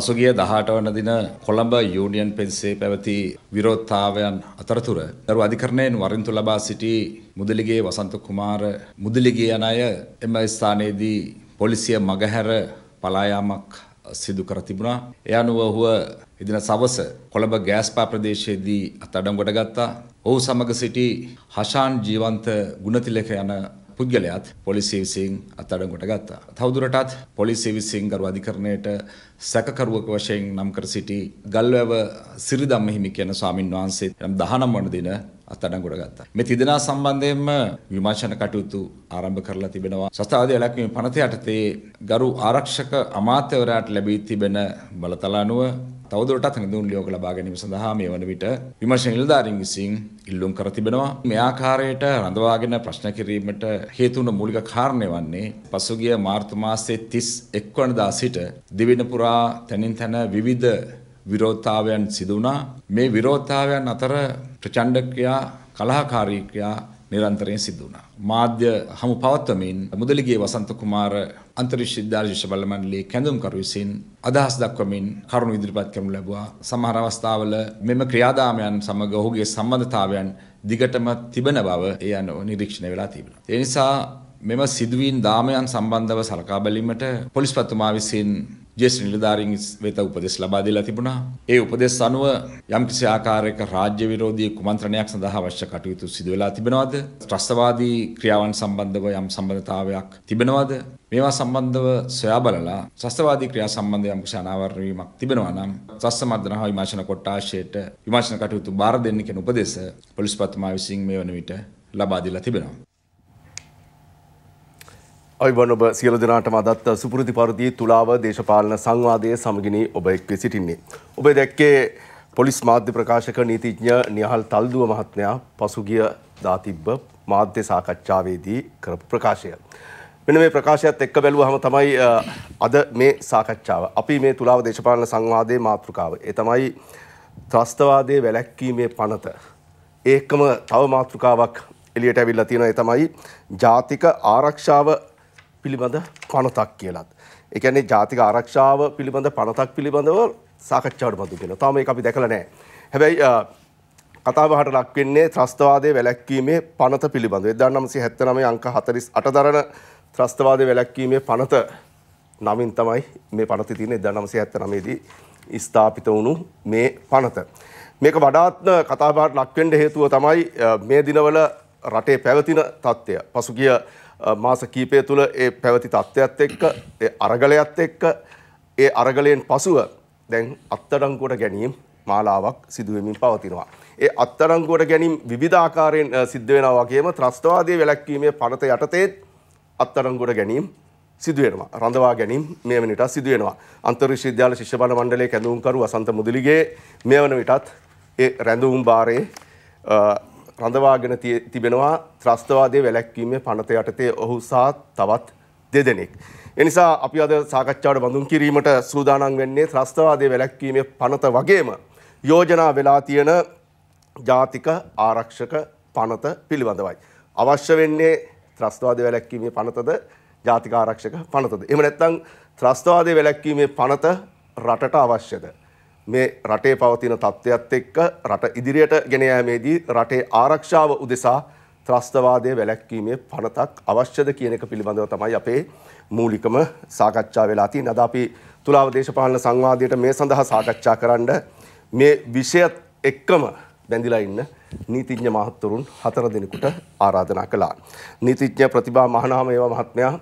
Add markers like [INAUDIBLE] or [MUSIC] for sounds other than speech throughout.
පසුගිය 18 වන දින කොළඹ යුනියන් පෙන්සේ පැවති විරෝධතාවයන් අතරතුර දරු අධිකරණයෙන් වරින්තු ලබා සිටි මුදලිගේ වසන්ත කුමාර මුදලිගේ යන අය එම ස්ථානයේදී පොලිසිය මගහැර පලායාමක් සිදු කර තිබුණා. ඒ අනුව ඔහුව එදින සවස කොළඹ ගෑස්පා ප්‍රදේශයේදී අත්අඩංගුවට ගත්තා. ඔහු සමග සිටි හෂාන් ජීවන්ත ගුණතිලක යන පුද්ගලයාත් පොලිසිය විසින් අත්අඩංගුවට ගත්තා. තවදුරටත් පොලිසිය විසින් ගරු අධිකරණයට සැකකරුවක වශයෙන් නම් කර සිටි ගල්වැව සිරිදම්ම හිමි කියන ස්වාමින් වහන්සේ නම් 19 වන දින අත්අඩංගුවට ගත්තා. මේ තිදෙනා සම්බන්ධයෙන්ම විමර්ශන කටයුතු ආරම්භ කරලා තිබෙනවා. සස්තාවදී එලක්වීම පනත යටතේ ගරු ආරක්ෂක අමාත්‍යවරයාට ලැබී තිබෙන බලතල අනුව තවදුරටත් හඳුන් ලියෝක ලබා ගැනීම සඳහා මේ වන විට විමර්ශන නිලධාරීන් විසින් ඉල්ලුම් කර තිබෙනවා. මේ ආකාරයට රඳවාගෙන ප්‍රශ්න කිරීමට හේතු වුණු මූලික කාරණය වන්නේ පසුගිය මාර්තු මාසයේ 31 වනදා සිට දිවින පුරා තනින් තන විවිධ විරෝධතාවයන් සිදු වුණා. මේ විරෝධතාවයන් අතර ප්‍රචණ්ඩ ක්‍රියා කලහකාරී ක්‍රියා නිරන්තරයෙන් සිදු වුණා. මාධ්‍ය හමු පවත්වමින් මුදලිගේ වසන්ත කුමාර අන්තරික්ෂ විද්‍යාලයේ ශබල මණ්ඩලයේ කැඳවුම්කරු විසින් අදහස් දක්වමින් කරුණු ඉදිරිපත් කරනු ලැබුවා. සමහර අවස්ථාවල මෙම ක්‍රියාදාමයන් සමග ඔහුගේ සම්බන්ධතාවයන් දිගටම තිබෙන බව ඒ අනුව නිරීක්ෂණය වෙලා තිබෙනවා. ඒ නිසා මෙම සිදුවීම් දාමයන් සම්බන්ධව සලකා බැලීමට පොලිස්පතිතුමා විසින් ජෙස් නිලධාරීන් වෙත උපදෙස් ලබා දීලා තිබුණා. ඒ උපදෙස් අනුව යම්කිසි ආකාරයක රාජ්‍ය විරෝධී කුමන්ත්‍රණයක් සඳහා අවශ්‍ය කටයුතු සිදු වෙලා තිබෙනවද? ත්‍රස්තවාදී ක්‍රියාවන් සම්බන්ධව යම් සම්බන්ධතාවයක් තිබෙනවද? මේවා සම්බන්ධව සොයා බලලා ත්‍රස්තවාදී ක්‍රියා සම්බන්ධ යම්කිසි අනාවරණ වීමක් තිබෙනවා නම් ත්‍රස්ත මර්දන හා විමර්ශන කොට්ටාශයට විමර්ශන කටයුතු බාර දෙන්න කියන උපදෙස පොලිස්පතිතුමා විසින් මේ වන විට ලබා දීලා තිබෙනවා. අයිවන් ඔබ සියල දෙනාටම අදත් සුපුරති පරදි තුලාව දේශපාලන සංවාදය සමගිනී ඔබ එක්ව සිටින්නේ. ඔබේ දැක්කේ පොලිස් මාධ්‍ය ප්‍රකාශක නීතිඥ නිහල් තල්දුව මහත්මයා පසුගිය දාතිබ්බ මාධ්‍ය සාකච්ඡාවේදී කරපු ප්‍රකාශය. මෙන මේ ප්‍රකාශයත් එක්ක බැලුවහම තමයි අද මේ සාකච්ඡාව. අපි මේ තුලාව දේශපාලන සංවාදයේ මාතෘකාව. ඒ තමයි ත්‍රස්තවාදයේ වැළැක්වීමේ පනත. ඒකම තව මාතෘකාවක් එලියට ඇවිල්ලා තියෙනවා. ඒ තමයි ජාතික ආරක්ෂාව පිළිබඳ පනතක් කියලත්. එකන්නේ ජාතික ආරක්ෂාව පිළිබඳ පනතක් පිළිබඳව සාකච්ඡාවට බඳු කියෙන තම අපි දැකල නෑ. හැබැයි කතාවට ලක්වෙන්නේ ත්‍රස්තවාදය වැලැක්වීමේ පනත පිළිබඳ එදන්නම්සි හැත්තනම අංක හතරිස් අට දරන ත්‍රස්තවාදය වැලැක්වීමේ පනත නමින් තමයි මේ පනති තියන එදන්නම්සි ඇත්තනමේදී ස්ථාපිත වුණු මේ පනත. මේක වඩාත්ම කතාබාට ලක්වෙන්ඩ හේතුව තමයි මේ දිනවල රටේ පැවතින තත්ත්වය. පසුගිය මාස කීපය තුළ ඒ පැවති තත්ත්වයක්ත් එක්ක අරගලයක්ත් එක්ක ඒ අරගලයෙන් පසුව දැන් අත්තඩංකුවට ගැනීම් මාලාවක් සිදුවමින් පවතිනවා. ඒ අත්තරංගුවට ගැනීම් විධාකාරයෙන් සිද්ධ වෙන වගේම ත්‍රස්තවාදය වැලැක්වීමේ පනත යටතේත් අත්තරංගුවට ගැනීම් සිදුවෙනවා රඳවා ගැනීම් මේ වනට සිදුවෙනවා අන්තර්විශ්විද්‍යාල ශිෂ්‍යබල මණ්ඩලේ කැඳවුම්කරු වසන්ත මුදලිගේ මේ වන විටත් ඒ රැඳවුම් භාරයේ රඳවාගෙන තිබෙනවා ත්‍රස්තවාදය වැලැක්වීමේ පනත යටතේ ඔහු සහ තවත් දෙදෙනෙක්. එනිසා අපි අද සාකච්ඡාවට බඳුන් කිරීමට සූදානම් වෙන්නේ ත්‍රස්තවාදය වැලැක්වීමේ පනත වගේම යෝජනා වෙලා තියෙන ජාතික ආරක්ෂක පනත පිළිබඳවයි. අවශ්‍ය වෙන්නේ ත්‍රස්තවාදය වැලැක්වීමේ පනතද ජාතික ආරක්ෂක පනතද. එහෙම නැත්නම් ත්‍රස්තවාදය වැලැක්වීමේ පනත රටට අවශ්‍යද? මේ රටේ පවතින තත්ත්වයක්ත් එක්ක රට ඉදිරියට ගෙනයෑමේදී රටේ ආරක්ෂාව උදෙසා ත්‍රස්තවාදය වැලැක්වීමේ පනතක් අවශ්‍යද කියන එක පිළිබඳව තමයි අපේ මූලිකම සාකච්ඡා වෙලාති නද අපි තුලාව දේශපාලන සංවාදයට මේ සඳහා සාකච්ඡා කරන්න මේ විෂයත් එක්කම බැඳිලා ඉන්න නීතිඥ මහත්තුරුන් හතර දෙනෙකුට ආරාධනා කළා. නීතිඥ ප්‍රතිභා මහනාම ඒවා මහත්මයා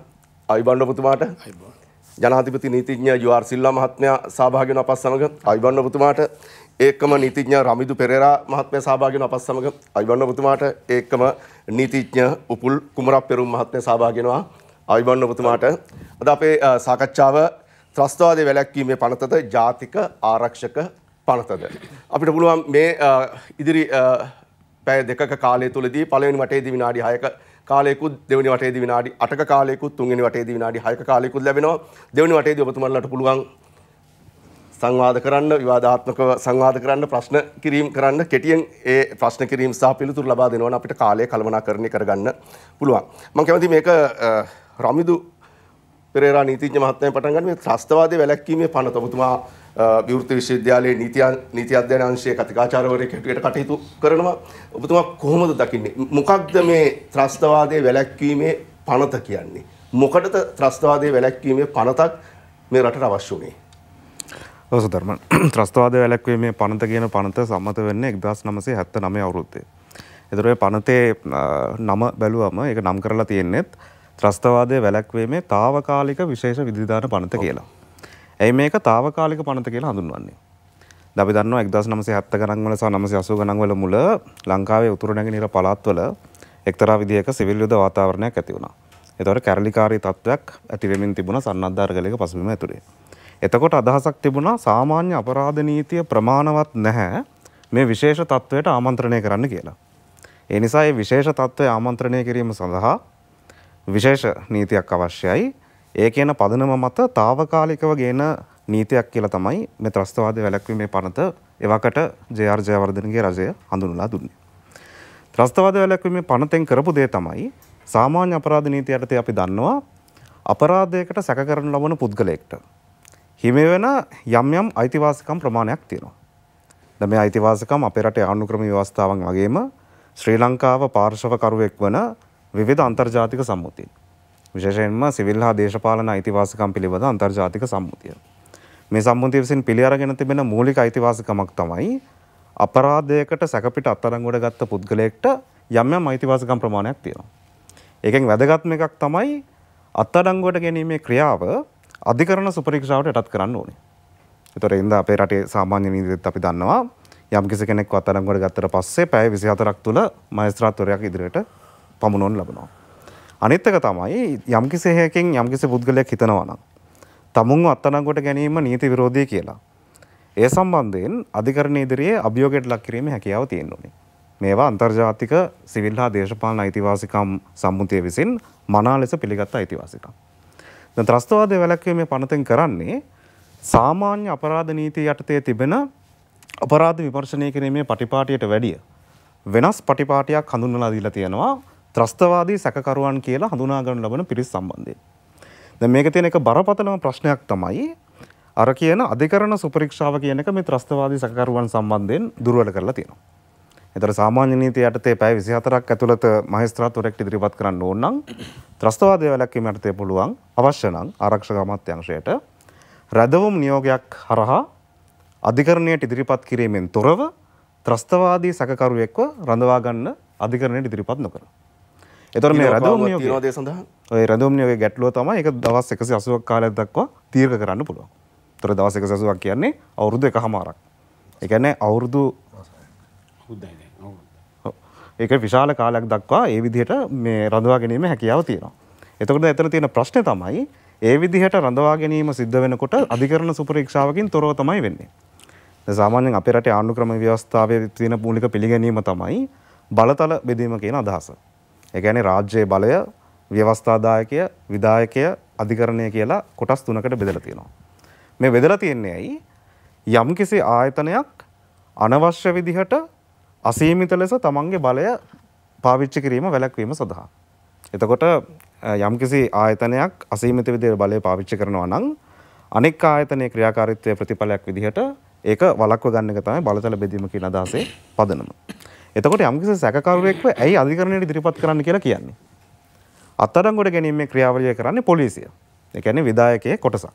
අයිබණ්ඩපුතුමාට අයිබෝන්. ජනාධිපති නීතිඥ යුආර් සිල්වා මහත්මයා සහභාගී වුණා අපත් සමග අයිබන් ඔබතුමාට ඒකම නීතිඥ රමිදු පෙරේරා මහත්මයා සහභාගී වුණා අපත් සමග අයිබන් ඔබතුමාට ඒකම නීතිඥ උපුල් කුමරප් පෙරුම් මහත්මයා සහභාගී වෙනවා අයිබන් ඔබතුමාට අද අපේ සාකච්ඡාව ත්‍රස්තවාදී වැළැක්වීමේ පනතද ජාතික ආරක්ෂක පනතද අපිට පුළුවන් මේ ඉදිරි පැය දෙකක කාලය තුලදී පළවෙනි වටේදී විනාඩි 6ක කාලයකුත් දෙවනි වටේදී විනාඩි 8ක කාලයකුත් තුන්වෙනි වටේදී විනාඩි 6ක කාලයකුත් ලැබෙනවා. දෙවනි වටේදී ඔබතුමන්ලට පුළුවන් සංවාද කරන්න විවාදාත්මකව සංවාද කරන්න ප්‍රශ්න කිරීම කරන්න කෙටියෙන් ඒ ප්‍රශ්න කිරීම සහ පිළිතුරු ලබා දෙනවනම් අපිට කාලය කළමනාකරණය කරගන්න පුළුවන්. මම කැමති මේක රමිදු පෙරේරා නීතිඥ මහත්මයා පටන් ගන්න මේ ත්‍රස්තවාදී වැළැක්වීමේ පනත ඔබතුමා විවෘත විශ්වවිද්‍යාලයේ නීති නීති අධ්‍යයන අංශයේ කතිකාචාර්යවරයෙක් හැටියට කටයුතු කරනවා. ඔබතුමා කොහොමද දකින්නේ? මොකක්ද මේ ත්‍රස්තවාදී වැළැක්වීමේ පනත කියන්නේ? මොකටද ත්‍රස්තවාදී වැළැක්වීමේ පනතක් මේ රටට අවශ්‍ය වුණේ? දවස ධර්ම [CLEARS THROAT] ත්‍රස්තවාදී වැළැක්වීමේ පනත කියන පනත සම්මත වෙන්නේ 1979 අවුරුද්දේ. එතකොට පනතේ නම බැලුවම ඒක නම් කරලා තියෙන්නේත් ත්‍රස්තවාදය වැලැක්වීමේ తాවකාලික විශේෂ විධිධාන පනත කියලා. ඇයි මේක తాවකාලික පනත කියලා හඳුන්වන්නේ? අපි දන්නවා 1970 ගණන් වල සහ 980 ගණන් වල මුල ලංකාවේ උතුරු නැගෙනහිර පළාත්වල එක්තරා විදියක සිවිල් යුද වාතාවරණයක් ඇති වුණා. ඒතකොට කැරලිකාරී තත්වයක් ඇති වෙමින් තිබුණා සන්නද්ධාරගලයක පසුබිම ඇතුලේ. එතකොට අදහසක් තිබුණා සාමාන්‍ය අපරාධ නීතිය ප්‍රමාණවත් නැහැ මේ විශේෂ තත්වයට ආමන්ත්‍රණය කරන්න කියලා. ඒ නිසා මේ විශේෂ තත්වය ආමන්ත්‍රණය කිරීම සඳහා විශේෂ නීතියක් අවශ්‍යයි. ඒ කියන පදනම මත తాවකාලිකව ගේන නීතියක් කියලා තමයි මේ ත්‍රස්තවාදී වැළැක්වීමේ පනත එවකට ජේ.ආර්. ජයවර්ධනගේ රජය හඳුන්වලා දුන්නේ. ත්‍රස්තවාදී වැළැක්වීමේ පනතෙන් කරපු දේ තමයි සාමාන්‍ය අපරාධ නීතිය යටතේ අපි දන්නවා අපරාධයකට සැක කරනු ලබන පුද්ගලයෙක්ට හිමි වෙන යම් යම් අයිතිවාසිකම් ප්‍රමාණයක් තියෙනවා. දැන් මේ අයිතිවාසිකම් අපේ රටේ ආණ්ඩුක්‍රම ව්‍යවස්ථාවන් වගේම ශ්‍රී ලංකාව පාර්ශවකරුවෙක් වන විවිධ අන්තර්ජාතික සම්මුතින්. විශේෂයෙන්ම සිවිල් හා දේශපාලන අයිතිවාසිකම් පිළිබඳ අන්තර්ජාතික සම්මුතිය. මේ සම්මුතිය විසින් පිළිඅරගෙන තිබෙන මූලික අයිතිවාසිකමක් තමයි අපරාධයකට සැකපිට අත්අඩංගුවට ගත්ත පුද්ගලයෙක්ට යම් යම් අයිතිවාසිකම් ප්‍රමාණයක් තියෙනවා. ඒකෙන් වැදගත්ම එකක් තමයි අත්අඩංගුවට ගැනීමේ ක්‍රියාව අධිකරණ සුපරීක්ෂාවට යටත් කරන්න ඕනේ. ඒතොර ඉඳ අපේ රටේ සාමාන්‍ය නීතියත් අපි දන්නවා යම් කිසි කෙනෙක් අත්අඩංගුවට ගත්තට පස්සේ පැය 24ක් තුල මහේස්ත්‍රාත්වරයක් ඉදිරියට පමුණුවන් ලබනවා. අනිත් එක තමයි යම්කිසි හේකින් යම්කිසි පුද්ගලයෙක් හිතනවා නම් තමුන්ව අත්අඩංගුවට ගැනීම නීති විරෝධී කියලා. ඒ සම්බන්ධයෙන් අධිකරණ ඉදිරියේ අභියෝගයට ලක් කිරීමේ හැකියාව තියෙනුනේ. මේවා අන්තර්ජාතික සිවිල් හා දේශපාලන අයිතිවාසිකම් සම්මුතිය විසින් මනා ලෙස පිළිගත් අයිතිවාසිකම්. දැන් ත්‍රස්තවාදය වැළැක්වීමේ පනතෙන් කරන්නේ සාමාන්‍ය අපරාධ නීතිය යටතේ තිබෙන අපරාධ විමර්ශනය කිරීමේ පටිපාටියට වැඩිය වෙනස් පටිපාටියක් හඳුන්වලා දීලා තියෙනවා ත්‍රස්තවාදී සැකකරුවන් කියලා හඳුනාගන්න ලබන පිරිස් සම්බන්ධයෙන්. දැන් මේක තියෙන එක බරපතලම ප්‍රශ්නයක් තමයි අර කියන අධිකරණ සුපරීක්ෂාව කියන එක මේ ත්‍රස්තවාදී සැකකරුවන් සම්බන්ධයෙන් දුර්වල කරලා තියෙනවා. එතර සාමාන්‍ය නීති යටතේ පැය 24ක් ඇතුළත මහේස්ත්‍රාත්වරයෙක් ඉදිරිපත් කරන්න ඕන නම් ත්‍රස්තවාදී වැළැක්වීම යටතේ පුළුවන් අවශ්‍ය නම් ආරක්ෂක අමාත්‍යාංශයට රැදවුම් නියෝගයක් හරහා අධිකරණයට ඉදිරිපත් කිරීමෙන් තොරව ත්‍රස්තවාදී සැකකරුවෙක්ව රඳවා ගන්න අධිකරණයට ඉදිරිපත් නොකරනවා. එතොර මේ රැඳවුම් නියෝගය සඳහා ඔය රැඳවුම් නියෝගයේ ගැටලුව තමයි ඒක දවස් 180ක් කාලයක් දක්වා දීර්ඝ කරන්න පුළුවන්. එතොර දවස් 180ක් කියන්නේ අවුරුදු එකහමාරක්. ඒ කියන්නේ අවුරුදු ඒක විශාල කාලයක් දක්වා ඒ විදිහට මේ රඳවා ගැනීම හැකියාව තියෙනවා. එතකොට එතන තියෙන ප්‍රශ්නේ තමයි ඒ විදිහට රඳවා ගැනීම සිද්ධ වෙනකොට අධිකරණ සුපරීක්ෂාවකින් තොරව තමයි වෙන්නේ. සාමාන්‍යයෙන් අපේ රටේ ආණ්ඩුක්‍රම ව්‍යවස්ථාවේ තියෙන මූලික පිළිගැනීම තමයි බලතල බෙදීම කියන අදහස. ඒ කියන්නේ රාජ්‍යයේ බලය ව්‍යවස්ථාදායකය, විධායකය, අධිකරණය කියලා කොටස් තුනකට බෙදලා තියෙනවා. මේ බෙදලා තියෙන්නේ ඇයි? යම්කිසි ආයතනයක් අනවශ්‍ය විදිහට අසීමිත ලෙස තමන්ගේ බලය පාවිච්චි කිරීම වැළැක්වීම සඳහා. එතකොට යම්කිසි ආයතනයක් අසීමිත විදිහට බලය පාවිච්චි කරනවා නම් අනෙක් ආයතනයේ ක්‍රියාකාරීත්වයේ ප්‍රතිඵලයක් විදිහට ඒක වළක්ව ගන්න එක තමයි බලතල බෙදීම කියන අදහසේ පදනම. එතකොට යම්කිසි සැකකරුවෙක්ව ඇයි අධිකරණයට ඉදිරිපත් කරන්න කියලා කියන්නේ. අත්අඩංගුවට ගැනීමේ ක්‍රියාවලිය කරන්නේ පොලිසිය. ඒ කියන්නේ විධායකයේ කොටසක්.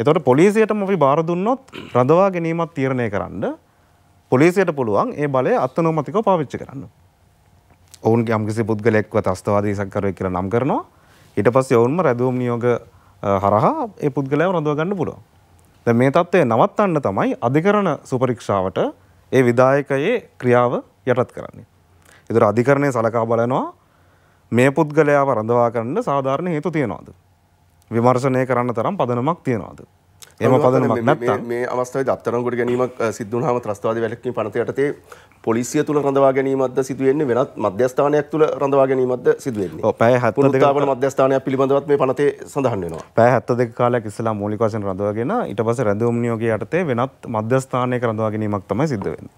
එතකොට පොලිසියටම අපි බාර දුන්නොත් රඳවා ගැනීමක් තීරණය කරන්න පොලිසියට පුළුවන් ඒ බලය අත්නෝමතිකව පාවිච්චි කරන්න. ඔවුන්ගේ යම්කිසි පුද්ගලයෙක්ව තස්තවාදී සැකකරුවෙක් කියලා නම් කරනවා. ඊට පස්සේ ඔවුන්ම රැඳවුම් නියෝග හරහා ඒ පුද්ගලයාව රඳවා ගන්න පුළුවන්. දැන් මේ தත්ත්වය නවත්තන්න තමයි අධිකරණ සුපරීක්ෂාවට ඒ විධායකයේ ක්‍රියාව යටත් කරන්නේ. ඒතර අධිකරණය සලකා බලනවා මේ පුද්ගලයාව රඳවා ගන්න සාධාරණ හේතු තියනවාද? විමර්ශනය කරන්න තරම් පදනමක් තියනවාද? එහෙම පදනමක් නැත්නම් මේ අවස්ථාවේ අත්තරංගුට ගැනීමක් සිද්ධ වුණාම ත්‍රස්තවාදී වැලැක්වීම පනත යටතේ පොලිසිය තුල රඳවා ගැනීමක්ද සිදු වෙන්නේ වෙනත් මධ්‍යස්ථානයක් තුල රඳවා ගැනීමක්ද සිදු වෙන්නේ. ඔව් පැය 72 කාලක මධ්‍යස්ථානයක් පිළිබඳවත් මේ පනතේ සඳහන් වෙනවා. පැය 72 කාලයක් ඉස්සලා මූලික වශයෙන් රඳවාගෙන ඊට පස්සේ රැඳවුම් නියෝගය යටතේ වෙනත් මධ්‍යස්ථානයක රඳවා ගැනීමක් තමයි සිද්ධ වෙන්නේ.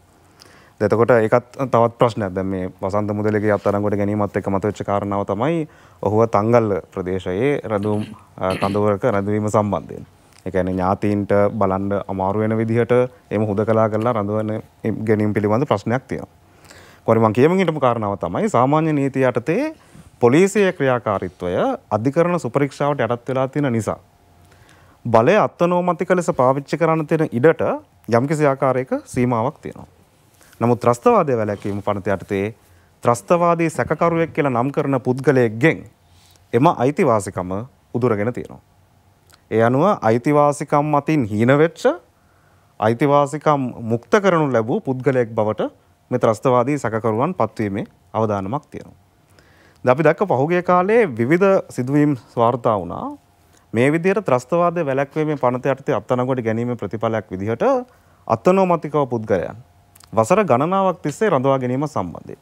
දෙතකොට එකත් තවත් ප්‍රශ්නයක් දැ මේ වසන්ත මුදලගේ අත්තරංගොට ගැනීමත් එක මතවෙච්ච කාරණාව තමයි ඔහුව තංගල් ප්‍රදේශයේ රැඳුම් කඳුවරක රැඳවීම සම්බන්ධයෙන්. එකන ඥාතීන්ට බලන්ඩ අමාරුවෙන විදිහට එම හුද කලා කරලා රඳුවන ගැනීම් පිළිබඳ ප්‍රශ්නයක් තිය. කොරිමං කියමින්ටම කාරණාව තමයි සාමාන්‍ය නීති යටතේ පොලිසිය ක්‍රියාකාරිත්වය අධිකරන සුපරීක්ෂාවට යටත් වෙලා තියෙන නිසා. බලය අත්තනෝමතික ලෙස පාවිච්චි කරන්න තියෙන ඉඩට යම්කිසි ආකාරයක සීමාවක් තියෙනවා. නමුත් ත්‍රස්තවාදය වැළැක්වීම පනත යටතේ ත්‍රස්තවාදී සැකකරුවෙක් කියලා නම් කරන පුද්ගලයෙක්ගෙන් එම අයිතිවාසිකම උදුරගෙන තියෙනවා. ඒ අනුව අයිතිවාසිකම් මතින් හීනවෙච්ච අයිතිවාසිකම් මුක්ත කරනු ලැබූ පුද්ගලයෙක් බවට මේ ත්‍රස්තවාදී සැකකරුවන් පත්වීමේ අවධානමක් තියෙනවා. ද අපි දැක්ක පහුගේ කාලේ විවිධ සිදුවීම් ස්වාර්තා වුණා මේ විදිහට ත්‍රස්තවාදය වැළැක්වීමේ පනත යටතේ අත්අඩංගුවට ගැනීමේ ප්‍රතිඵලයක් විදිහට අත්නෝමතිකව පුද්ගලයන් වසර ගණනාවක් තිස්සේ රඳවා ගැනීම සම්බන්ධයෙන්.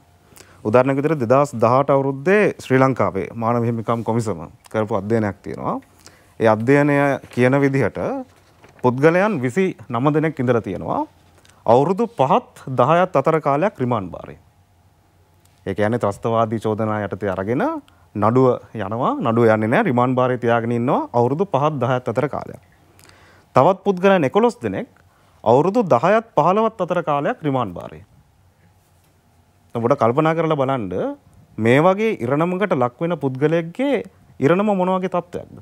උදාහරණයක් විදිහට 2018 අවුරුද්දේ ශ්‍රී ලංකාවේ මානව හිමිකම් කොමිසම කරපු අධ්‍යයනයක් තියෙනවා. ඒ අධ්‍යයනය කියන විදිහට පුද්ගලයන් 29 දෙනෙක් ඉඳලා තියෙනවා. අවුරුදු 5ත් 10ත් අතර කාලයක් රිමාන්ඩ් බාරේ. ඒ කියන්නේ ත්‍රස්තවාදී චෝදනා යටතේ අරගෙන නඩුව යනවා නඩුව යන්නේ නැහැ රිමාන්ඩ් බාරේ තියාගෙන ඉන්නවා අවුරුදු 5ත් 10ත් අතර කාලයක්. තවත් පුද්ගලයන් 11 දෙනෙක් අවුරුදු 10ත් 15ත් අතර කාලයක් රිමාන්ඩ් භාරය. ඔබට කල්පනා කරලා බලන්න මේ වගේ ඉරණමකට ලක් වෙන පුද්ගලයෙක්ගේ ඉරණම මොන වගේ තත්ත්වයක්ද?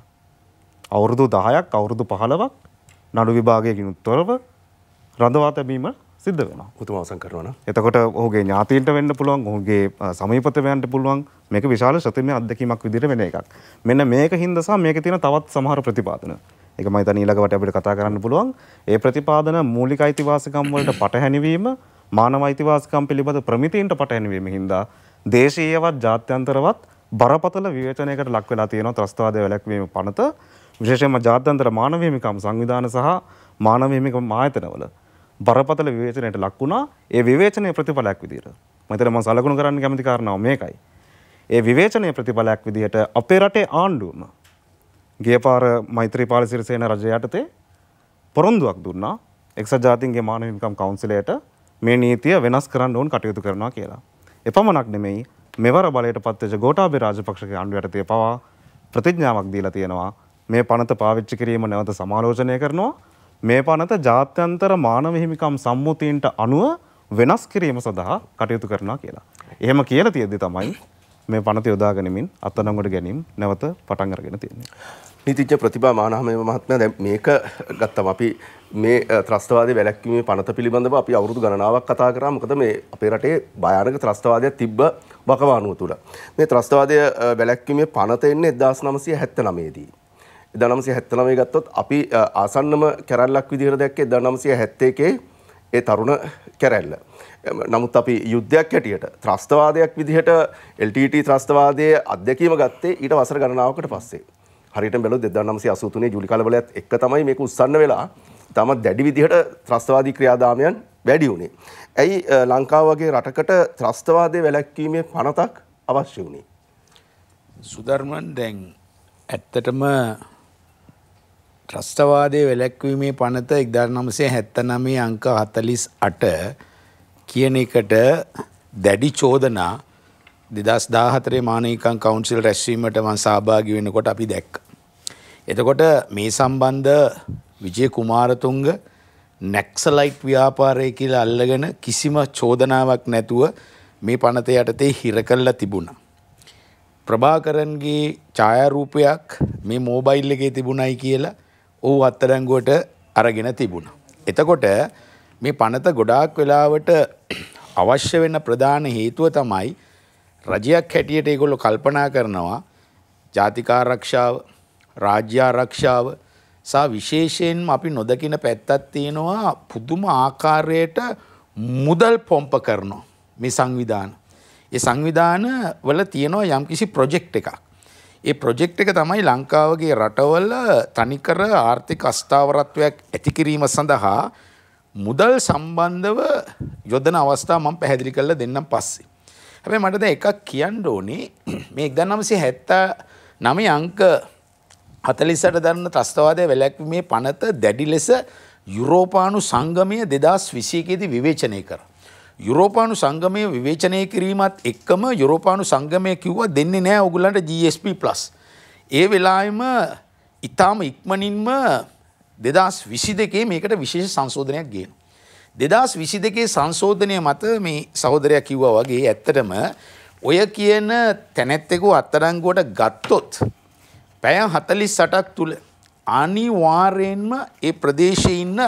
අවුරුදු 10ක් අවුරුදු 15ක් නඩු විභාගයකිනුත් තොරව රඳවා තැබීම සිද්ධ වෙනවා. උතුම් අවසන් කරනවා නම්. එතකොට ඔහුගේ ඥාතීන්ට වෙන්න පුළුවන්, ඔහුගේ සමීපතවයන්ට පුළුවන් මේක විශාල ශතිමය අත්දැකීමක් විදිහට වෙන එකක්. මෙන්න මේක හින්දා සහ මේකේ තියෙන තවත් සමහර ප්‍රතිපාදන ඒක මම හිතන්නේ ඊළඟට අපිට කතා කරන්න පුළුවන්. ඒ ප්‍රතිපාදන මූලික අයිතිවාසිකම් වලට පටහැනිවීම මානව අයිතිවාසිකම් පිළිබඳ ප්‍රමිතීන්ට පටහැනිවීම හින්දා දේශීයවත් ජාත්‍යන්තරවත් බරපතල විවේචනයකට ලක් වෙලා තියෙනවා ත්‍රස්තවාදය වැළැක්වීම පනත විශේෂයෙන්ම ජාත්‍යන්තර මානව හිමිකම් සංවිධාන සහ මානව හිමිකම් ආයතනවල බරපතල විවේචනයට ලක් වුණා ඒ විවේචනයේ ප්‍රතිඵලයක් විදිහට. මතන මම සලකුණු කරන්න කැමති කාරණාව මේකයි. ඒ විවේචනයේ ප්‍රතිඵලයක් විදිහට අපේ රටේ ආණ්ඩුවම ගේපාර මෛත්‍රීපාල සිරිසේන රජ යටතේ පොරොන්දුවක් දුන්නා එක්සත් ජාතීන්ගේ මානව හිමිකම් කවුන්සිලයට මේ නීතිය වෙනස් කරන්න ඕන කටයුතු කරනවා කියලා. එපමණක් නෙමෙයි මෙවර බලයට පත්වෙච්ච ගෝඨාභය රාජපක්ෂගේ ආණ්ඩුව යටතේ පවා ප්‍රතිඥාවක් දීලා තියෙනවා මේ පනත පාවිච්චි කිරීම නැවත සමාලෝචනය කරනවා මේ පනත ජාත්‍යන්තර මානව හිමිකම් සම්මුතීන්ට අනුව වෙනස් කිරීම සඳහා කටයුතු කරනවා කියලා. එහෙම කියලා තියෙද්දි තමයි මේ පනත යොදාගනිමින් අත්අඩංගුවට ගැනීම නැවත පටන් අරගෙන තියෙනවා. නීතිඥ ප්‍රතිභා මානහමය මහත්මයා දැන් මේක ගත්තම අපි මේ ත්‍රස්තවාදී වැළැක්වීමේ පනත පිළිබඳව අපි අවුරුදු ගණනාවක් කතා කරා. මොකද මේ අපේ රටේ භයානක ත්‍රස්තවාදයක් තිබ්බ වකවානුව තුළ. මේ ත්‍රස්තවාදය වැළැක්වීමේ පනත එන්නේ 1979 දී. 1979 ගත්තොත් අපි ආසන්නම කැරැල්ලක් විදිහට දැක්කේ 1971 ඒ තරුණ කැරැල්ල. නමුත් අපි යුද්ධයක් හැටියට ත්‍රස්තවාදයක් විදිහට LTT ත්‍රස්තවාදය අධ්‍යැකීම ගත්තේ ඊට වසර ගණනාවකට පස්සේ. හරියට බැලුවොත් 1983 ජූලි කාලවලත් එක්ක තමයි මේක උස්සන්න වෙලා තම දැඩි විදිහට ත්‍රස්තවාදී ක්‍රියාදාමයන් වැඩි වුණේ. ඇයි ලංකාව වගේ රටකට ත්‍රස්තවාදය වැළැක්වීමේ පනතක් අවශ්‍ය වුණේ? සුධර්මන් දැන් ඇත්තටම ත්‍රස්තවාදය වැළැක්වීමේ පනත 1979 අංක 48 කියන එකට දැඩි චෝදනා දෙදස් දාහතරේ මානකං කවන්සිල් රැස්වීමට මං සභාගි වෙනකොට අපි දැක්. එතකොට මේ සම්බන්ධ විජය කුමාරතුංග නැක්සලයිට් ව්‍යාපාරය කියලා අල්ලගෙන කිසිම චෝදනාවක් නැතුව මේ පනත යටතේ හිර කල්ලා තිබුණා. ප්‍රභාකරන්ගේ ඡායාරූපයක් මේ මෝබයිල් එකේ තිබුණයි කියලා ඔහු අත්තරංගුවට අරගෙන තිබුණා. එතකොට මේ පනත ගොඩාක් වෙලාවට අවශ්‍ය වෙන ප්‍රධාන හේතුව තමයි රජයක් හැටියට ඒගොල්ලෝ කල්පනා කරනවා ජාතික ආරක්ෂාව, රාජ්‍ය ආරක්ෂාව සහ විශේෂයෙන්ම අපි නොදකින පැත්තක් තියෙනවා පුදුම ආකාරයට මුදල් පොම්ප කරනවා මේ සංවිධාන. ඒ සංවිධාන වල තියෙනවා යම්කිසි ප්‍රොජෙක්ට් එකක්. ඒ ප්‍රොජෙක්ට් එක තමයි ලංකාවගේ රටවල තනිකර ආර්ථික අස්ථාවරත්වයක් ඇති කිරීම සඳහා මුදල් සම්බන්ධව යොදන අවස්ථා මම පැහැදිලි කරලා දෙන්නම් පස්සේ. හැබැයි මට දැන් එකක් කියන්න ඕනේ මේ 1979 අංක 48 දරන ත්‍රස්තවාදය වැළැක්වීමේ පනත දැඩි ලෙස යුරෝපානු සංගමය 2021 දී විවේචනය කරා. යුරෝපානු සංගමය විවේචනය කිරීමත් එක්කම යුරෝපානු සංගමය කිව්වා දෙන්නේ නැහැ ඔයගොල්ලන්ට GSP+. ඒ වෙලාවෙම ඊටාම ඉක්මනින්ම දෙදස් විසි දෙකේ මේකට විශේෂ සංශෝධනයක් ගේන. දෙදස් විසි දෙකේ සංශෝධනය මත මේ සහෝදරයක් කිව්වා වගේ ඇත්තටම ඔය කියන තැනැත්තෙකු අත්තරංගුවට ගත්තොත් පැය හතලි සටක් තුළ අනිවාර්යෙන්ම ඒ ප්‍රදේශයේ ඉන්න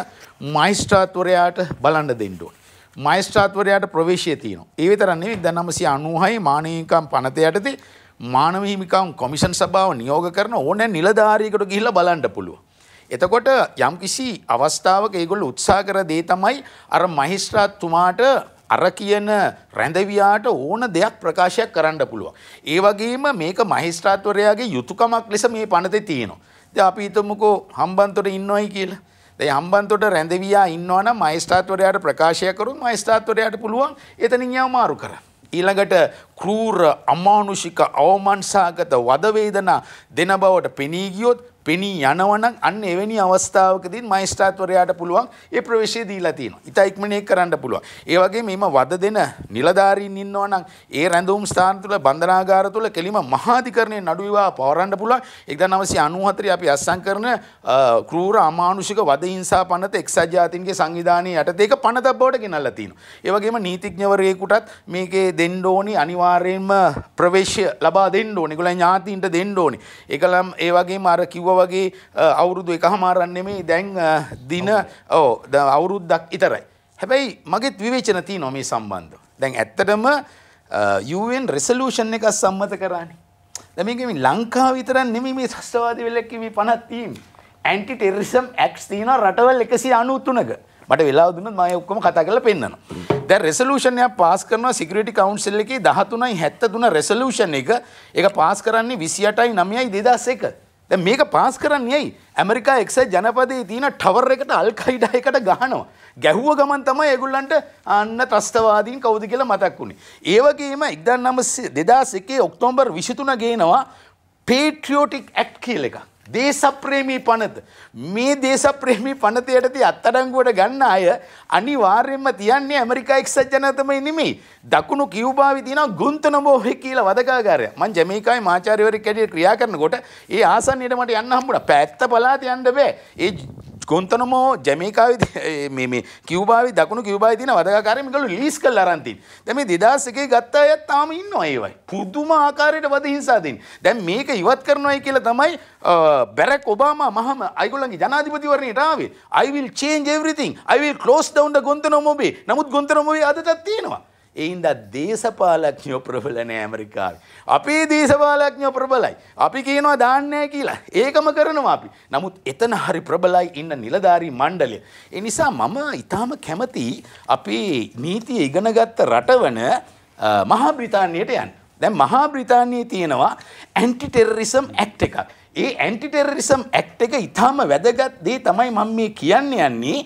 මයිස්ට්‍රාත්වරයාට බලන්න දෙන්න ඕන. මයිස්ට්‍රාත්වරයාට ප්‍රවේශය තියෙනවා. ඒ විතරක් නෙවෙයි දැන් 996 මානවිකම් පනත යටතේ මානව හිමිකම් කොමිෂන් සභාව නියෝග කරන ඕනෑ නිලධාරියෙකුට ගිහිල්ලා බලන්න පුළුවන්. එතකොට යම් කිසි අවස්ථාවක ඒගොල්ල උත්සා කර දේ තමයි අර මහිස්ත්‍රාත්තුමාට අර කියන රැඳවියාට ඕන දෙයක් ප්‍රකාශයක් කරන්න පුළුවන්. ඒ වගේම මේක මහිස්ත්‍රාත්වරයාගේ යුතුයකමක් ලෙස මේ පනතේ තියෙනවා. දැන් අපි හිතමුකෝ හම්බන්තොට ඉන්නවයි කියලා. දැන් හම්බන්තොට රැඳවියා ඉන්නවනම් මහිස්ත්‍රාත්වරයාට ප්‍රකාශය කරොත් මහිස්ත්‍රාත්වරයාට පුළුවන් එතනින් යාම මාරු කරන්න. ඊළඟට කෲර අමානුෂික අවමංසාගත වදවේදනා දෙන බවට පෙනී ගියොත් පෙනී යනවනම් අන්න එවැනි අවස්ථාවකදී මයිස්ට්‍රාත්වරයාට පුළුවන් ඒ ප්‍රවේශය දීලා තියෙනවා. ඉතා ඉක්මනට කරන්න පුළුවන්. ඒ වගේ මේම වද දෙන නිලධාරීන් ඉන්නවනම් ඒ රැඳවුම් ස්ථාන තුල බන්ධනාගාර තුල කෙලිම මහාධිකරණයේ නඩු විවාහ පවරන්න පුළුවන්. 1994 අපි අත්සන් කරන ක්‍රූර අමානුෂික වද හිංසා පනත එක්සත් ජාතීන්ගේ සංවිධානයේ යටතේ ඒක පනතක් බවට ගෙනල්ලා තියෙනවා. ඒ වගේම නීතිඥවරයෙකුටත් මේකේ දෙන්න ඕනි අනිවාර්යයෙන්ම ප්‍රවේශය ලබා දෙන්න ඕනි. ඒගොල්ලන් ඥාතීන්ට දෙන්න ඕනි. ඒකලම් ඒ වගේම අර කිව්වා වගේ අවුරුදු එක හමාරන්නෙමේ දැන් දින ඕ අවුරුද්දක් ඉතරයි. හැබැයි මගෙත් විවේචන තිය නොමේ සම්බන්ධ. දැන් ඇත්තටම යුවෙන් රෙසලූෂන් එකක් සම්මත කරන්නේ. දැමකම ලංකා විතරන් නෙම මේ සස්වාද වෙලක්කිවී පනත්වීම්. ඇන්ටි ටෙරිසම් ඇක්ස් තියන රටවල් එකසි අනුත්තුනක මට වෙලා දුන්න මය ඔක්කම කතා කළ පෙන්න්නවා. දැ රෙසලූෂණය පාස් කරන සිකරටි කවන්සිල්ල එකේ දහතුනයි හැත්ත දුන රෙසලූෂණ එක එක පාස් කරන්නේ විසියටයි නමයයි දෙදස් එක. දැන් මේක පාස් කරන්නේ ඇයි? ඇමරිකා එක්සත් ජනපදයේ තියෙන ටවර් එකට අල්කයිඩා එකට ගහනවා. ගැහුව ගමන් තමයි ඒගොල්ලන්ට අන්න ත්‍රස්තවාදීන් කවුද කියලා මතක් වුනේ. ඒ වගේම 1900 2001 ඔක්තෝබර් 23 ගේනවා පේට්‍රියොටික් ඇක්ට් කියලා එකක්. දේශප්‍රේමී පනත. මේ දේශප්‍රේමී පනතයටති අත්තඩංගුවට ගන්න අය අනිවාර්යෙන්ම තියන්නේ ඇමරිකා එක්සත් ජනතමයි නෙමේ දකුණු කිව්භාවි තින ගුන්තන බෝහෙ කියල වදකාරය මං ජමකයි මාචාරිවරි කැඩිය ක්‍රියා කරන ගොට ඒ ආසන්නයට මට යන්න හම්බුට පැත්ත පලාති යන්න බෑ ඒ ගොන්තනමෝ ජැමිකාවි කිව්බාවි දකුණු කිව්බාවි තින වදකාරමිකලු ලිස් කල් අරන්තින් දැම දෙදස්සකේ ගත්තා අයත් තාම ඉන්න අයවයි. පුදුම ආකාරයට වද හිසාතින්. දැන් මේක ඉවත් කරනවයි කියලා තමයි බැරක් ඔබාම මහම අයිගොලන්ගේ ජනාධිපතිවරණයට ආවේ. I will change everything. I will close down the ගොන්තනමෝබේ. නමුත් ගොන්තනමෝබේ අදටත් තියෙනවා. එයින්ද දේශපාලක්ඥෝ ප්‍රබලනෑ ඇමරිකාව. අපේ දේශපාලක්ඥෝ ප්‍රබලයි. අපි කියනවා දාන්නෑ කියලා ඒකම කරනවා අපි. නමුත් එතන හරි ප්‍රබලයි ඉන්න නිලධාරී මණ්ඩලය. එනිසා මම ඉතාම කැමති අපේ නීතිය ඉගෙනගත්ත රටවන මහා බ්‍රිතාන්යට යන්න. දැන් මහා බ්‍රිතාන්‍යයේ තියෙනවා ඇන්ටිටෙරරිසම් ඇක්ට් එකක්. ඒ ඇන්ටිටෙරරිසම් ඇක්ට් එක ඉතාම වැදගත් දේ තමයි මම මේ කියන්න යන්නේ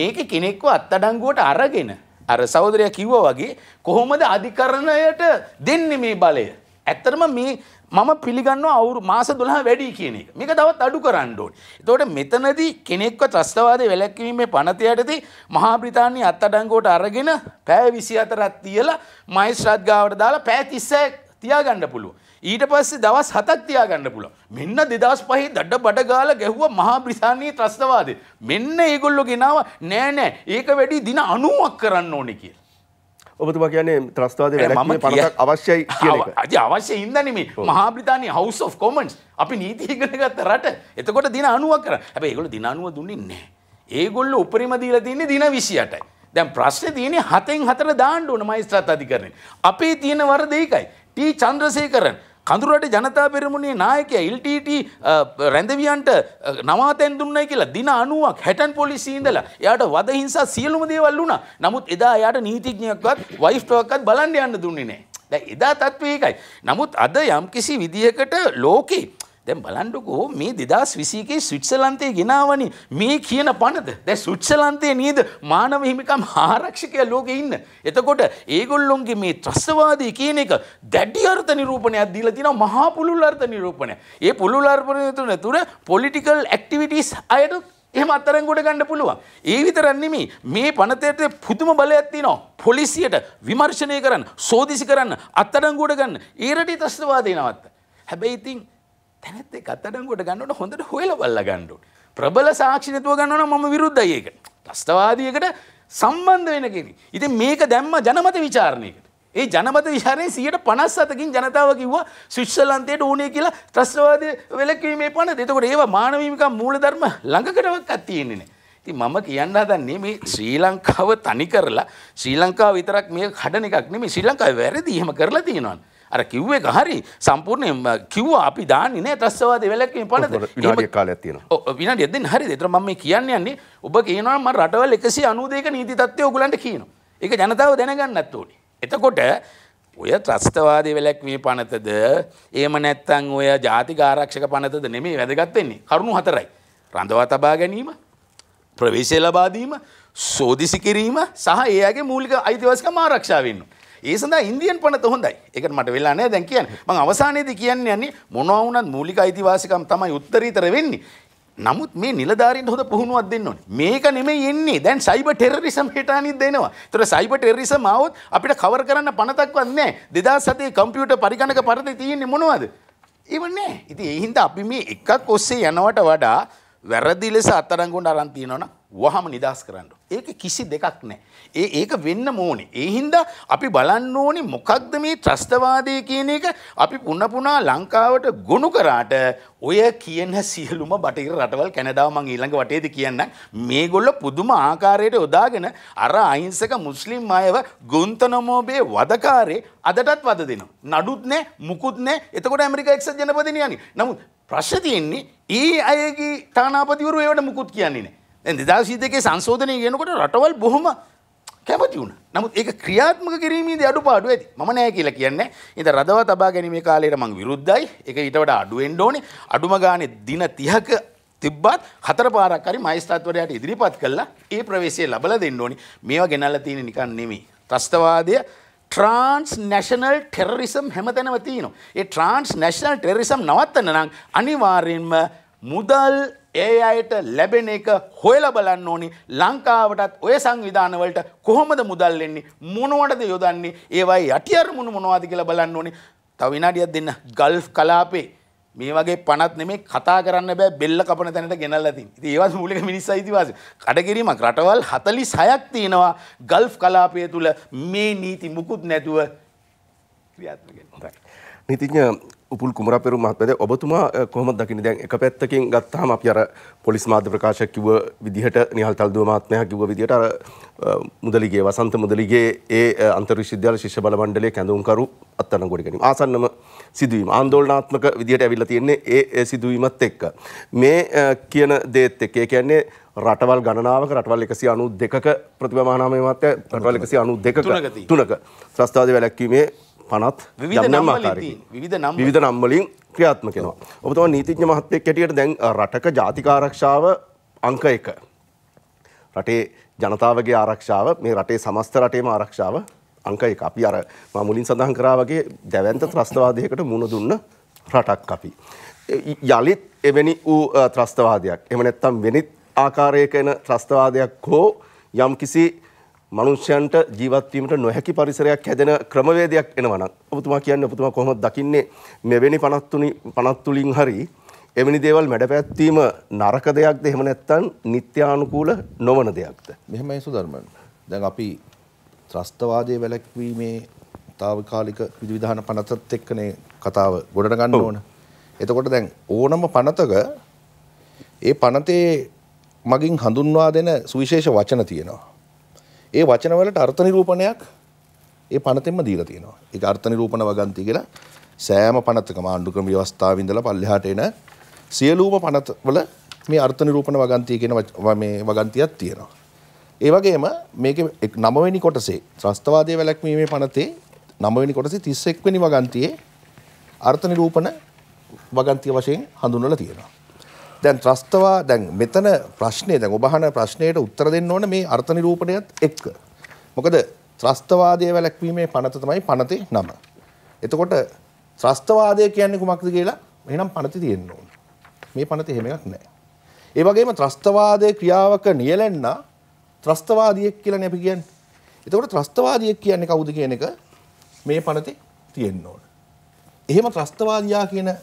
මේක කෙනෙක්ව අත්අඩංගුවට අරගෙන අර සහෝදරයා කිව්වා වගේ කොහොමද අධිකරණයට දෙන්නේ මේ බලය? ඇත්තටම මේ මම පිළිගන්නවා අවුරු මාස 12 වැඩි කියන එක. මේක තවත් අඩු කරන්න ඕනේ. එතකොට මෙතනදී කෙනෙක්ව ත්‍රස්තවාදයේ වැළැක්වීමේ පනත යටතේ මහා බ්‍රිතාන්‍ය අත්අඩංගුවට අරගෙන පැය 24ක් තියලා මයිස්ත්‍රාත් ගාවට දාලා පැය 36ක් තියාගන්න පුළුවන්. ඊට පස්සේ දවස් හතක් තියාගන්න පුළුවන්. මෙන්න 2005 දඩ බඩ ගාලා ගැහුවා මහා බ්‍රිතාන්‍යයේ ත්‍රස්තවාදය. මෙන්න ඒගොල්ලෝ ගෙනාව නෑ නෑ ඒක වැඩි දින 90ක් කරන්න ඕනේ කියලා. ඔබතුමා කියන්නේ ත්‍රස්තවාදය වැළැක්වීමේ පනතක් අවශ්‍යයි කියන එක. අද අවශ්‍ය හින්දා නෙමෙයි. මහා බ්‍රිතාන්‍යයේ House of Commons අපි නීති ඉගෙන ගත්ත රට. එතකොට දින 90ක් කරා. හැබැයි ඒගොල්ලෝ දින 90 දුන්නේ නැහැ. ඒගොල්ලෝ උපරිම දීලා තින්නේ දින 28යි. දැන් ප්‍රශ්නේ තියෙන්නේ හතෙන් හතර දාන්න ඕන මයිස්ත්‍රාත් අධිකරණය. අපේ තියෙන වරද ඒකයි. ටී චන්ද්‍රසේකරන් කඳුරට ජනතා පෙරමුණේ නායකයා ඉල්ටීට රැඳවියන්ට නවාතැන් දුන්නයි කියලා දින අනුවක් හැටන් පොලිසි ඉඳලා එයාට වද හිංසා සියලුම දේවල් වුණා. නමුත් එදා එයාට නීතිඥයෙක්වත් වයිෆ්ට්වක්වත් බලන්න යන්න දුන්නේ නැහැ. දැන් එදා තත්ත්වය ඒකයි. නමුත් අද යම්කිසි විදියකට ලෝකේ දැන් බලන්නකෝ මේ 2021 ස්විට්සර්ලන්තයේ ගෙනාවනේ මේ කියන පනත. දැන් ස්විට්සර්ලන්තයේ නේද මානව හිමිකම් ආරක්ෂකය ලෝකේ ඉන්න. එතකොට ඒගොල්ලොන්ගේ මේ ත්‍රස්තවාදී කියන එක දැඩි අර්ථ නිරූපණයක් දීලා තියෙනවා මහා පුළුල් අර්ථ නිරූපණය. ඒ පුළුල් අර්ථ නිරූපණය තුර පොලිටිකල් ඇක්ටිවිටීස් අයට එහෙම අත්තරංගුවට ගන්න පුළුවන්. ඒ විතරක් නෙමෙයි මේ පනතේට පුදුම බලයක් තියෙනවා. පොලිසියට විමර්ශනය කරන්න, සෝදිසි කරන්න, අත්තරංගුවට ගන්න. ඒ රටේ ත්‍රස්තවාදී නවත්ත. හැබැයි ඉතින් තැනැත්තේ කත්තඩංගුවට ගන්නට හොඳට හොයල බල්ල ගණ්ඩුට. ප්‍රබල සාක්ෂි නැතුව ගන්නවන මම විරුද්ධයි ඒකට. ත්‍රස්තවාදීයකට සම්බන්ධ වෙන කෙනෙක්. ඉතින් මේක දැම්ම ජනමත විචාරණයකට. ඒ ජනමත විචාරණය 157කින් ජනතාව කිව්වා ස්විට්සර්ලන්තයට ඕනේ කියලා ත්‍රස්තවාදී වැළැක්වීමේ පනත. එතකොට ඒවා මානව හිමිකම් මූලධර්ම ළඟකටවත් තියෙන්නේ නැහැ. ඉතින් මම කියන්න හදන්නේ මේ ශ්‍රී ලංකාව තනි කරලා ශ්‍රී ලංකාව විතරක් මේක හඩන එකක් නෙමෙයි ශ්‍රී ලංකාවේ වැරදි එහෙම කරලා තියෙනවා. අර කිව් එක හරි සම්පූර්ණයෙන් කිව්වා අපි දාන්නේ නෑ ත්‍රස්තවාදී වැළැක්වීම පනත. විනාඩියක් කාලයක් තියෙනවා. විනාඩියක් දෙන්න හරිද? ඒතර මම මේ කියන්නේ යන්නේ ඔබ කියනවා මම රටවල් 192ක නීති තත්ත්වය ඔයගලන්ට කියනවා. ඒක ජනතාව දැනගන්නත් ඕනේ. එතකොට ඔය ත්‍රස්තවාදී වැලැක්වීම පනතද ඒම නැත්තං ඔය ජාතික ආරක්ෂක පනතද නෙමේ වැදගත්වෙන්නේ කරුණු හතරයි. රඳවා තබා ගැනීම ප්‍රවේශය ලබාදීම සෝදිසි කිරීම සහ ඒගේ මූලික අයිතිවස්ක මාරක්ෂාවන්න. ඒ සඳහා ඉන්දියන් පනත හොඳයි එකට මට වෙලා නෑ දැන් කියන්න මං අවසානයේදී කියන්නේ යන්නේ මොනවා වුණත් මූලික අයිතිවාසිකම් තමයි උත්තරීතර වෙන්නේ නමුත් මේ නිලධාරීන්ට හොඳ පුහුණුවක් දෙන්න ඕනේ. මේක නෙමෙයි එන්නේ. දැන් සයිබර් ටෙරරිසම් හේටානිත් දෙනවා. ඒතර සයිබර් ටෙරරිසම් ආවොත් අපිට කවර් කරන්න පණතක්වත් නැහැ. 2007 කම්පියුටර් පරිගණක පරතේ තියෙන්නේ මොනවද? ඒව නැහැ. ඉතින් ඒ හින්දා අපි මේ එකක් ඔස්සේ යනවට වඩා වැරදි ලෙස අත්අඩංගුවට අරන් තියනවනම් වහම නිදාස් කරන්න ඒක කිසි දෙකක් නෑ. ඒ ඒක වෙන්න ඕනේ. ඒ හින්දා අපි බලන්න ඕනේ මොකක්ද මේ ත්‍රස්තවාදය කියන එක අපි පුන පුනා ලංකාවට ගොනු කරාට ඔය කියන සියලුම බටහිර රටවල් කැනඩාව මං ඊළඟ වටේදී කියන්නම්. මේගොල්ල පුදුම ආකාරයට යොදාගෙන අර අහිංසක මුස්ලිම් අයව ගුන්තනමෝබේ වදකාරේ අදටත් වද දෙනවා. නඩුත් නෑ, මුකුත් නෑ. එතකොට ඇමරිකා එක්සත් ජනපදනේ යන්නේ. නමුත් ප්‍රශ්න තියෙන්නේ ඒ අයගේ තානාපතිවරු ඒවට මුකුත් කියන්නේ නෑ. දෙදා සිීදකේ සංශෝධනය ගෙනකොට රටවල් බොහොම කැමති වුණ නමුත් ඒ ක්‍රියාත්මක කිරීමේද අඩු පාඩු ඇති ම නෑ කියලා කියන්න ඉත රදව තබා ගැනීම කාලයට මං විරුද්ධයි එක ඉටවට අඩුවෙන් ඕනි අඩුම ගානෙ දින තිහක තිබ්බත් හතර පාරක්කරි මයිස්ථත්වරයට ඉදිරිපත් කල්ලා ඒ ප්‍රවේශය ලබල දෙන්න ඕනි මේවා ගෙනල්ල තියෙන නිකන් නෙමේ ත්‍රස්තවාදය ට්‍රන්ස් නැශනල් ටෙරරිසම් හැමතැනවතිනවා ඒ ට්‍රන්ස් නැශනල් ටෙරරිසම් නවත්තන්න නම් අනිවාර්යෙන්ම මුදල් ඒ අයට ලැබෙන එක හොයලා බලන්න ඕනි ලංකාවටත් ඔය සංවිධානවලට කොහොමද මුදල් එන්නේ මොනවටද යොදන්නේ ඒවයි යටිඅරමුණු මොනවද කියලා බලන්න ඕනි තව විනාඩියක් දෙන්න ගල්ෆ් කලාපේ මේ වගේ පනත් නෙමේ කතා කරන්න බෑ බෙල්ල කපන තැනට ගෙනල්ලා තින්. ඉතින් ඒවත් මූලික මිනිස් අයිතිවාසිය. කඩකිරීමක් රටවල් 46ක් තියෙනවා ගල්ෆ් කලාපය තුල මේ නීති මුකුත් නැතුව ක්‍රියාත්මක වෙනවා. නීතිඥ උපුල් කුමරපෙරු මහත්මයා ඔබතුමා කොහොමද දකින්නේ දැන් එක පැත්තකින් ගත්තාම අපි අර පොලිස් මාධ්‍ය ප්‍රකාශක කිව්ව විදිහට නිහල් තල්දුව මහත්මයා කිව්ව විදිහට අර මුදලිගේ වසන්ත මුදලිගේ ඒ අන්තර්විශ්වවිද්‍යාල ශිෂ්‍ය බල මණ්ඩලයේ කැඳවුම්කරු අත්අඩංගුවට ගැනීම ආසන්නම සිදුවීම ආందోලනාත්මක විදිහට ඇවිල්ලා තියෙන්නේ ඒ සිදුවීමත් එක්ක මේ කියන දේත් එක්ක ඒ කියන්නේ රටවල් ගණනාවක රටවල් එකසි අනු දෙකක ප්‍රතිබමානාමය මත රටවල් එකසි අනු දෙකක තුනක ත්‍රස්ථාද වැලැක්වීමේ පනත් විධ නම් විධ නම්වලින් ක්‍රියාත්ම කෙනවා. ඔබතුම නීතිඥ මහත්තය කැටියට දැන් රටක ජාතිකාරක්ෂාව අංක එක. රටේ ජනතාවගේ ආරක්ෂාව මේ රටේ සමස්ත රටේම ආරක්ෂාව අංක එක අපි අර මුලින් සඳහන් කරා වගේ දැවන්ත ත්‍රස්තවාදයකට මුණ දුන්න රටක් අපි. යළිත් එවැනි වූ ත්‍රස්තවාදයක් එම නැත්තම් වෙනිත් ආකාරයක එන ත්‍රස්තවාදයක් හෝ යම්කිසි මනුෂ්‍යයන්ට ජීවත්වීමට නොහැකි පරිසරයක් හැදෙන ක්‍රමවේදයක් එනවා නම් ඔබතුමා කියන්නේ ඔබතුමා කොහොමද දකින්නේ මෙවැනි 53 50 හරි එවැනි දේවල් මැඩපැත්වීම නරක දෙයක්ද එහෙම නැත්නම් නිත්‍යානුකූල නොවන දෙයක්ද මෙහෙමයි සුධර්මන් දැන් අපි ත්‍රස්තවාදයේ වැළැක්වීමේ తాවකාලික විධිවිධාන 50ත් එක්කනේ කතාව ගොඩට ගන්න ඕන එතකොට දැන් ඕනම පනතක ඒ පනතේ මගින් හඳුන්වා දෙන සුවිශේෂ වචන තියෙනවා ඒ වචනවලට අර්ථ නිරූපණයක් ඒ පනතෙන්ම දීලා තියෙනවා. ඒක අර්ථ නිරූපණ වගන්ති කියලා සෑම පනතකම ආණ්ඩුක්‍රම ව්‍යවස්ථාවේ ඉඳලා පල්ලෙහාට එන සියලුම පනතවල මේ අර්ථ නිරූපණ වගන්තිය කියන මේ වගන්තියක් තියෙනවා. ඒ වගේම මේකේ 9 වෙනි කොටසේ ත්‍රස්තවාදයේ වැළැක්වීමේ පනතේ 9 වෙනි කොටසේ 31 වෙනි වගන්තියේ අර්ථ නිරූපණ වගන්තිය වශයෙන් හඳුන්වලා තියෙනවා. දැන් ත්‍රස්තවා දැන් මෙතන ප්‍රශ්නය දැන් ඔබහන ප්‍රශ්නයට උත්තර දෙන්න ඕන මේ අර්ථ නිරූපණයත් එක්ක. මොකද ත්‍රස්තවාදය වැළැක්වීමේ පනත තමයි පනතේ නම. එතකොට ත්‍රස්තවාදය කියන්නේ කුමක්ද කියලා එහෙනම් පනතේ තියෙන්න ඕන. මේ පනතේ එහෙම එකක් නැහැ. ඒ වගේම ත්‍රස්තවාදයේ ක්‍රියාවක නියැලෙන්න ත්‍රස්තවාදියෙක් කියලානේ අපි කියන්නේ. එතකොට ත්‍රස්තවාදියෙක් කියන්නේ කවුද කියන එක මේ පනතේ තියෙන්න ඕන. එහෙම ත්‍රස්තවාදියා කියන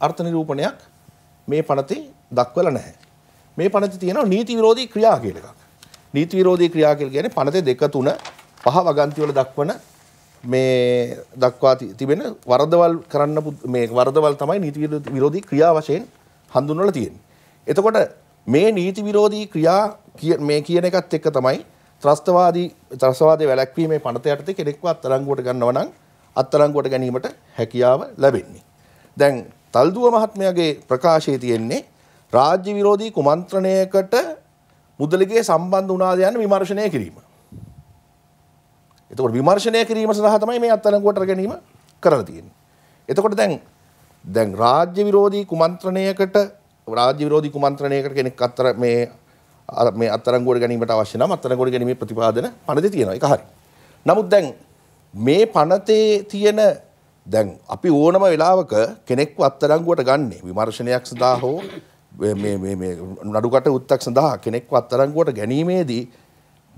අර්ථ නිරූපණයක් මේ පනතේ දක්වලා නැහැ. මේ පනතේ තියෙනවා නීති විරෝධී ක්‍රියා කියලා එකක්. නීති විරෝධී ක්‍රියා කියලා කියන්නේ පනතේ 2 3 පහ වගන්ති වල දක්වන මේ දක්වා තිබෙන වරදවල් කරන්න මේ වරදවල් තමයි නීති විරෝධී ක්‍රියා වශයෙන් හඳුන්වලා තියෙන්නේ. එතකොට මේ නීති විරෝධී ක්‍රියා මේ කියන එකත් එක්ක තමයි ත්‍රස්තවාදී ත්‍රස්තවාදයේ වැළැක්වීමේ පනත යටතේ කෙනෙක්ව අත්තරංගුවට ගන්නව නම් අත්තරංගුවට ගැනීමට හැකියාව ලැබෙන්නේ. දැන් තල්දුව මහත්මයාගේ ප්‍රකාශයේ තියෙන්නේ රාජ්‍ය විරෝධී කුමන්ත්‍රණයකට මුදලිගේ සම්බන්ධ වුණාද යන්න විමර්ශනය කිරීම. එතකොට විමර්ශනය කිරීම සඳහා තමයි මේ අත්අඩංගුවට ගැනීම කරලා තියෙන්නේ. එතකොට දැන් දැන් රාජ්‍ය විරෝධී කුමන්ත්‍රණයකට රාජ්‍ය විරෝධී කුමන්ත්‍රණයකට කෙනෙක් අතර මේ මේ අත්අඩංගුවට ගැනීමට අවශ්‍ය නම් අත්අඩංගුවට ගැනීමේ ප්‍රතිපාදන පනතේ තියෙනවා. ඒක හරි. නමුත් දැන් මේ පනතේ තියෙන දැන් අපි ඕනම වෙලාවක කෙනෙක්ව අත්අඩංගුවට ගන්න විමර්ශනයක් සඳහා හෝ නඩුකට උත්තක් සඳහා කෙනෙක් අත්තරංගුවට ගැනීමේදී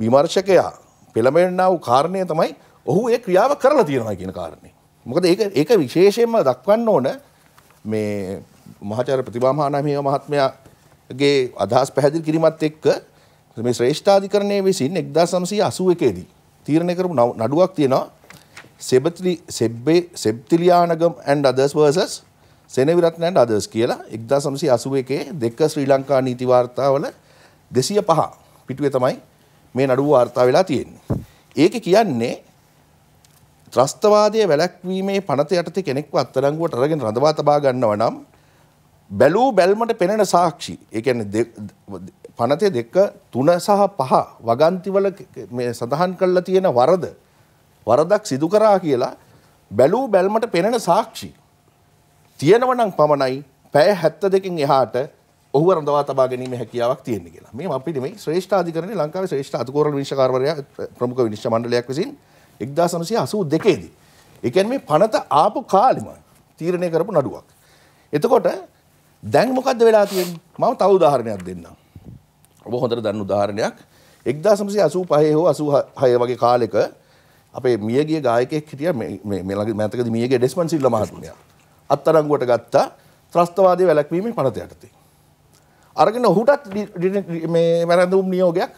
විමර්ශකයා පෙළමෙන්න්නාව කාරණය තමයි ඔහු ඒ ක්‍රියාව කරලා තියෙනවා කියන කාරණය. මොකද ඒ ඒක විශේෂයෙන්ම දක්වන්න ඕන මේ මහචර ප්‍රතිබාමහානමය මහත්මයාගේ අදහස් පැහැදිල් කිරීමත් එක්ක මේ ශ්‍රේෂ්ඨාධිකරණය විසින් එක්දා සම්සී අසුව එකේදී තීරණය කරපු නඩුවක් තියෙනවා සෙබතිලි සෙබ්බේ සෙබ්තිලියානගම් and others versus Seneviratne and others කියලා 1981 දෙක ශ්‍රී ලංකා නීති වාර්තාවල 205 පිටුවේ තමයි මේ නඩුව වාර්තා වෙලා තියෙන්නේ. ඒක කියන්නේ ත්‍රස්තවාදයේ වැළැක්වීමේ පනත යටතේ කෙනෙක්ව අත්අඩංගුවට අරගෙන රඳවා තබා ගන්නව නම් බැලූ බැල්මට පෙනෙන සාක්ෂි ඒ කියන්නේ පනතේ දෙක තුන සහ පහ වගන්තිවල මේ සඳහන් කරලා තියෙන වරද වරදක් සිදු කරා කියලා බැලූ බැල්මට පෙනෙන සාක්ෂි තියෙනවනම් පමණයි පැය 72කින් එහාට ඔහුව රඳවා තබා ගැනීම හැකියාවක් තියෙන කියලා. මේ අපි නෙමෙයි ශ්‍රේෂ්ඨ අධිකරණයේ ලංකාවේ ශ්‍රේෂ්ඨ අතුකෝරල විනිශ්චයකාරවරයා ප්‍රමුඛ විනිශ්චය මණ්ඩලයක් විසින් 1982 දී. ඒ කියන්නේ මේ පනත ආපු කාලෙම තීරණය කරපු නඩුවක්. එතකොට දැන් මොකක්ද වෙලා තියෙන්නේ? මම තව උදාහරණයක් දෙන්නම්. ඔබ හොඳට දන්න උදාහරණයක් 1985 හෝ 86 වගේ කාලෙක අපේ මියගිය ගායකයෙක් හිටියා මේ මේ මතකද මියගිය ඩෙස්මන් සිල්වා මහත්මයා. අත්තරංගුවට ගත්තා ත්‍රස්තවාදී වැලැක්වීමේ පනත යටතේ. අරගෙන ඔහුටත් මේ වැරැඳුම් නියෝගයක්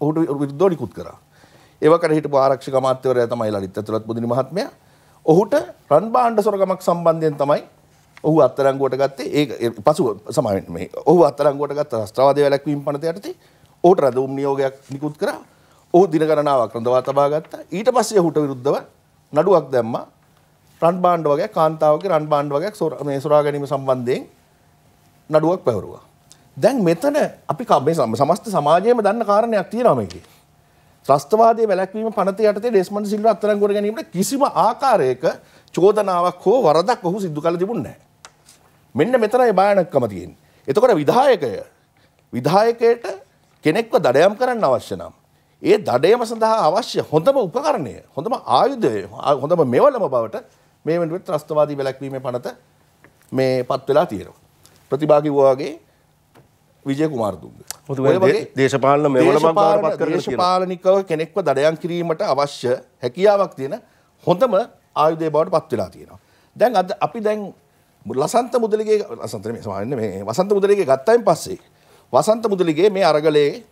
ඔහුට විරුද්ධව නිකුත් කරා. ඒවකට හිටපු ආරක්ෂක අමාත්‍යවරයා තමයි ලලිත් ඇතුළත් මුදින මහත්මයා. ඔහුට රන් භාණ්ඩ සොරකමක් සම්බන්ධයෙන් තමයි ඔහු අත්තරංගුවට ගත්තේ. ඒ පසුව සමාවෙන්න මේ ඔහු අත්තරංගුවට ගත්ත ත්‍රස්තවාදී වැලැක්වීම පනත යටතේ ඔහුට රැඳුම් නියෝගයක් නිකුත් කරා. ඔහු දින ගණනාවක් රඳවා තබා ගත්තා. ඊට පස්සේ ඔහුට විරුද්ධව නඩුවක් දැම්මා රන් බාණ්ඩ වගේ කාන්තාවගේ රන් බාණ්ඩ වගේ මේ සොරා ගැනීම සම්බන්ධයෙන් නඩුවක් පැවරුවා. දැන් මෙතන අපි මේ සමස්ත සමාජයේම දන්න කාරණයක් තියෙනවා මේකේ. ත්‍රස්තවාදයේ වැළැක්වීම පනත යටතේ ඩෙස්මන්ඩ් සිල්වා අත්අඩංගුවට ගැනීමට කිසිම ආකාරයක චෝදනාවක් හෝ වරදක් ඔහු සිදු කළ තිබුණේ නැහැ. මෙන්න මෙතනයි භයානකම තියෙන්නේ. එතකොට විධායකය විධායකයට කෙනෙක්ව දඩයම් කරන්න අවශ්‍ය නම් ඒ දඩයම සඳහා අවශ්‍ය හොඳම උපකරණය හොඳම ආයුධය හොඳම මෙවලම බවට මේ වෙනුවට ත්‍රස්තවාදී වැළැක්වීමේ පනත මේ පත් වෙලා තියෙනවා. ප්‍රතිභාගී වූවාගේ විජය කුමාරතුංග. දේශපාලන මෙවලමක් බාරපත් කරගෙන දේශපාලනිකව කෙනෙක්ව දඩයම් කිරීමට අවශ්‍ය හැකියාවක් තියෙන හොඳම ආයුධය බවට පත් වෙලා තියෙනවා. දැන් අද අපි දැන් ලසන්ත මුදලිගේ ලසන්ත මේ සමාවෙන්න මේ වසන්ත මුදලිගේ ගත්තයින් පස්සේ වසන්ත මුදලිගේ මේ අරගලයේ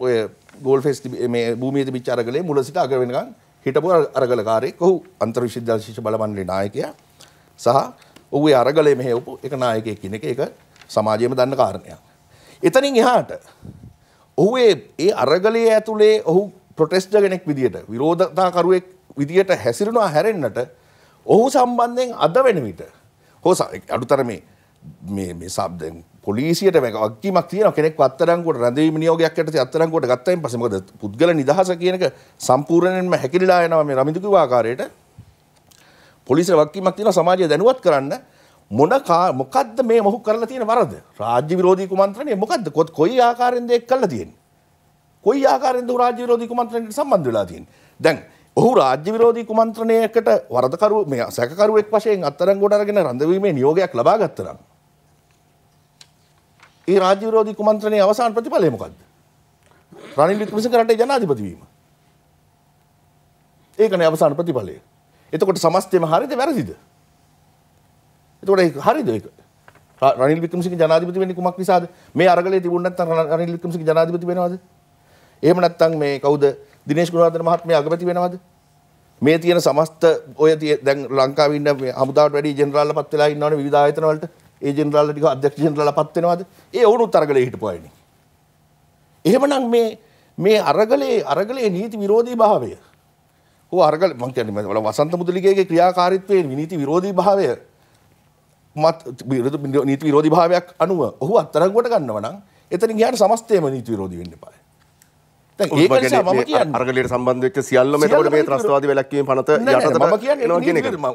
ඔය ගෝල් ෆෙස් මේ භූමියේ තිබිච්ච අරගලේ මුල සිට අග වෙනකන් හිටපු අරගලකාරයෙක් ඔහු අන්තර්විශ්වවිද්‍යාල ශිෂ්‍ය බලමණ්ඩලේ නායකයා සහ ඔහු ඒ අරගලයේ මෙහෙවපු එක නායකයෙක් කියන එක ඒක සමාජයේම දන්න කාරණයක්. එතනින් එහාට ඔහු ඒ අරගලයේ ඇතුලේ ඔහු ප්‍රොටෙස්ටර් කෙනෙක් විදියට විරෝධතාකරුවෙක් විදියට හැසිරෙනවා හැරෙන්නට ඔහු සම්බන්ධයෙන් අද වෙන විට හෝ අඩුතර මේ මේ මේ සබ්දෙන් පොලිසියට මේ වක්කීමක් තියෙනවා කෙනෙක් අත්තරංගුවට රැඳවීම නියෝගයක් යටතේ අත්තරංගුවට ගත්තයින් පස්සේ මොකද පුද්ගල නිදහස කියනක සම්පූර්ණයෙන්ම හැකිරිලා යනවා මේ රමිදු කිව්ව ආකාරයට පොලිසියට වක්කීමක් තියෙනවා සමාජය දැනුවත් කරන්න මොන මොකද්ද මේ මොහු කරලා තියෙන වරද රාජ්‍ය විරෝධී කුමන්ත්‍රණය මොකද්ද කොයි ආකාරයෙන්ද ඒක කරලා තියෙන්නේ කොයි ආකාරයෙන්ද රාජ්‍ය විරෝධී කුමන්ත්‍රණයට සම්බන්ධ වෙලා තියෙන්නේ දැන් ඔහු රාජ්‍ය විරෝධී කුමන්ත්‍රණයකට වරදකරු මේ සැකකරුවෙක් වශයෙන් අත්තරංගොඩ අරගෙන රඳවීමේ නියෝගයක් ලබා ගත්තා නම් ඒ රාජ්‍ය විරෝධී කුමන්ත්‍රණයේ අවසාන ප්‍රතිඵලය මොකද්ද? රනිල් වික්‍රමසිංහ රටේ ජනාධිපති වීම. ඒකනේ අවසාන ප්‍රතිඵලය. එතකොට සමස්තයම හරිද වැරදිද? එතකොට ඒක හරිද ඒක? රනිල් වික්‍රමසිංහ ජනාධිපති වෙන්නේ කුමක් නිසාද? මේ අරගලේ තිබුණ නැත්නම් රනිල් වික්‍රමසිංහ ජනාධිපති වෙනවද? එහෙම නැත්නම් මේ කවුද දිනේශ් ගුණවර්ධන මහත්මයා අගමැති වෙනවද? මේ තියෙන සමස්ත ඔය දැන් ලංකාවේ ඉන්න හමුදාවට වැඩි ජෙනරාල්ලා පත් වෙලා ඉන්නවනේ විවිධ ආයතන වලට. ඒ ජෙනරාල් ටික අධ්‍යක්ෂ ජෙනරාල්ලා පත් වෙනවද? ඒ වුණුත් අරගලේ හිටපුවානේ. එහෙමනම් මේ මේ අරගලේ අරගලේ නීති විරෝධී භාවය හෝ අරගල මං කියන්නේ මම වසන්ත මුදලිගේගේ ක්‍රියාකාරීත්වයේ නීති විරෝධී භාවය මත් නීති විරෝධී භාවයක් අනුව ඔහු අත්තරංගුවට ගන්නවා නම් එතන ගියාට සමස්තයම නීති විරෝධී වෙන්න එපා. අරගලට සම්බන්ධක සියල්ල මෙතකොට මේ ත්‍රස්වාද වැලක්වීම පනත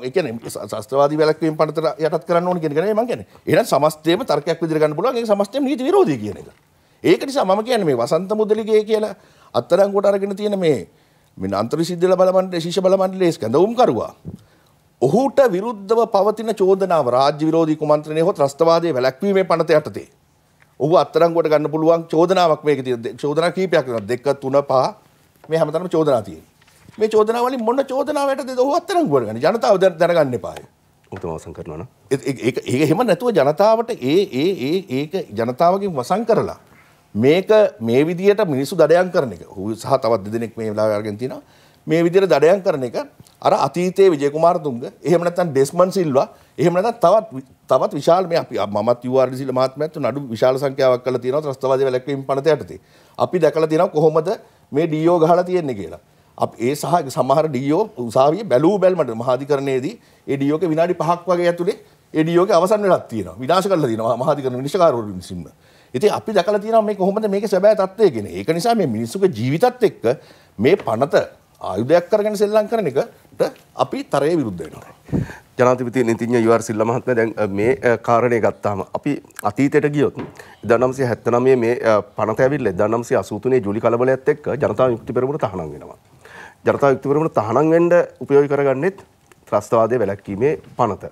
යට සස්වාද වැලක්වීම පනත යටත් කරන්න ඕන කියෙන ම ගැන එන සමස්තේම තර්කයක් විදිරගන්න පුලුවන් සමස්තම නීති විරෝධ කියන එක ඒක නිසා මම කියන මේ වසන්ත මුදලිගේ කියලා අත්තරංගොට අරගෙන තියෙන මේ මෙ අන්තර සිද්ධල බලමන්ට ශිෂ බලමන්ට ලේස් කඳවුම්කරවා ඔහුට විරුද්ධව පවතින චෝදනාව රාජ්‍ය විරෝධී කුමන්ත්‍රණය හෝ ත්‍රස්තවාදය වැලැක්වීමේ පනත යටතේ ඔහු අත්තරංගුවට ගන්න පුළුවන් චෝදනාවක් මේක තියෙන චෝදනා කීපයක් තියෙනවා දෙක තුන පහ මේ හැමතැනම චෝදනා තියෙනවා මේ චෝදනා වලින් මොන චෝදනාවකටද ඔහු අත්තරංගුවට ගන්න ජනතාව දැනගන්න එපායි උතුම වසන් කරනවා නම් ඒක ඒක එහෙම නැතුව ජනතාවට ඒ ඒ ඒ ඒක ජනතාවගෙන් වසන් කරලා මේක මේ විදියට මිනිස්සු දඩයම් කරන එක ඔහු සහ තවත් දෙදෙනෙක් මේ වෙලාවේ අරගෙන තිනවා මේ විදියට දඩයම් කරන එක අර අතීතයේ විජේකුමාරතුංග එහෙම නැත්නම් ඩෙස්මන් සිල්වා එහෙම නැත්නම් තවත් තවත් විශාලම අපි මමත් URDC මහත්මයාත් නඩු විශාල සංඛ්‍යාවක් කරලා තියෙනවා ත්‍රස්තවාදී වැළැක්වීම පනත යටතේ. අපි දැකලා තියෙනවා කොහොමද මේ DO ගහලා තියෙන්නේ කියලා. අපි ඒ සහ සමහර DO උසාවියේ බැලූ බැල්මට මහාධිකරණයේදී ඒ DO එක විනාඩි 5ක් වගේ ඇතුලේ ඒ DO එක අවසන් වෙලක් තියෙනවා. විනාශ කරලා තියෙනවා මහාධිකරණ විනිශ්චයකාරවරුන් විසින්ම. ඉතින් අපි දැකලා තියෙනවා මේ කොහොමද මේකේ සැබෑ තත්ත්වය කියන. ඒක නිසා මේ මිනිස්සුගේ ජීවිතත් එක්ක මේ පනත ආයුධයක් කරගෙන සෙල්ලම් කරන එකට අපි තරයේ විරුද්ධ වෙනවා. ජනාතිපති නිතිං යවර්සිල්ල මහත්ම දැන් මේ කාරණය ගත්තාම අපි අතීතයට ගියොත් දනම්සේ හැත්තනමේ මේ පනතැවිල්ල දනම්සේ අසූතුනේ ජුලි කලබලයත් එක් ජනතා යුක්ති පෙරමුණ තහනම් වෙනවා. ජනතා යුක්ති පෙරමුණ තහනම් වෙන්න උපයෝග කරගන්නෙත් ත්‍රස්තවාදය වැළැක්වීමේ පනත.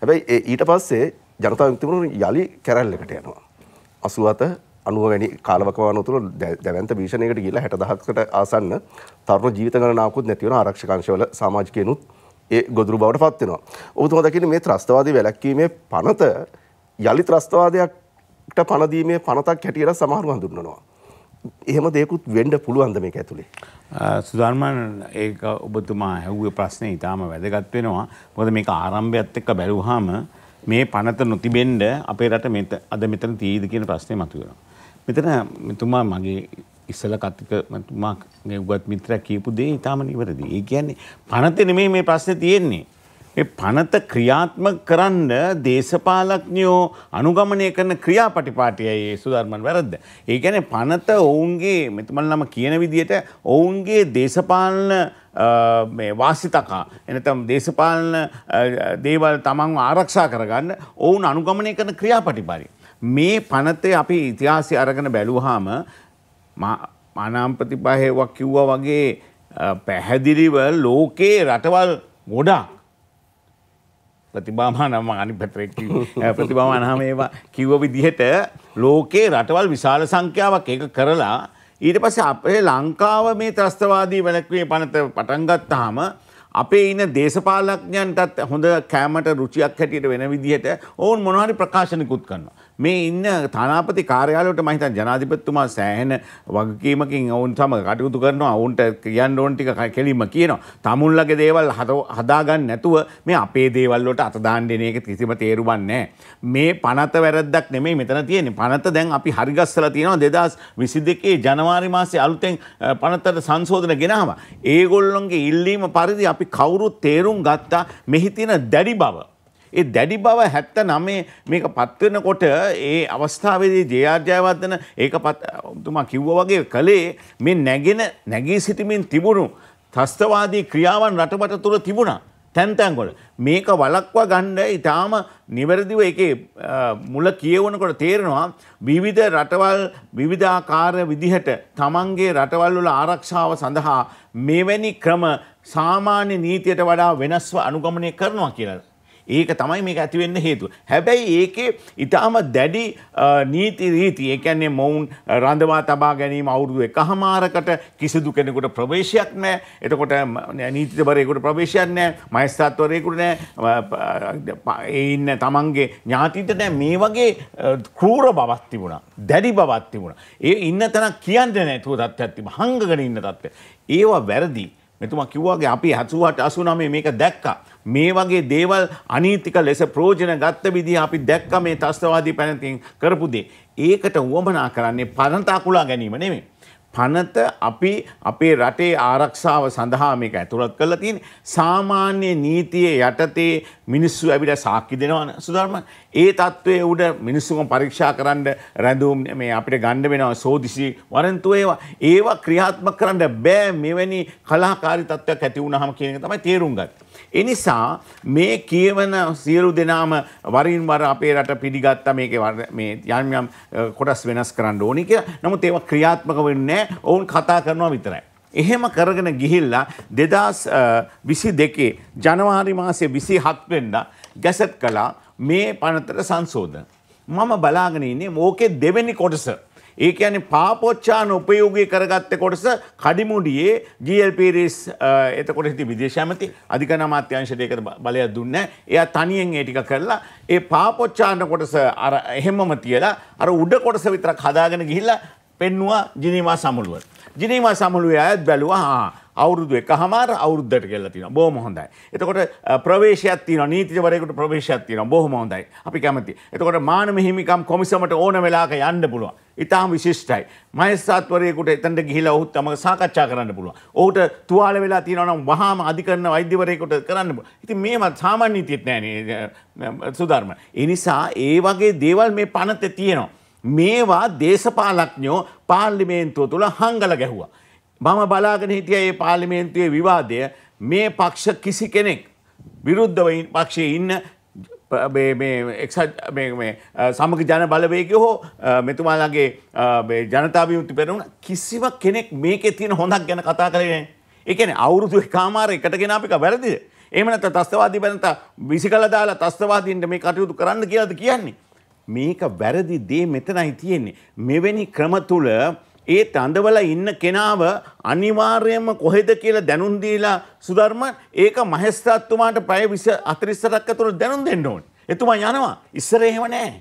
හැබැයි ඊට පස්සේ ජනතා යුක්ති පෙරමුණ යලි කැරැල්ලකට යනවා. 87 අනුව වැනි කාලවකවාන තුළ දැවන්ත භීෂණයකට ගිහිල්ලා 60000කට ආසන්න තරුණ ජීවිත ගණනාවකුත් නැති වෙන ආරක්ෂක අංශවල සමාජිකයනුත් ඒ ගොදුරු බවට පත්වෙනවා. ඔබතුම දකින මේ ත්‍රස්තවාදී වැලැක්වීමේ පනත යළි ත්‍රස්තවාදයක්ට පනදීමේ පනතක් හැටියට සමහරු හඳුන්වනවා. එහෙම දෙයකුත් වෙන්ඩ පුළුවන්ද මේක ඇතුළේ. සුදර්මන් ඒ ඔබතුමා හැව්ව ප්‍රශ්නය ඉතාම වැදගත්වෙනවා මොද මේක ආරම්භයත් එක්ක බැලූහාම මේ පනත නොතිබෙන්ඩ අපේ රට අද මෙතන තීද කියන ප්‍රශ්නය මතුවෙන. මෙතන මෙතුමා මගේ ඉස්සල කතිකමතුමාගේ උගත් මිත්‍රයක් කියපු දේ ඉතාම නිවැරදි. ඒ කියන්නේ පනත නෙමෙයි මේ ප්‍රශ්නේ තියෙන්නේ. මේ පනත ක්‍රියාත්මක කරන්න දේශපාලඥයෝ අනුගමනය කරන ක්‍රියාපටිපාටියයි ඒ සුධර්මන් වැරද්ද. ඒ කියන්නේ පනත ඔවුන්ගේ මෙතුමන් කියන විදිහට ඔවුන්ගේ දේශපාලන මේ වාසිතකා එනතම් දේශපාලන දේවල් තමන් ආරක්ෂා කරගන්න ඔවුන් අනුගමනය කරන ක්‍රියාපටිපාටි. මේ පනතේ අපි ඉතිහාසය අරගෙන බැලුවාම මානාම්පතිපාහේවක් කිව්වා වගේ පැහැදිලිව ලෝකයේ රටවල් ගොඩක් ප්‍රතිබාමානම අනි පැතරෙක් [LAUGHS] ප්‍රතිබාමානහම ඒවා කිව්ව විදිහට ලෝකයේ රටවල් විශාල සංඛ්‍යාවක් ඒක කරලා ඊට පස්සේ අපේ ලංකාව මේ ත්‍රස්තවාදී වැළැක්වීමේ පනත පටන් ගත්තාම අපේ ඉන්න දේශපාලඥයන්ටත් හොඳ කෑමට රුචියක් හැටියට වෙන විදිහට ඔවුන් මොනවා හරි ප්‍රකාශනිකුත් කරනවා. මේ ඉන්න තානාපති කාර්යාලයට මම හිතන්නේ ජනාධිපතිතුමා සෑහෙන වගකීමකින් ඔවුන් සමග කටයුතු කරනවා. ඔවුන්ට කියන්න ඕන ටික කෙලින්ම කියනවා. තමුන්ලගේ දේවල් හදාගන්න නැතුව මේ අපේ දේවල් වලට අත දාන්න එන එක කිසිම තේරුමක් නැහැ. මේ පනත වැරද්දක් නෙමෙයි මෙතන තියෙන්නේ. පනත දැන් අපි හරිගස්සලා තියෙනවා 2022 ජනවාරි මාසේ අලුතෙන් පනතට සංශෝධන ගෙනාවා. ඒගොල්ලොන්ගේ ඉල්ලීම පරිදි අපි කවුරුත් තේරුම් ගත්තා මෙහි තියෙන දැඩි බව ඒ දැඩි බව හැත්ත නමේ මේක පත්වෙනකොට ඒ අවස්ථාවේදී ජයාජයවර්ධන ඒක තුමා කිව්ව වගේ කළේ මේ නැගෙන නැගී සිටිමින් තිබුණු ත්‍රස්තවාදී ක්‍රියාවන් රටබට තුළ තිබුණා. තැන්තැන්ගොල මේක වලක්වා ගණ්ඩ ඉතාම නිවැරදිව එක මුල කියවනකොට තේරෙනවා විවිධ රටවල් විවිධාකාර විදිහට තමන්ගේ රටවල්වල ආරක්ෂාව සඳහා මෙවැනි ක්‍රම සාමාන්‍ය නීතියට වඩා වෙනස්ව අනුගමනය කරනවා කියලා. ඒක තමයි මේක ඇතිවෙන්න හේතුව. හැබැයි ඒකේ ඉතාම දැඩි නීති රීති ඒ කියන්නේ මොවුන් රඳවා තබා ගැනීම අවුරුදු එකහමාරකට කිසිදු කෙනෙකුට ප්‍රවේශයක් නැහැ. එතකොට නීතිවරයෙකුට ප්‍රවේශයක් නැහැ. මහස්ථාත්වරයෙකුට නැහැ. ඒ ඉන්න තමන්ගේ ඥාතින්ට නැහැ. මේ වගේ ක්‍රූර බවක් තිබුණා. දැඩි බවක් තිබුණා. ඒ ඉන්න තැනක් කියන්නේ නැතුව තත්ත්වයක් තිබුණා. හංගගෙන ඉන්න තත්ත්වයක්. ඒවා වැරදි. මෙතුමා කිව්වාගේ අපි 88 89 මේක දැක්කා. මේ වගේ දේවල් අනීතික ලෙස ප්‍රෝජන ගත්ත විදිහ අපි දැක්ක මේ ත්‍ස්තවාදී පැනතින් කරපු දේ. ඒකට වුවමනා කරන්නේ පනත අකුලා ගැනීම නෙමෙයි. පනත අපි අපේ රටේ ආරක්ෂාව සඳහා මේක ඇතුළත් කරලා තියෙන සාමාන්‍ය නීතියේ යටතේ මිනිස්සු ඇවිල්ලා සාක්ෂි දෙනවන සුධර්ම ඒ තත්ත්වයේ උඩ මිනිස්සුම පරීක්ෂා කරන්න රැඳවුම් මේ අපිට ගන්න වෙනවා සෝදිසි වරන්තු ඒවා ඒවා ක්‍රියාත්මක කරන්න බෑ මෙවැනි කලාකාරී තත්ත්වයක් ඇති වුණාම කියන එක තමයි තේරුම් ගත්තේ. ඒ නිසා මේ කියවන සියලු දෙනාම වරින් වර අපේ රට පිළිගත්තා මේකේ මේ යම් යම් කොටස් වෙනස් කරන්න ඕනි කියලා. නමුත් ඒවා ක්‍රියාත්මක වෙන්නේ නැහැ. ඔවුන් කතා කරනවා විතරයි. එහෙම කරගෙන ගිහිල්ලා දෙදස් විසි දෙකේ ජනවාරි මාසේ විසි හත්වෙන්ඩ ගැසත් කලා මේ පනතර සංශෝධන. මම බලාගෙන ඉන්නේ ඕකේ දෙවෙනි කොටස. ඒ කියන්නේ පාපොච්චාන උපයෝගී කරගත්ත කොටස කඩිමුඩියේ GLPරිස් එතකොට හිටි විදේශ ඇමති අධිකරණ අමාත්‍යාංශයට ඒක බලයක් දුන්නේ එයා තනියෙන් ඒ ටික කරලා ඒ පාපොච්චාන කොටස අර එහෙමම තියලා අර උඩ කොටස විතරක් හදාගෙන ගිහිල්ලා පෙන්නවා ජිනීවා සමුළුවට. ජිනීවා සමුළුවේ අයත් බැලුවා හා අවුරුදු එක හමාර අවුද්ධට කෙල්ල තින බොහම හොඳයි. එතකොට ප්‍රවේශයක් තින නීතිවරයකට ප්‍රවේශයක් තින බොහොම හොඳයි අපි කැමති. එතකොට මානම හිමිකම් කොමිසමට ඕන වෙලාක යන්න පුළුවන්. ඉතාම විශිෂ්ටයි. මහස්සාත්වරයෙකුට එතනට ගිහිලා ඔහුත් තමක සාකච්ඡා කරන්න පුළුවන්. ඔහුට තුවාල වෙලා තියෙනවා නම් වහාම අධිකරණ වෛද්‍යවරයෙකුට කරන්න පුළුවන්. ඉතින් මේවත් සාමාන්‍ය නීතියත් නෑනේ සුධර්ම. ඒ නිසා ඒ වගේ දේවල් මේ පනතේ තියෙනවා. මේවා දේශපාලඥෝ පාර්ලිමේන්තුව තුළ හංගල ගැහුවා. මම බලාගෙන හිටිය ඒ පාර්ලිමේන්තුවේ විවාදය මේ පක්ෂ කිසි කෙනෙක් විරුද්ධව පක්ෂයේ ඉන්න සමග ජන බලවේග හෝ මෙතුමාලගේ ජනතාවයුතු පෙරුණ කිසිව කෙනෙක් මේක තියෙන හොඳක් ගැන කතා කරගෙන. එකන අවුරුදු කාමාර එකට ගෙන අපික වැරදිද. එමනත තස්තවාදී බැනත විසි කල දාලා තස්තවාදීන්ට මේ කටයුතු කරන්න කියලද කියන්නේ. මේක වැරදි දේ මෙතනයි තියෙන්නේ. මෙවැනි ක්‍රම තුල ඒත් අඳවල ඉන්න කෙනාව අනිවාර්යයෙන්ම කොහෙද කියලා දැනුම් දීලා සුධර්ම ඒක මහේස්ත්‍රාත්තුමාට පැය 20 40ක් ඇතුළත දැනුම් දෙන්න ඕනේ. එතුමා යනවා. ඉස්සර එහෙම නැහැ.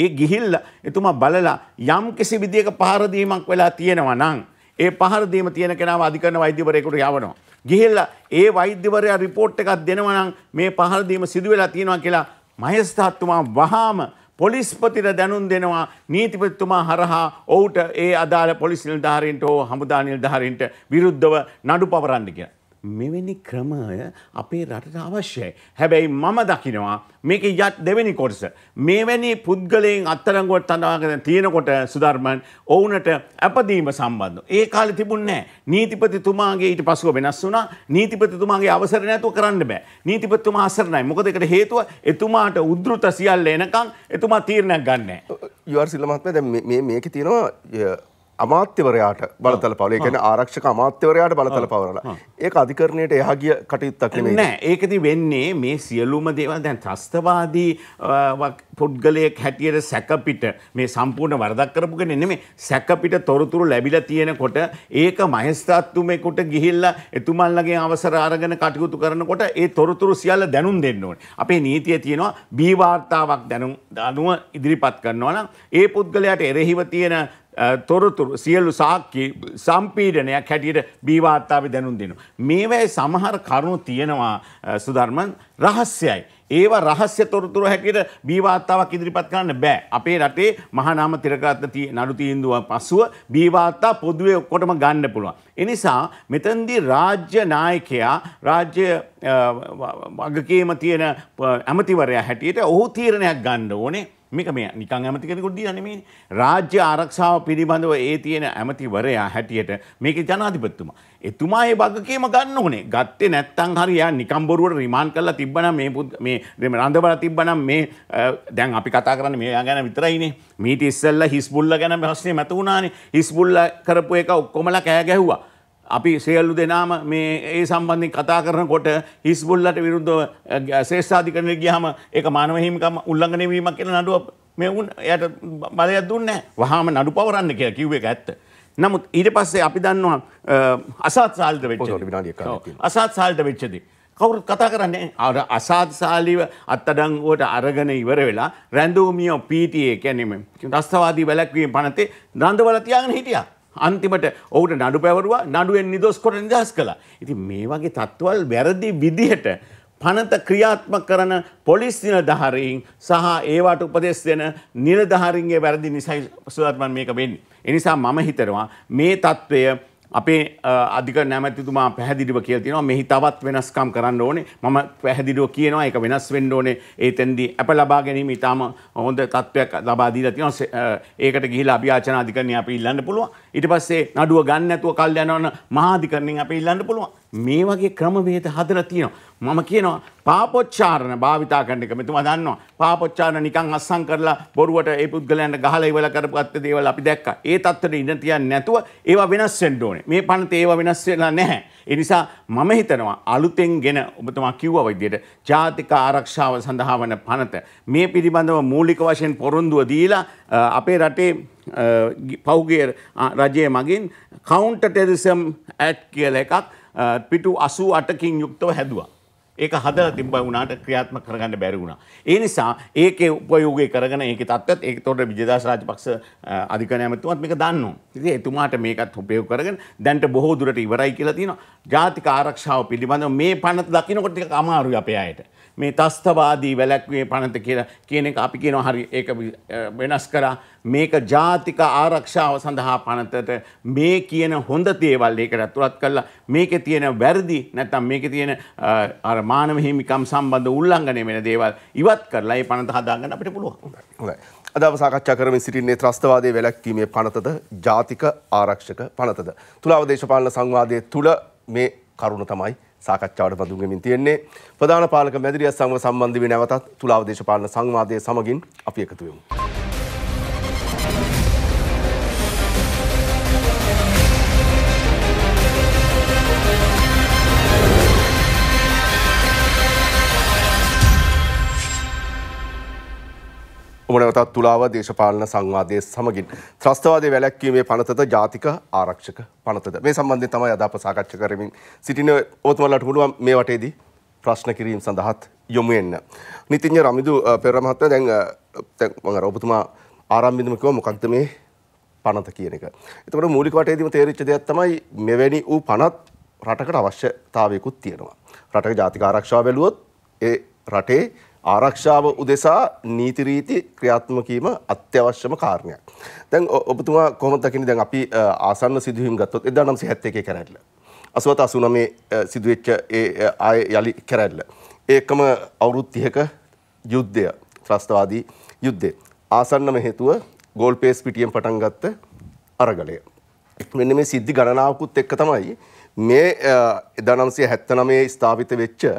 ඒ ගිහිල්ලා එතුමා බලලා යම් කිසි විදියක පහර දීමක් වෙලා තියෙනවා නම් ඒ පහර දීම තියෙන කෙනාව අධිකරණ වෛද්‍යවරයෙකුට යවනවා. ගිහිල්ලා ඒ වෛද්‍යවරයා රිපෝට් එකක් දෙනවා නම් මේ පහර දීම සිදු වෙලා තියෙනවා කියලා මහේස්ත්‍රාත්තුමා වහාම පොලිස්පතිට දැනුම් දෙනවා නීතිපතිතුමා හරහා ඔවුට ඒ අදාළ පොලිස් නිලධාරීන්ට හෝ හමුදා නිලධාරීන්ට විරුද්ධව නඩු පවරන්න කියලා. මෙවැනි ක්‍රමය අපේ රටට අවශ්‍යයි. හැබැයි මම දකිනවා මේක යත් දෙවැනි කොටස. මේවැනි පුද්ගලයෙන් අත්තරංගුවට තඳවාගෙන තියෙනකොට සුධර්මන් ඔවුනට ඇපදීම සම්බන්ධ. ඒ කාලෙ තිබුණේ නීතිපතිතුමාගේ ඊට පසුව වෙනස් වුණා. නීතිපතිතුමාගේ අවසර නැතුව කරන්න බෑ. නීතිපතිතුමා අසරණයි. මොකද ඒකට හේතුව එතුමාට උද්ෘත සියල්ල එනකන් එතුමා තීරණයක් ගන්නෑ. යුවර් සිල්ල මහත්මයා දැන් මේ මේකේ තියෙනවා අමාත්‍යවරයාට බලතල පවල එකන ආරක්ෂක අමාත්‍යවරයාට බලතල පවරලා ඒ අධිකරණයට එහගිය කටයුත්තක් නෑ ඒකති වෙන්නේ මේ සියලුම දේවල් දැන් ත්‍රස්තවාදී පුද්ගලයෙක් හැටියට සැකපිට මේ සම්පූර්ණ වරදක් කරපු කෙන නෙමේ සැකපිට තොරතුරු ලැබිලා තියෙනකොට ඒක මහස්ථාත්තුමෙකුට ගිහිල්ලා එතුමල්ලගේ අවසර අරගෙන කටයුතු කරනකොට ඒ තොරතුරු සියල්ල දැනුම් දෙන්න ඕනේ. අපේ නීතිය තියෙනවා බී වාර්තාවක් දැනුම් අනුව ඉදිරිපත් කරනවා නම් ඒ පුද්ගලයාට එරෙහිව තියෙන තොරතුරු සියලු සාක්කි සම්පීඩනයක් හැටියට බීවාර්තාව දැනුම් දෙනු. මේවැයි සමහර කරුණු තියෙනවා සුධර්මන් රහස්‍යයි. ඒව රහස්‍ය තොරතුර හැටියට බීවාර්තාවක් ඉදිරිපත් කරන්න බෑ. අපේ රටේ මහානාම තිරකරත්න නඩු තීන්දුව පසුව බීවාර්තා පොදුවේ ඔක්කොටම ගන්න පුළුවන්. එනිසා මෙතනදී රාජ්‍ය නායකයා රාජ්‍ය වගකීම තියෙන ඇමතිවරයා හැටියට ඔහු තීරණයක් ගන්න ඕනේ. මේක මේ නිකං ඇමති කෙනෙකුට දීලා නෙමෙයි රාජ්‍ය ආරක්ෂාව පිළිබඳව ඒ තියෙන ඇමතිවරයා හැටියට මේකේ ජනාධිපතිතුමා එතුමා ඒ වගකීම ගන්න ඕනේ ගත්තේ නැත්නම් හරි යා නිකම් බොරුවට රිමාන්ඩ් කරලා තිබ්බනම් මේ මේ රඳවලා තිබ්බනම් මේ දැන් අපි කතා කරන්නේ මේ ගැන විතරයිනේ මීට ඉස්සෙල්ලා හිස්බුල්ලා ගැන ප්‍රශ්නේ මතු වුණානේ හිස්බුල්ලා කරපු එක ඔක්කොමලා කෑ ගැහුවා අපි සියල්ලු දෙනාම මේ ඒ සම්බන්ධයෙන් කතා කරනකොට හිස්බුල්ලට විරුද්ධව ශේෂ්ඨාධිකරණයට ගියාම ඒක මානව හිමිකම් උල්ලංඝනය වීමක් කියලා නඩුව මේ උන් එයාට බලයක් දුන්නේ වහාම නඩු පවරන්න කියලා කිව්ව එක ඇත්ත. නමුත් ඊට පස්සේ අපි දන්නවා අසත් සාලිත වෙච්ච අසත් සාලිත වෙච්චදී කවුරුත් කතා කරන්නේ අර අසාධශාලීව අත්තඩංගුවට අරගෙන ඉවර වෙලා රැඳවූමියෝ පීටියේ කැනීම රස්තවාදී වැලැක්වීම පනතේ දන්දවල තියාගෙන හිටියා අන්තිමට ඔහුට නඩු පැවරවා නඩුවෙන් නිදොස් කොට නිදහස් කළා. ඉතින් මේ වගේ තත්ත්වල් වැරදි විදිහට පනත ක්‍රියාත්මක කරන පොලිස් නිලධාරීන් සහ ඒවට උපදෙස් දෙන නිලධාරීන්ගේ වැරදි නිසයි සුදත්මන් මේක වෙන්නේ. එනිසා මම හිතනවා මේ తත්වය අපේ අධික නැමැතිතුමා පැහැදිලිව කියලා තියෙනවා මෙහි තවත් වෙනස්කම් කරන්න ඕනේ මම පැහැදිලිව කියනවා ඒක වෙනස් වෙන්න ඕනේ ඒ තෙන්දී අප ලබා ගැනීම ඉතාම හොඳ තත්ත්වයක් ලබා දීලා තියෙනවා ඒකට ගිහිලා අභියාචන අධිකරණය අපි ඉල්ලන්න පුළුවන් ඊට පස්සේ නඩුව ගන්න නැතුව කල් යනවන මහා අධිකරණයෙන් අපි ඉල්ලන්න පුළුවන් මේ වගේ ක්‍රමවේද හදලා තියෙනවා. මම කියනවා පාපොච්චාරණ භාවිතා කරන එක මෙතුමා දන්නවා. පාපොච්චාරණ නිකන් අස්සම් කරලා බොරුවට ඒ පුද්ගලයන්ට ගහලා ඉවල කරපත්ත දේවල් අපි දැක්කා. ඒ තත්ත්වෙට ඉඳ තියන්නේ නැතුව ඒවා වෙනස් වෙන්න ඕනේ. මේ පනතේ ඒවා වෙනස් වෙලා නැහැ. ඒ නිසා මම හිතනවා අලුතෙන් ගෙන ඔබතුමා කිව්වා විදිහට ජාතික ආරක්ෂාව සඳහා වන පනත මේ පිළිබඳව මූලික වශයෙන් පොරොන්දුව දීලා අපේ රටේ පෞගේ රජය මගින් කවුන්ට ටෙරිසම් ඇට් කියල එකක් පිටු අසූ අටකින් යුක්තව හැදවා. ඒක හදල තිබ වුණට ක්‍රියාත්ම කරගන්න බැරි වුණා. ඒ නිසා ඒක උපයෝගය කරගෙන ඒක තත්වත් ඒක තොට විජදස් රාජපක්ෂ අධිකනයමතුවත් මේක දන්න. ඉති එතුමාට මේකත් හොපයව කරගෙන දැන්ට බොහෝ දුරට ඉවරයි කියලා තියෙන ජාතික ආරක්ෂාව පිළිබඳව මේ පනත් දකිනකොට අමාරු අපේ අයට. මේ තස්තවාදී වැලැක්වේ පනත කියලා කියන එක අපි කියනවා හරි ඒක වෙනස් කරා මේක ජාතික ආරක්ෂාව සඳහා පනතට මේ කියන හොඳ දේවල් ඒකට ඇතුළත් කරලා මේකේ තියෙන වැරදි නැත්නම් මේකේ තියෙන අර මානව හිමිකම් සම්බන්ධ උල්ලංඝනය වෙන දේවල් ඉවත් කරලා ඒ පනත හදාගන්න අපිට පුළුවන්. හොඳයි. අදව සාකච්ඡා කරමින් සිටින්නේ ත්‍රස්තවාදයේ වැළැක්වීමේ පනතද ජාතික ආරක්ෂක පනතද. තුලාව දේශපාලන සංවාදයේ තුල මේ කරුණ තමයි සාකච්ඡාවට පතුගමින් තියෙන්නේ ප්‍රධාන පාලක මැදිරිය සංව සම්බන්ධ වී නැවතත් තුලාව දේශපාලන සංවාදය සමගින් අපි එකතු වෙමු. උමනවතත් තුලාව දේශපාලන සංවාදය සමගින් ත්‍රස්තවාදය වැලැක්වීමේ පනතද ජාතික ආරක්ෂක පනතද මේ සම්බන්ධය තමයි අදා පසාකච්ච කරමින් සිටින ඕතුමල්ලට පුළුවන් මේ වටේදී ප්‍රශ්න කිරීම් සඳහත් යොමු එන්න. නිතිං්ඥ රමිදු පෙරමහත්ව දැන් මඟ ඔබතුමා ආරම්බිඳමකව මොකක්ද මේ පනත කියනක. එතකට මූලික වටේදීම තේරච්ච දෙයක් තමයි මෙවැනි වූ පනත් රටකට අවශ්‍යතාවයකුත් තියෙනවා. රටක ජාතික ආරක්ෂාව බැලුවොත් ඒ රටේ ආරක්ෂාව උදෙසා නීතිරීති ක්‍රියාත්මකීම අත්‍යවශ්‍යම කාරණයක්. දැන් ඔබතුමා කොහොමද දකින්නේ දැන් අපි ආසන්න සිදුවීම් ගත්තොත් 1971 කැරැල්ල. 88 89 සිදුවෙච්ච ඒ ආය යලි කැරැල්ල. ඒකම අවුරුදු 30ක යුද්ධය, ත්‍රස්තවාදී යුද්ධය. ආසන්නම හේතුව ගෝල්පේස් පිටියෙන් පටන් ගත්ත අරගලය. මෙන්න මේ සිද්ධි ගණනාවකුත් එක්ක තමයි මේ 1979 ස්ථාපිත වෙච්ච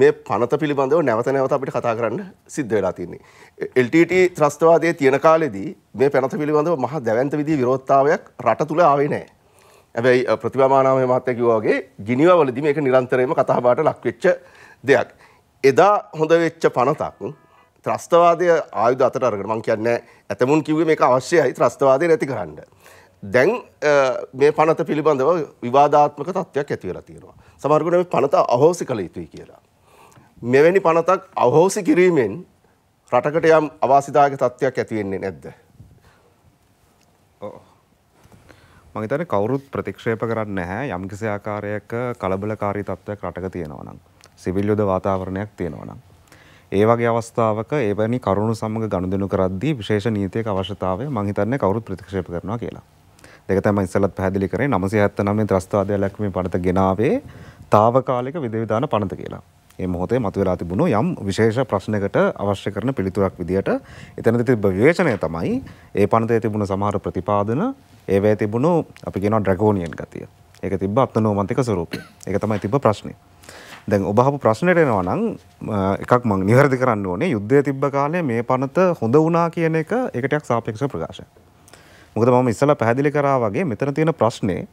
මේ පනත පිළිබඳව නැවත නැවත අපිට කතා කරන්න සිද්ධ වෙලා තින්නේ. LTT ත්‍රස්තවාදයේ තියෙන කාලෙදී මේ පැනත පිළිබඳව මහා දැවැන්ත විදිහේ විරෝධතාවයක් රට තුල ආවේ නැහැ. හැබැයි ප්‍රතිභාමානාමය මහත්තයා කිව්වා වගේ ජිනීවා වලදී මේක නිරන්තරයෙන්ම කතා බහට ලක් වෙච්ච දෙයක්. එදා හොඳ වෙච්ච පනතක් ත්‍රස්තවාදය ආයුධ අතට අරගෙන මම කියන්නේ ඇතමුන් කිව්වේ මේක අවශ්‍යයි ත්‍රස්තවාදය නැති කරන්න. දැන් මේ පනත පිළිබඳව විවාධාත්මක තත්ත්වයක් ඇති වෙලා තියෙනවා. සමහරකට මේ පනත අහෝසි කළ යුතුයි කියලා. මෙවැනි පනතක් අවහෝසි කිරීමෙන් රටකට යම් අවාසිදායක තත්ත්වයක් ඇති වෙන්නේ නැද්ද? මම හිතන්නේ කවුරුත් ප්‍රතික්ෂේප කරන්නේ නැහැ යම්කිසි ආකාරයක කලබලකාරී තත්ත්වයක් රටක තියෙනවා නම් සිවිල් යුද වාතාවරණයක් තියෙනවා නම් ඒ වගේ අවස්ථාවක එවැනි කරුණු සමග ගනුදෙනු කරද්දී විශේෂ නීතියක අවශ්‍යතාවය මම හිතන්නේ කවුරුත් ප්‍රතික්ෂේප කරනවා කියලා. දෙක තමයි ඉස්සෙල්ලත් පැහැදිලි කරේ 979 ත්‍රස්තවාදය ලැක්මේ පනත ගෙනාවේ తాවකාලික විධිවිධාන පනත කියලා. මේ මොහොතේ මතුවලා තිබුණු යම් විශේෂ ප්‍රශ්නයකට අවශ්‍ය කරන පිළිතුරක් විදියට එතනදී තිබ්බ විවේචනය තමයි ඒ පනතේ තිබුණු සමහර ප්‍රතිපාදන ඒවැය තිබුණු අපි කියනවා ඩ්‍රැගෝනියන් ගතිය. ඒක තිබ්බ අත්නෝමන්තික ස්වරූපය. ඒක තමයි තිබ්බ ප්‍රශ්නේ. දැන් ඔබහපු ප්‍රශ්නයට එනවා නම් එකක් මං නිවැරදි කරන්න ඕනේ යුද්ධය තිබ්බ කාලේ මේ පනත හොඳ වුණා කියන එක ඒකටයක් සාපේක්ෂ ප්‍රකාශයක්. මොකද මම ඉස්සලා පැහැදිලි කරා වගේ මෙතන තියෙන ප්‍රශ්නේ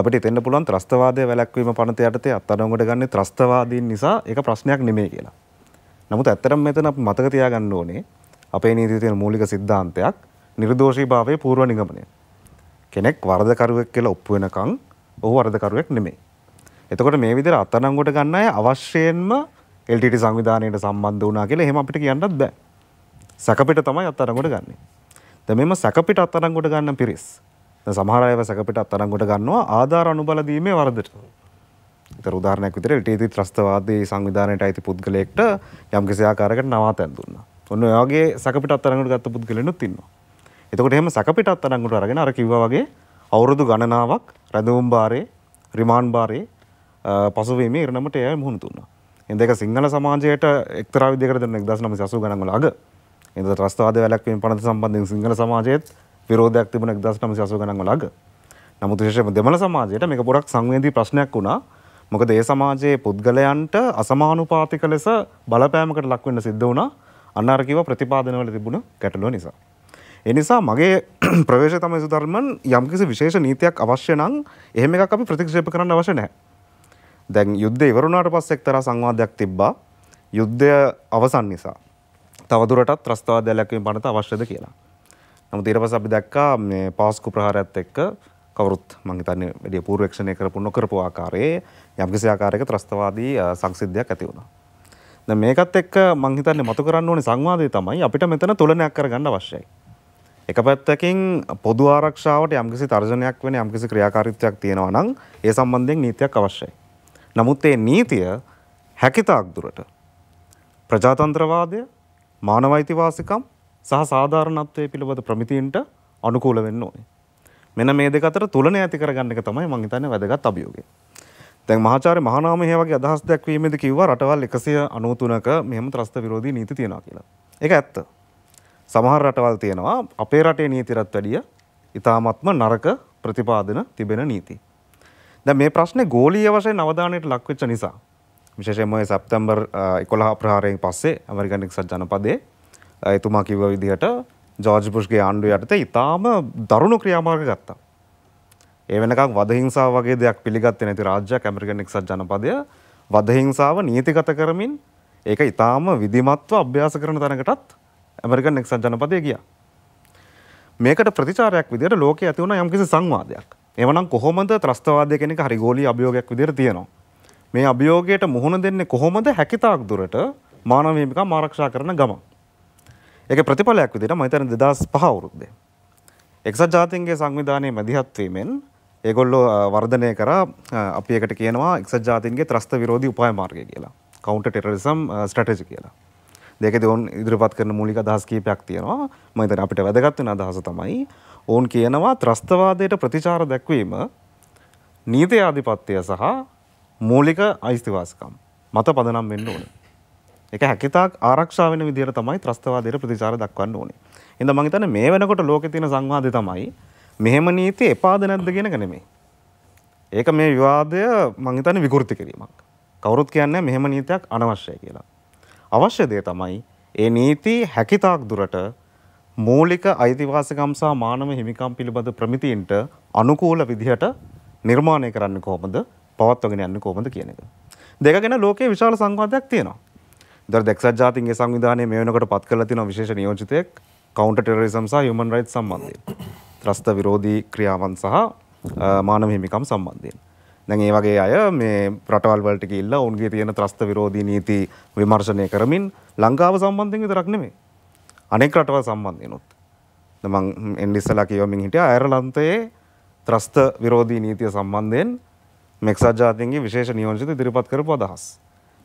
අපට එතෙන්න පුළුවන් ත්‍රස්තවාදය වැළැක්වීම පනත යටතේ අත්අඩංගුවට ගන්නේ ත්‍රස්තවාදීන් නිසා ඒක ප්‍රශ්නයක් නෙමෙයි කියලා. නමුත් ඇත්තටම මෙතන අපි මතක තියාගන්න ඕනේ අපේ නීතියේ තියෙන මූලික સિદ્ધාන්තයක් නිර්දෝෂීභාවයේ පූර්ව නිගමනය. කෙනෙක් වරදකරුවෙක් කියලා ඔප්පු වෙනකන් ඔහු වරදකරුවෙක් නෙමෙයි. එතකොට මේ විදිහට අත්අඩංගුවට ගන්න අය අවශ්‍යයෙන්ම LTT සංවිධානයට සම්බන්ධ වුණා කියලා එහෙම අපිට කියන්නත් බෑ. සැකපිට තමයි අත්අඩංගුවට ගන්නෙ. දැන් මෙන්න සැකපිට අත්අඩංගුවට ගන්න පිරිස් සමහර අයව සැකපිට අත්අඩංගුවට ගන්නවා ආධාර අනුබලදීමේ වරදට. ඒතර උදාහරණයක් විදිහට ඉටීති ත්‍රස්තවාදී සංවිධානයට අයිති පුද්ගලයෙක්ට යම්කිසි ආකාරයකට නවාතැන් දුන්නා. ඔන්න ඔය වගේ සැකපිට අත්අඩංගුවට ගත්ත පුද්ගලෙනුත් ඉන්නවා. එතකොට එහෙම සැකපිටත් අඩංගුවට අරගෙන අර කිව්වා වගේ අවුරුදු ගණනාවක් රැඳවුම් බාරේ රිමාන්ඩ් බාරේ පසුවීමේ ඉරණමට එය මුහුණ දුන්නා. ඉන් දෙක සිංහල සමාජයට එක්තරා විදිහකට දෙන 1980 ගණන් වල අග. ඉන්ද ත්‍රස්තවාදී වැළැක්වීම පනත සම්බන්ධයෙන් සිංහල සමාජයේත් විරෝධයක් තිබුණ 1980 ගණන් වල අග. නමුත් විශේෂයෙන්ම දෙමළ සමාජයට මේක පොඩක් සංවේදී ප්‍රශ්නයක් වුණා. මොකද ඒ සමාජයේ පුද්ගලයන්ට අසමානුපාතික ලෙස බලපෑමකට ලක් වෙන්න සිද්ධ වුණා. අන්න අර කිව්ව ප්‍රතිපාදනවල තිබුණ ගැටලුව නිසා. ඒ නිසා මගේ [CLEARS THROAT] ප්‍රවේශය තමයි සුධර්මන් යම්කිසි විශේෂ නීතියක් අවශ්‍ය නම් එහෙම එකක් අපි ප්‍රතික්ෂේප කරන්න අවශ්‍ය නැහැ. දැන් යුද්ධය ඉවර වුණාට පස්සේ එක්තරා සංවාදයක් තිබ්බා. යුද්ධය අවසන් නිසා තවදුරටත් ත්‍රස්තවාදය ලැබීම පනත අවශ්‍යද කියලා. නමුත් ඊට පස්සේ අපි දැක්කා මේ පාස්කු ප්‍රහාරයත් එක්ක කවුරුත් මම හිතන්නේ වැඩි පූර්වවේක්ෂණය කරපු නොකරපු ආකාරයේ යම්කිසි ආකාරයක ත්‍රස්තවාදී සංසිද්ධියක් ඇති වුණා. දැන් මේකත් එක්ක මම හිතන්නේ මතු කරන්න ඕනේ සංවාදය තමයි අපිට මෙතන තුලනයක් කරගන්න අවශ්‍යයි. එක පැත්තකින් පොදු ආරක්ෂාවට යම්කිසි තර්ජනයක් වෙන යම්කිසි ක්‍රියාකාරීත්වයක් තියෙනවා නම් ඒ සම්බන්ධයෙන් නීතියක් අවශ්‍යයි. නමුත් ඒ නීතිය හැකිතාක් දුරට ප්‍රජාතන්ත්‍රවාදය මානවයිතිවාසිකම් සහ සාධාරණත්වය පිළිබඳ ප්‍රමිතින්ට අනුකූල වෙන්න ඕනේ. මෙන්න මේ දෙක අතර තුලන ඇති කරගන්න එක තමයි මම හිතන්නේ වැදගත් අභියෝගය. දැන් මහාචාර්ය මහානාම හේ වගේ අදහස් දැක්වීමේදී කිව්වා රටවල් 193ක මෙහෙම ත්‍රස්ත විරෝධී නීති තියෙනවා කියලා. ඒක ඇත්ත. සමහර රටවල් තියෙනවා අපේ රටේ නීතිරත් වැඩිය ඉතාමත්ම නරක ප්‍රතිපාදන තිබෙන නීති. දැන් මේ ප්‍රශ්නේ ගෝලීය වශයෙන් අවධානයට ලක් වෙච්ච නිසා විශේෂයෙන්ම සැප්තැම්බර් 11 ප්‍රහාරයෙන් පස්සේ ඇමරිකන් එක්සත් ජනපදයේ එතුමා කිව්ව විදිහට ජෝර්ජ් බුෂ්ගේ ආණ්ඩුව යටතේ ඉතාම දරුණු ක්‍රියාමාර්ග ගත්තා. ඒ වෙනකම් වදහිංසාව වගේ දෙයක් පිළිගත්තේ නැති රාජ්‍යයක් ඇමරිකන් එක්සත් ජනපදය වදහිංසාව නීතිගත කරමින් ඒක ඉතාම විධිමත්ව අභ්‍යාස කරන තැනකටත් ඇමරිකන් එක්සත් ජනපදය ගියා. මේකට ප්‍රතිචාරයක් විදිහට ලෝකයේ ඇති වුණා යම්කිසි සංවාදයක්. එවනම් කොහොමද ත්‍රස්තවාදය කෙනෙක් හරි ගෝලීය අභියෝගයක් විදිහට තියෙනවා. මේ අභියෝගයට මුහුණ දෙන්නේ කොහොමද හැකිතාක් දුරට මානව හිමිකම් ආරක්ෂා කරන ගමන. ඒක ප්‍රතිඵලයක් විදිහට මම හිතන්නේ 2005 අවුරුද්දේ එක්සත් ජාතීන්ගේ සංවිධානයේ මැදිහත්වීමෙන් ඒගොල්ලෝ වර්ධනය කරා අපි එකට කියනවා එක්සත් ජාතීන්ගේ ත්‍රස්ත විරෝධී උපාය මාර්ගය කියලා කවුන්ටර් ටෙරරිසම් ස්ට්‍රැටජි කියලා දෙකද ඔවන් ඉදිරිපත් කරන මූලික අදහස් කීපයක් තියෙනවා මතන අපිට වැදගත් වෙන අදහස තමයි ඔවුන් කියනවා ත්‍රස්තවාදයට ප්‍රතිචාර දැක්වීම නීති ආධිපත්‍යය සහ මූලික අයිස්තිවාසිකම් මත පදනම් වෙන්න ඕනේ ඒක හැකිතාක් ආරක්ෂා වෙන විදිහට තමයි ත්‍රස්තවාදයට ප්‍රතිචාර දක්වන්න ඕනේ. ඉතින් මම හිතන්නේ මේ වෙනකොට ලෝකේ තියෙන සංවාදය තමයි මෙහෙම නීති එපාද නැද්ද කියන එක නෙමෙයි. ඒක මේ විවාදය මම හිතන්නේ විකෘති කිරීමක්. කවුරුත් කියන්නේ මෙහෙම නීතියක් අනවශ්‍යයි කියලා. අවශ්‍ය දේ තමයි ඒ නීති හැකිතාක් දුරට මූලික අයිතිවාසිකම් සහ මානව හිමිකම් පිළිබඳ ප්‍රමිතියින්ට අනුකූල විදිහට නිර්මාණය කරන්න කොහොමද පවත්වගෙන යන්න කොහොමද කියන එක. දෙක ගැන ලෝකයේ විශාල සංවාදයක් තියෙනවා. දර දෙක්සත් ජාතින්ගේ සංවිධානය මේ වෙනකොට පත් කරලා තියෙන විශේෂ නියෝජිතයෙක් කවුන්ටර් ටෙරරිසම් සහ හියුමන් රයිට්ස් සම්බන්ධයෙන් ත්‍රස්ත විරෝධී ක්‍රියාවන් සහ මානව හිමිකම් සම්බන්ධයෙන්. දැන් ඒ වගේ අය මේ රටවල් වලට ගිහිල්ලා ඔවුන්ගේ තියෙන ත්‍රස්ත විරෝධී නීති විමර්ශනය කරමින් ලංකාව සම්බන්ධයෙන් විතරක් නෙමෙයි. අනෙක් රටවල් සම්බන්ධයෙන්ුත්. දැන් මම එන්න ඉස්සලා කියවමින් හිටියා අයර්ලන්තයේ ත්‍රස්ත විරෝධී නීතිය සම්බන්ධයෙන් මෙක්සත් ජාතීන්ගේ විශේෂ නියෝජිත ඉදිරිපත් කරපු අදහස්.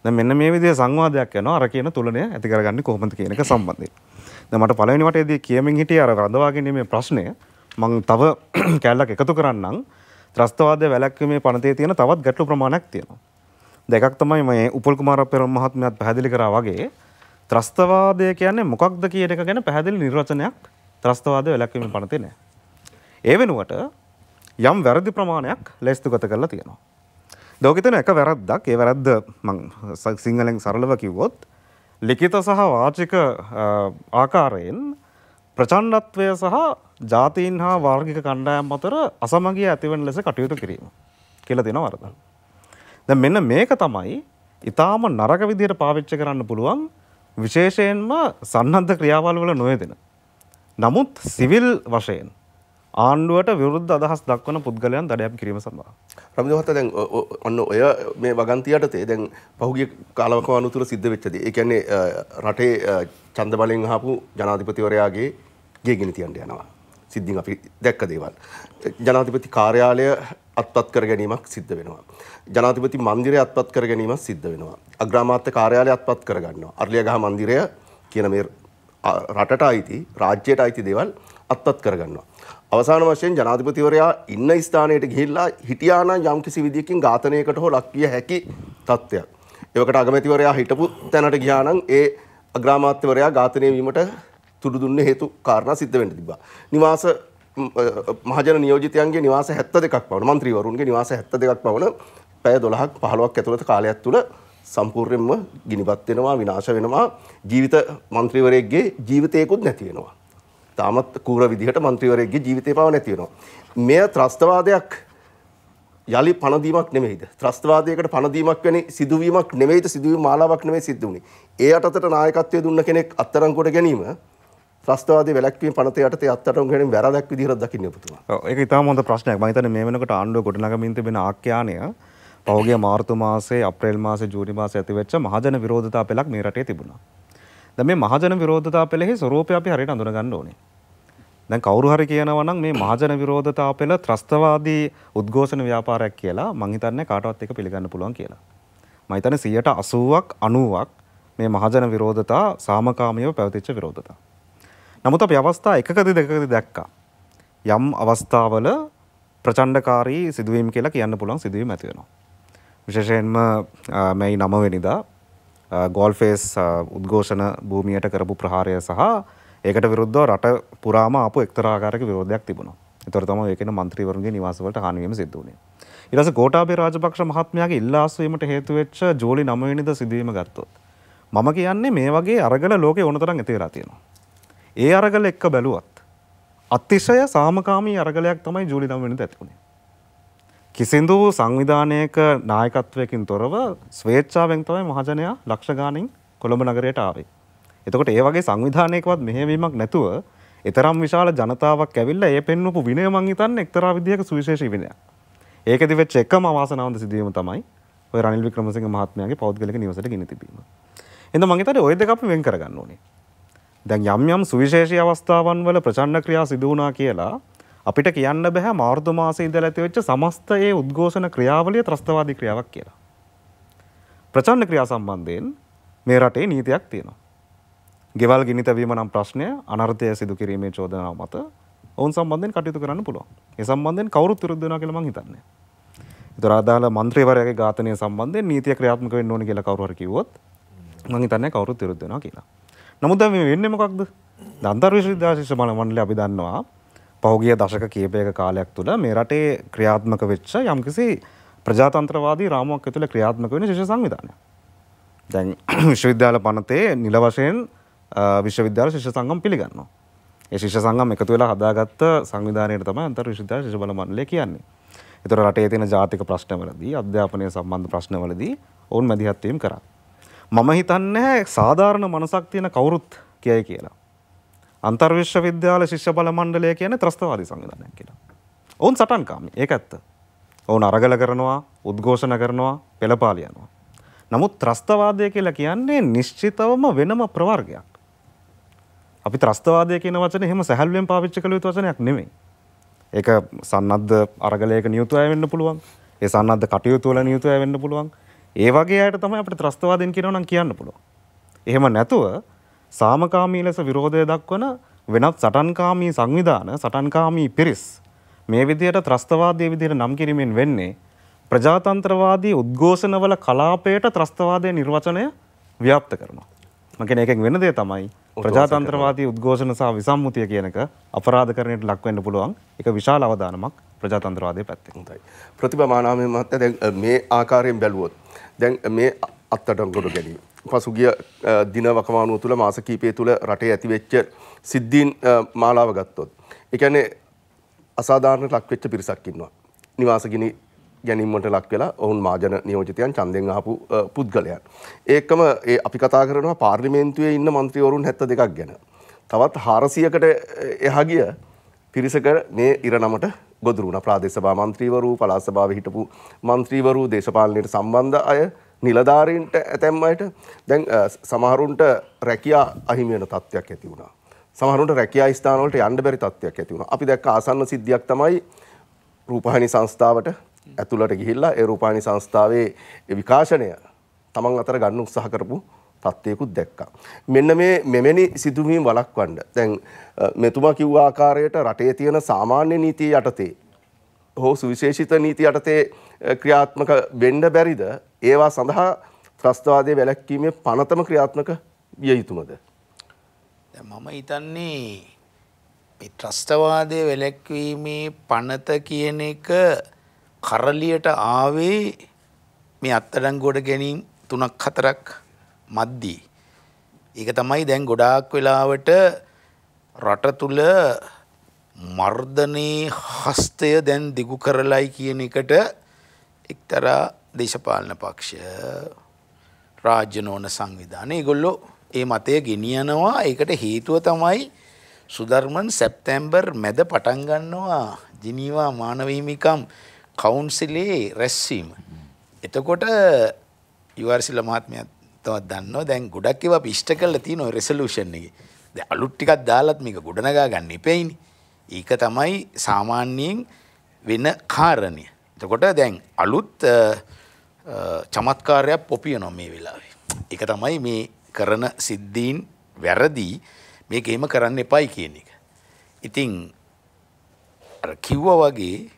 දැන් මෙන්න මේ විදිහේ සංවාදයක් යනවා අර කියන තුලනය ඇති කරගන්නේ කොහොමද කියන එක සම්බන්ධයෙන්. දැන් මට පළවෙනි වටේදී කියමින් හිටියේ අර රඳවාගෙන මේ ප්‍රශ්නය මම තව [CLEARS THROAT] කැලලක් එකතු කරන්නම් ත්‍රස්තවාදය වැළැක්වීමේ පනතේ තියෙන තවත් ගැටලු ප්‍රමාණයක් තියෙනවා. දෙකක් තමයි මේ උපල් කුමාර පෙරම් මහත්මයාත් පැහැදිලි කරා වගේ ත්‍රස්තවාදය කියන්නේ මොකක්ද කියන එක ගැන පැහැදිලි නිර්වචනයක් ත්‍රස්තවාදය වැළැක්වීමේ පනතේ නැහැ. ඒ වෙනුවට යම් වැරදි ප්‍රමාණයක් ලැස්තුගත කරලා තියෙනවා. ලෝකෙතන එක වැරද්දක් ඒ වැරද්ද සිංහලෙන් සරලව කිව්වොත් ලිඛිත සහ වාචික ආකාරයෙන් ප්‍රචණ්ඩත්වය සහ ජාතීන් හා වාර්ගික කණ්ඩායම් අතර අසමගිය ඇතිවන ලෙස කටයුතු කිරීම කියලා දෙන වරද. දැන් මෙන්න මේක තමයි ඊටාම නරක විදියට පාවිච්චි කරන්න පුළුවන් විශේෂයෙන්ම සන්නද්ධ ක්‍රියාවල් වල නොයෙදෙන. නමුත් සිවිල් වශයෙන් ආණ්ඩුවට විරුද්ධ අදහස් දක්වන පුද්ගලයන් දඩයම් කිරීම සඳහා. රමජහත දැන් ඔන්න ඔය මේ වගන්තියට තේ දැන් පහුගිය කාලවකව අනුතුර සිද්ධ වෙච්ච දේ. ඒ කියන්නේ රටේ ඡන්ද බලෙන් ආපු ජනාධිපතිවරයාගේ ගේගෙන තියන්න යනවා. සිද්ධින් අපි දැක්ක දේවල්. ජනාධිපති කාර්යාලය අත්පත් කර ගැනීමක් සිද්ධ වෙනවා. ජනාධිපති මන්දිරය අත්පත් කර ගැනීමක් සිද්ධ වෙනවා. අග්‍රාමාත්‍ය කාර්යාලය අත්පත් කර ගන්නවා. අරලියගහ මන්දිරය කියන මේ රටට අයිති රාජ්‍යයට අයිති දේවල් අත්පත් කරගන්නවා. අවසාන වශයෙන් ජනාධිපතිවරයා ඉන්න ස්ථානයට ගිහිල්ලා හිටියානම් යම්කිසි විදියකින් ඝාතනයකට හෝ ලක්විය හැකි තත්ත්වයක්. ඒවකට අගමැතිවරයා හිටපු තැනට ගියානම් ඒ අග්‍රාමාත්‍යවරයා ඝාතනය වීමට තුඩු දුන්නේ හේතු කාරණා සිද්ධ වෙන්න තිබ්බා. නිවාස මහජන නියෝජිතයන්ගේ නිවාස 72ක් පවන മന്ത്രിවරුන්ගේ නිවාස 72ක් පවන පැය 12ක් 15ක් ඇතුළත කාලයක් තුළ සම්පූර්ණයෙන්ම ගිනිපත් වෙනවා විනාශ වෙනවා ජීවිත മന്ത്രിවරයෙක්ගේ ජීවිතයකුත් නැති වෙනවා. තාමත් කූර විදිහට මන්ත්‍රීවරයෙක්ගේ ජීවිතේ පව නැති වෙනවා. මෙය ත්‍රස්තවාදයක් යලි පණදීමක් නෙමෙයිද? ත්‍රස්තවාදයකට පණදීමක් වෙන්නේ සිදුවීමක් නෙමෙයිද? සිදුවීම් මාලාවක් නෙමෙයි සිද්ධ වුනේ. ඒ යටතට නායකත්වයේ දුන්න කෙනෙක් අත්තරංගුවට ගැනීම ත්‍රස්තවාදී වැළැක්වීම පනත යටතේ අත්තරංගු ගැනීම වැරදක් විදිහට දකින්න පුතුමා. ඔව් ඒක ඉතාම හොඳ ප්‍රශ්නයක්. මම හිතන්නේ මේ වෙනකොට ආණ්ඩුව ගොඩනගමින් තිබෙන ආඛ්‍යානය පෞගේ මාර්තු මාසේ අප්‍රේල් මාසේ ජූනි මාසේ ඇතිවෙච්ච මහජන විරෝධතා පෙළක් මේ රටේ තිබුණා. දැන් මේ මහජන විරෝධතා පෙළෙහි ස්වરૂපය අපි හරියට අඳුනගන්න ඕනේ. දැන් කවුරු හරි කියනවා නම් මේ මහජන විරෝධතා පෙළ ත්‍රස්තවාදී උද්ඝෝෂණ ව්‍යාපාරයක් කියලා මං හිතන්නේ කාටවත් එක පිළිගන්න පුළුවන් කියලා. මම හිතන්නේ 80ක් 90ක් මේ මහජන විරෝධතා සාමකාමීව පැවතිච්ච විරෝධතා. නමුත් අපි අවස්ථා එකකදී දෙකකදී දැක්කා. යම් අවස්ථාවල ප්‍රචණ්ඩකාරී සිදුවීම් කියලා කියන්න පුළුවන් සිදුවීම් ඇති වෙනවා. විශේෂයෙන්ම මේ 9 වෙනිදා ගෝල්ෆේස් උද්ඝෝෂණ භූමියට කරපු ප්‍රහාරය සහ ඒකට විරුද්ධව රට පුරාම ආපු එක්තරාකාරයක විරෝධයක් තිබුණා. ඒතර තමයි ඒකෙන മന്ത്രിවරුන්ගේ නිවාසවලට හානි වීම සිද්ධ වුණේ. ඊට පස්සේ ගෝඨාභය රාජපක්ෂ මහත්මයාගේ ඉල්ලාස් වීමට හේතු වෙච්ච ජූලි 9 වෙනිදා සිදුවීම ගත්තොත් මම කියන්නේ මේ වගේ අරගල ලෝකේ ඕනතරම් ඇති වෙලා තියෙනවා. ඒ අරගල එක්ක බැලුවත් අතිශය සාමකාමී අරගලයක් තමයි ජූලි 9 වෙනිදා ඇති වුණේ. කිසිදු සංවිධානයක නායකත්වයකින් තොරව ස්වේච්ඡාවෙන් තමයි මහජනයා ලක්ෂ ගාණින් කොළඹ නගරයට ආවේ. එතකොට ඒ වගේ සංවිධානයකවත් මෙහෙවීමක් නැතුව එතරම් විශාල ජනතාවක් ඇවිල්ලා ඒ පෙන්වපු විනය මං හිතන්නේ එක්තරා විදිහක සුවිශේෂී විනයක්. ඒකෙදි වෙච්ච එකම අවාසනාවන්ත සිදුවීම තමයි ඔය රනිල් වික්‍රමසිංහ මහත්මයාගේ පෞද්ගලික නිවසට ගෙන තිබීම. එඳ මං හිතන්නේ ওই දෙක අපි වෙන් කරගන්න ඕනේ. දැන් යම් යම් සුවිශේෂී අවස්ථාවන් වල ප්‍රචණ්ඩ ක්‍රියා සිදු වුණා කියලා අපිට කියන්න බැහැ මාර්තු මාසයේ ඉඳලා ඇතිවෙච්ච සමස්ත ඒ උද්ඝෝෂණ ක්‍රියාවලිය ත්‍රස්තවාදී ක්‍රියාවක් කියලා. ප්‍රචණ්ඩ ක්‍රියා සම්බන්ධයෙන් මේ රටේ නීතියක් තියෙනවා. ගෙවල් ගිනිතවීම නම් ප්‍රශ්නය අනර්ථය සිදු කිරීමේ චෝදනාව මත ඔවුන් සම්බන්ධයෙන් කටයුතු කරන්න පුළුවන්. ඒ සම්බන්ධයෙන් කවුරුත් විරුද්ධ වෙනවා කියලා මම හිතන්නේ. ඒතර අදාළ മന്ത്രിවරයාගේ ඝාතනය සම්බන්ධයෙන් නීතිය ක්‍රියාත්මක වෙන්න ඕනේ කියලා කවුරු හරි කිව්වොත් මම හිතන්නේ කවුරුත් විරුද්ධ වෙනවා කියලා. නමුත් දැන් මේ වෙන්නේ මොකක්ද? දන්තරවිශ්වවිද්‍යාලශිෂ්‍ය මණ්ඩලය අපි දන්නවා පහුගිය දශක කීපයක කාලයක් තුළ මේ රටේ ක්‍රියාත්මක වෙච්ච යම්කිසි ප්‍රජාතන්ත්‍රවාදී රාමුවක් ඇතුළේ ක්‍රියාත්මක වෙන ශිෂ්‍ය සංවිධානයක්. දැන් [CLEARS THROAT] විශ්වවිද්‍යාල පනතේ නිල වශයෙන් විශ්වවිද්‍යාල ශිෂ්‍ය සංගම් පිළිගන්නවා. ඒ ශිෂ්‍ය සංගම් එකතු වෙලා හදාගත්ත සංවිධානයට තමයි අන්තර් විශ්වවිද්‍යාල ශිෂ්‍ය බල මණ්ඩලය කියන්නේ. ඒතර රටේ තියෙන ජාතික ප්‍රශ්නවලදී අධ්‍යාපනය සම්බන්ධ ප්‍රශ්නවලදී ඔවුන් මැදිහත් වීම කරා. මම හිතන්නේ සාධාරණ මනසක් තියෙන කවුරුත් කියයි කියලා. අන්තර් විශ්වවිද්‍යාල ශිෂ්‍ය බල මණ්ඩලය කියන්නේ ත්‍රස්තවාදී සංවිධානයක් කියලා. ඔවුන් සටන්කාමී. ඒක ඇත්ත. ඔවුන් අරගල කරනවා, උද්ඝෝෂණ කරනවා, පෙළපාලියනවා. නමුත් ත්‍රස්තවාදය කියලා කියන්නේ නිශ්චිතවම වෙනම ප්‍රවර්ගයක්. අපි ත්‍රස්තවාදය කියන වචන එහෙම සැහැල්ලුවෙන් පාවිච්චි කළ යුතු වචනයක් නෙමෙයි. ඒක සන්නද්ධ අරගලයක නියුතු අය වෙන්න පුළුවන්. ඒ සන්නද්ධ කටයුතු වල නියුතු අය වෙන්න පුළුවන්. ඒ වගේ අයට තමයි අපිට ත්‍රස්තවාදයෙන් කියනවා නම් කියන්න පුළුවන්. එහෙම නැතුව සාමකාමී ලෙස විරෝධය දක්වන වෙනත් සටන්කාමී සංවිධාන සටන්කාමී පිරිස් මේ විදියට ත්‍රස්තවාදයේ විදියට නම් කිරීමෙන් වෙන්නේ ප්‍රජාතන්ත්‍රවාදී උද්ඝෝෂණවල කලාපයට ත්‍රස්තවාදයේ නිර්වචනය ව්‍යාප්ත කරනවා. මකෙන එකෙන් වෙන දේ තමයි ප්‍රජාතන්ත්‍රවාදී උද්ඝෝෂණ සහ විසම්මුතිය කියනක අපරාධකරණයට ලක් වෙන්න පුළුවන් ඒක විශාල අවදානමක් ප්‍රජාතන්ත්‍රවාදයේ පැත්තෙන්. හොඳයි. ප්‍රතිපමානාමය මත දැන් මේ ආකාරයෙන් බැලුවොත් දැන් මේ අත්අඩංගුවට ගැනීම. පසුගිය දින වකවානුව තුළ මාස කීපය තුළ රටේ ඇතිවෙච්ච සිද්ධීන් මාලාව ගත්තොත්. ඒ කියන්නේ අසාධාරණ ලක්වෙච්ච පිරිසක් ඉන්නවා. නිවාස ගිනි ගැනීමට ලක් වෙලා ඔවුන් මාජන නියෝජතයන් චන්දෙන් ආපු පුද්ගලයන්. ඒකම ඒ අපි කතා කරනවා පාර්ලිමේන්තුවේ ඉන්න මන්ත්‍රීවරුන් හැත්ත දෙකක් ගැන. තවත් හාරසියකට එහා ගිය පිරිසක මේ ඉරණමට ගොදුරුණ ප්‍රාදේශභා මන්ත්‍රීවරු පලාසභාව හිටපු මන්ත්‍රීවරු දේශපාලනයට සම්බන්ධ අය නිලධාරීන්ට ඇතැම් අයට දැන් සමහරුන්ට රැකයා අහිමියන තත්ත්වයක් ඇති වුණා. සමහරුන්ට රැකයා ස්ථානවලට යන්න බැරි තත්ත්වයක් ඇති වුණා. අපි දැක්ක ආසන්න සිද්ධියක් තමයි රූපහානි සංස්ථාවට ඇතුළට ගිහිල්ලා ඒ රූපානි සංස්ථාවේ විකාශනය තමන් අතර ගන්න උත්සාහ කරපු තත්ත්වයකුත් දැක්කා. මෙන්න මේ මෙවැනි සිදුවීම් වළක්වන්න. දැන් මෙතුමා කිව්ව ආකාරයට රටේ තියෙන සාමාන්‍ය නීතිය යටතේ හෝ සුවිශේෂිත නීති යටතේ ක්‍රියාත්මක වෙන්න බැරිද? ඒවා සඳහා ත්‍රස්තවාදයේ වැළැක්වීමේ පනතම ක්‍රියාත්මක විය යුතුමද? මම හිතන්නේ මේ ත්‍රස්තවාදයේ වැළැක්වීමේ පනත කියන එක කරලියට ආවේ මේ අත්තඩංගුවට ගැනීම් තුනක් හතරක් මද්දී. ඒක තමයි දැන් ගොඩාක් වෙලාවට රට තුල මර්ධනයේ හස්තය දැන් දිගු කරලයි කියන එකට එක්තරා දේශපාලන පක්ෂ රාජ්‍ය නෝන සංවිධානය ඒගොල්ලෝ ඒ මතය ගෙනියනවා ඒකට හේතුව තමයි සුධර්මන් සැප්තැම්බර් මැද පටන් ගන්නවා ජිනීවා මානවීමිකම් කවුන්සිලේ රැස්වීම. එතකොට යවර්සිල මහත්මයත් තවත් දන්නවා දැන් ගොඩක් ඒවා පිෂ්ට කරලා තියෙනවා රෙසලූෂන් එකේ. දැන් අලුත් ටිකක් දාලත් මේක ගොඩනගා ගන්න ඉපෙයිනේ. ඒක තමයි සාමාන්‍යයෙන් වෙන කාරණය. එතකොට දැන් අලුත් චමත්කාරයක් පොපියනවා මේ වෙලාවේ. ඒක තමයි මේ කරන සිද්ධීන් වැරදි මේක එහෙම කරන්න එපයි කියන එක. ඉතින් අර කිව්වා වගේ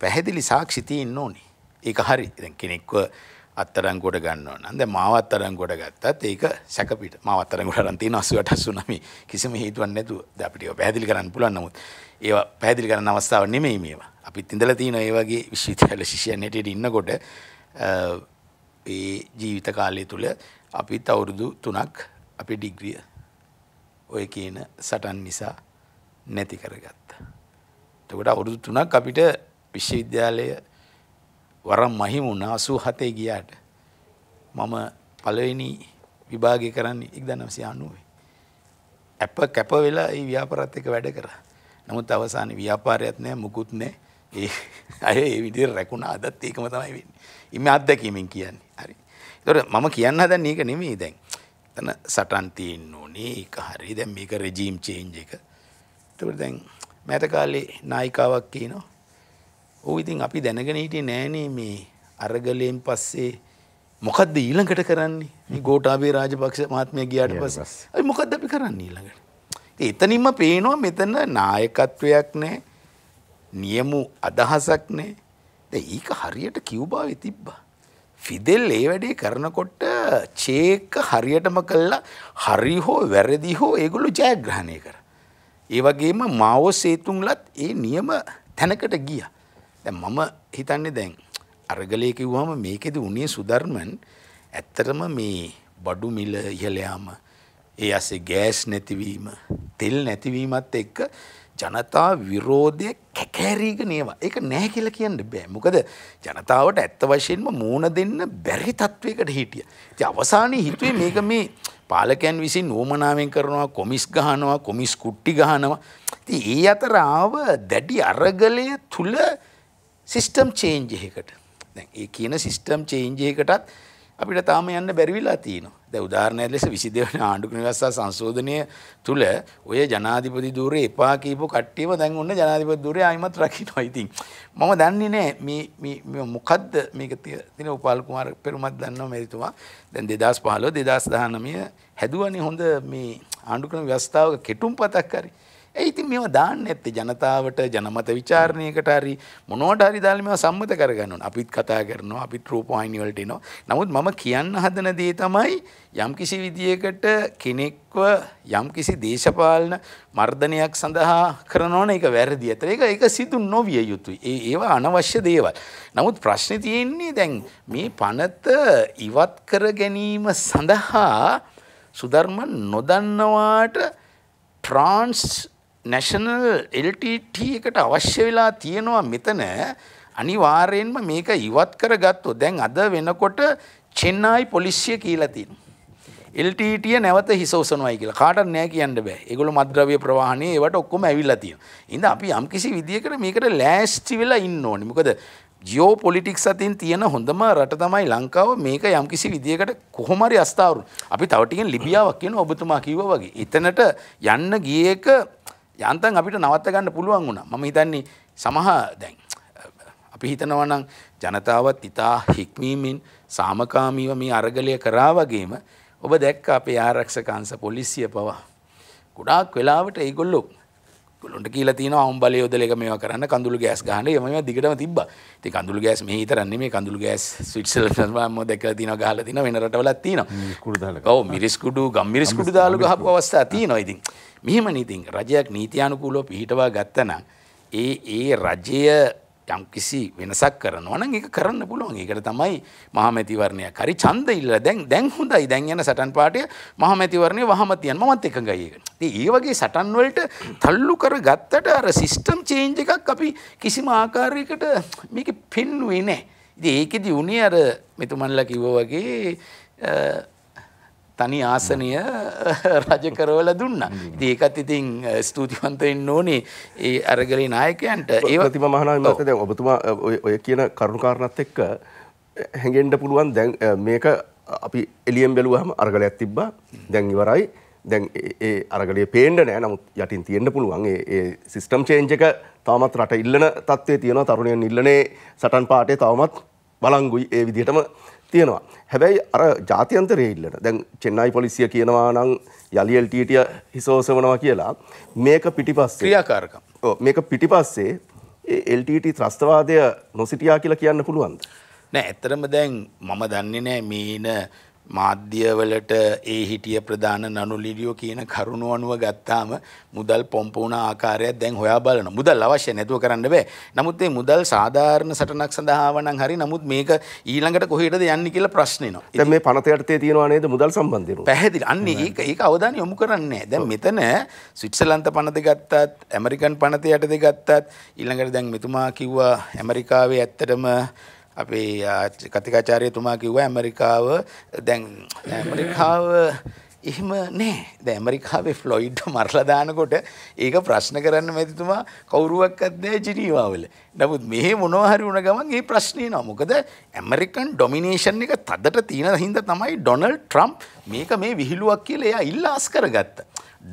පැහැදිලි සාක්ෂි තියෙන්න ඕනේ. ඒක හරි. දැන් කෙනෙක්ව අත්තරංගුවට ගන්නවා නම් දැන් මාව අත්තරංගුවට ගත්තත් ඒක සැකපිට. මාව අත්තරංගුවට අරන් තියෙන 88 89 කිසිම හේතුවක් නැතුව. දැන් අපිට ඒක පැහැදිලි කරන්න පුළුවන් නමුත් ඒවා පැහැදිලි කරන්න අවස්ථාවක් නෙමෙයි මේවා. අපිත් ඉඳලා තියෙන ඒ වගේ විශ්වවිද්‍යාල ශිෂ්‍යයන් හැටියට ඉන්නකොට ඒ ජීවිත කාලය තුල අපිත් අවුරුදු 3ක් අපේ ඩිග්‍රිය ඔය කියන සටන් නිසා නැති කරගත්තා. එතකොට අවුරුදු 3ක් අපිට විශ්වවිද්‍යාලය වරම් මහිමුණ අසූ හතේ ගියාට මම පලවෙනි විභාගය කරන්න එක් දනවසි අනුවේ. ඇප කැප වෙලා ඒ ව්‍යාපරත් එක වැඩ කර. නමුත් අවසාන ව්‍යාපාරයක් නෑ මුකුත් නෑ ඒ අය ඒ විදිර රැකුණ අදත් ඒකම තමයි වෙන්න. ඉම අත්දැකීමෙන් කියන්නේ හරි. තොර මම කියන්න හද ඒක නෙමේ දැන් තන සටන්තියෙන් ඕනේ ඒක හරි දැන් මේක රෙජීම් චේන්ජ එක. තවට දැන් මැත කාලේ නායිකාවක් කියනවා ඕ ඉතින් අපි දැනගෙන හිටියේ නෑනේ මේ අරගලයෙන් පස්සේ මොකද්ද ඊළඟට කරන්නේ මේ ගෝඨාභය රාජපක්ෂ මහත්මයා ගියාට පස්සේ අපි මොකද්ද අපි කරන්නේ ඊළඟට එතනින්ම පේනවා මෙතන නායකත්වයක් නෑ නියමු අදහසක් නෑ දැන් ඒක හරියට කිව්බාවේ තිබ්බා ෆිදෙල් ඒ වැඩේ කරනකොට චේක හරියටම කළා හරි හෝ වැරදි හෝ ඒගොල්ලෝ ජයග්‍රහණය කරා ඒ වගේම මාවෝ සේතුන්ලත් ඒ නියම තැනකට ගියා දැන් මම හිතන්නේ දැන් අරගලයේ කිව්වම මේකෙදි උනේ සුධර්මන් ඇත්තටම මේ බඩු මිල ඉහළ යාම ඒ ඇසේ ගෑස් නැතිවීම තෙල් නැතිවීමත් එක්ක ජනතා විරෝධය කැකෑරීගෙන ඒවා ඒක නැහැ කියලා කියන්න බෑ. මොකද ජනතාවට ඇත්ත වශයෙන්ම මූණ දෙන්න බැරි තත්වයකට හිටිය. ඉතින් අවසානයේ හිතුවේ මේක මේ පාලකයන් විසින් ඕමනාවෙන් කරනවා කොමිස් ගහනවා කොමිස් කුට්ටි ගහනවා. ඉතින් ඒ අතර ආව දැඩි අරගලය තුල සිිස්ටම් චේන්ජ් එකකට ඒ කියන සිිස්ටම් චේන්ජ එකටත් අපිට තාම යන්න බැරිවිලා තියනවා දැ උදාරණය ලෙස විසිදවන ආණ්ඩුක නිවස්සා සංශෝධනය තුළ ඔය ජනාධිපති දූරේ එපා කීපු කට්ටියව දැන් ඔන්න ජනාධිපති දූරේ අයිමත් රකින ඉතින් මම දන්නේ නෑ මොකක්ද මේක තින උපාල්කුමාර පෙරුමත් දන්න මැරිතුමා දැන් දෙදස් පහලෝ දෙදස් දානමය හැදුවනි හොඳ මේ ආණ්ඩුකන ව්‍යස්ථාවක කෙටුම් පතක් කරි ඒ ඉතින් මේවා දාන්න ඇත්තේ ජනතාවට ජනමත ਵਿਚාරණයකට හරි මොනවට හරි දාලා මේවා සම්මත කරගන්න ඕන. අපිත් කතා කරනවා, අපිත් රූපවාහිනී වලට එනවා. නමුත් මම කියන්න හදන දේ තමයි යම්කිසි විදියකට කෙනෙක්ව යම්කිසි දේශපාලන මර්ධනයක් සඳහා කරනවන එක වැරදි. ඇතර ඒක ඒක සිදු නොවිය යුතුයි. ඒ ඒවා අනවශ්‍ය දේවල්. නමුත් ප්‍රශ්නේ තියෙන්නේ දැන් මේ පනත ඉවත් කර ගැනීම සඳහා සුධර්ම නොදන්නවාට ට්‍රාන්ස් නැෂනල් එල්ටට එකට අවශ්‍ය වෙලා තියෙනවා මෙතන අනිවාරයෙන්ම මේක ඉවත් කර ගත්තු දැන් අද වෙනකොට චෙන්නයි පොලිස්්‍ය කියලතින්. එල්ටටිය නැවත හිසෝසනයි කියලා කාට නෑ කියන්න බෑ එකගොල මද්‍රව්‍ය ප්‍රවාහණය ඒවට ඔක්කොම ඇවිල්ලතිය. ඉඳ අපි යම්කිසි විදිකට මේකට ලෑස්ටි වෙලා ඉන්න ඕනි මොකද ජියෝ පොලිටික් සතින් තියෙන හොඳම රට තමයි ලංකාව මේක යම්කිසි විදිකට කොහොමරි අස්ථාවරු අපි තවටිගෙන් ලිබියාවක් කියන ඔබතුමා කිව වගේ එතනට යන්න ගියක යන්තන් අපිට නවත්ත ගන්න පුළුවන් වුණා. මම හිතන්නේ සමහ දැන් අපි හිතනවා නම් ජනතාවත් ඉතා හික්මීමෙන් සාමකාමීව මේ අරගලය කරා වගේම ඔබ දැක්ක අපේ ආරක්ෂක අංශ පොලිසිය පවා ගොඩාක් වෙලාවට ඒගොල්ලෝ ගොලොන්ට කියල තින අම්බල යොදල එක මේ කරන්න කඳුළු ගෑස් ගහන්න එම දිගටම තිබ ති කඳුළු ගෑස් මේ තරන්නේ මේ කඳුළු ගෑස් ස්විට්සල් ම දැක තින ගහල තින වෙනරටවල තින ඔව මිරිස්කුඩු ගම් මිරිස්කුඩු දාලු ගහපු අවස්ථා තිය නොයිතින් මෙහම නීතින් රජයක් නීතියානුකූලෝ පිහිටවා ගත්තනම් ඒ ඒ රජය යම් කිසි වෙනසක් කරනවා නම් ඒක කරන්න පුළුවන්. ඒකට තමයි මහමැතිවරණයක්. හරි ඡන්ද ඉල්ලලා දැන් දැන් හොඳයි. දැන් යන සටන් පාඩය මහමැතිවරණේ වහම තියන් මමත් එකඟයි ඒකට. ඉතින් ඒ වගේ සටන් වලට තල්ලු කරගත්තට අර සිස්ටම් චේන්ජ් එකක් අපි කිසිම ආකාරයකට මේක පෙන්වුවේ නැහැ. ඉතින් ඒකෙදි උනේ අර මෙතුමන්ලා කිව්වා වගේ තනි ආසනය රජකරවල දුන්න. ඒකත් ඉතින් ස්තුතිවන්තයෙන් ඕනේ ඒ අරගලේ නායකයන්ට ඒ තිම මහනාව මත දැ ඔබතුමා ඔය කියන කරුණුකාරණත් එක්ක හැඟෙන්ඩ පුළුවන් දැන් මේක අපි එලියම් බැලුවහම අරගලයක් තිබ්බා දැන් ඉවරයි දැන් ඒ අරගලේ පේන්ඩ නෑ නමුත් යටින් තියෙන්න්න පුළුවන් ඒ සිිස්ටම් චේන්ජක තවමත් රට ඉල්ලන තත්වේ තියෙන තරුණය ඉල්ලනේ සටන් පාටේ තවමත් බලංගුයි ඒ විදිහටම තියෙනවා. හැබැයි අර ජාත්‍යන්තරයේ ඉල්ලන දැන් චෙන්නයි පොලිසිය කියනවා නම් යලියල්ටීටිය හිසෝසවනවා කියලා මේක පිටිපස්සේ ක්‍රියාකාරකම්. ඔව් මේක පිටිපස්සේ ඒ LTT ත්‍රස්තවාදය නොසිටියා කියලා කියන්න පුළුවන්ද? නෑ ඇත්තටම දැන් මම දන්නේ නෑ මේන මාධ්‍යවලට ඒ හිටිය ප්‍රධාන නනුලිඩියෝ කියන කරුණු අනුව ගත්තාම මුදල් පොම්පවුණ ආකාරයක් දැන් හොයා බලන මුදල් අවශ්‍ය නැතුව කරන්න බෑ නමුත් මේ මුදල් සාධාරණ සටනක් සඳහාව නම් හරි නමුත් මේක ඊළඟට කොහෙටද යන්නේ කියලා ප්‍රශ්නෙනවා දැන් මේ පනත යටතේ තියෙනවා නේද මුදල් සම්බන්ධයෙන් පැහැදිලි අන්න ඒක ඒක අවධානය යොමු කරන්නේ දැන් මෙතන ස්විට්සර්ලන්ත පනත ගත්තත් ඇමරිකන් පනත යටතේ ගත්තත් ඊළඟට දැන් මෙතුමා කිව්වා ඇමරිකාවේ ඇත්තටම අපේ කතිකාචාරයතුමා කිව්ව ඇමරිකාව දැන් ඇමරිකාව එහෙම නෑ ද ඇමරිකාවේ ෆ්ලොයිඩ් මරලදානකොට ඒක ප්‍රශ්න කරන්න මැතිතුමා කවුරුවක්කත්දෑ ජිනීවාවල නමුත් මේ මොනවාහරි වුණ ගමන් ඒ ප්‍රශ්නය නවා මොකද ඇමරිකන් ඩොමිනේෂන් එක තදට තියෙන හින්ද තමයි ඩොනල් ට්‍රම්ප් මේක මේ විහිළුවක් කියල එයා ඉල්ලාස් කරගත්ත.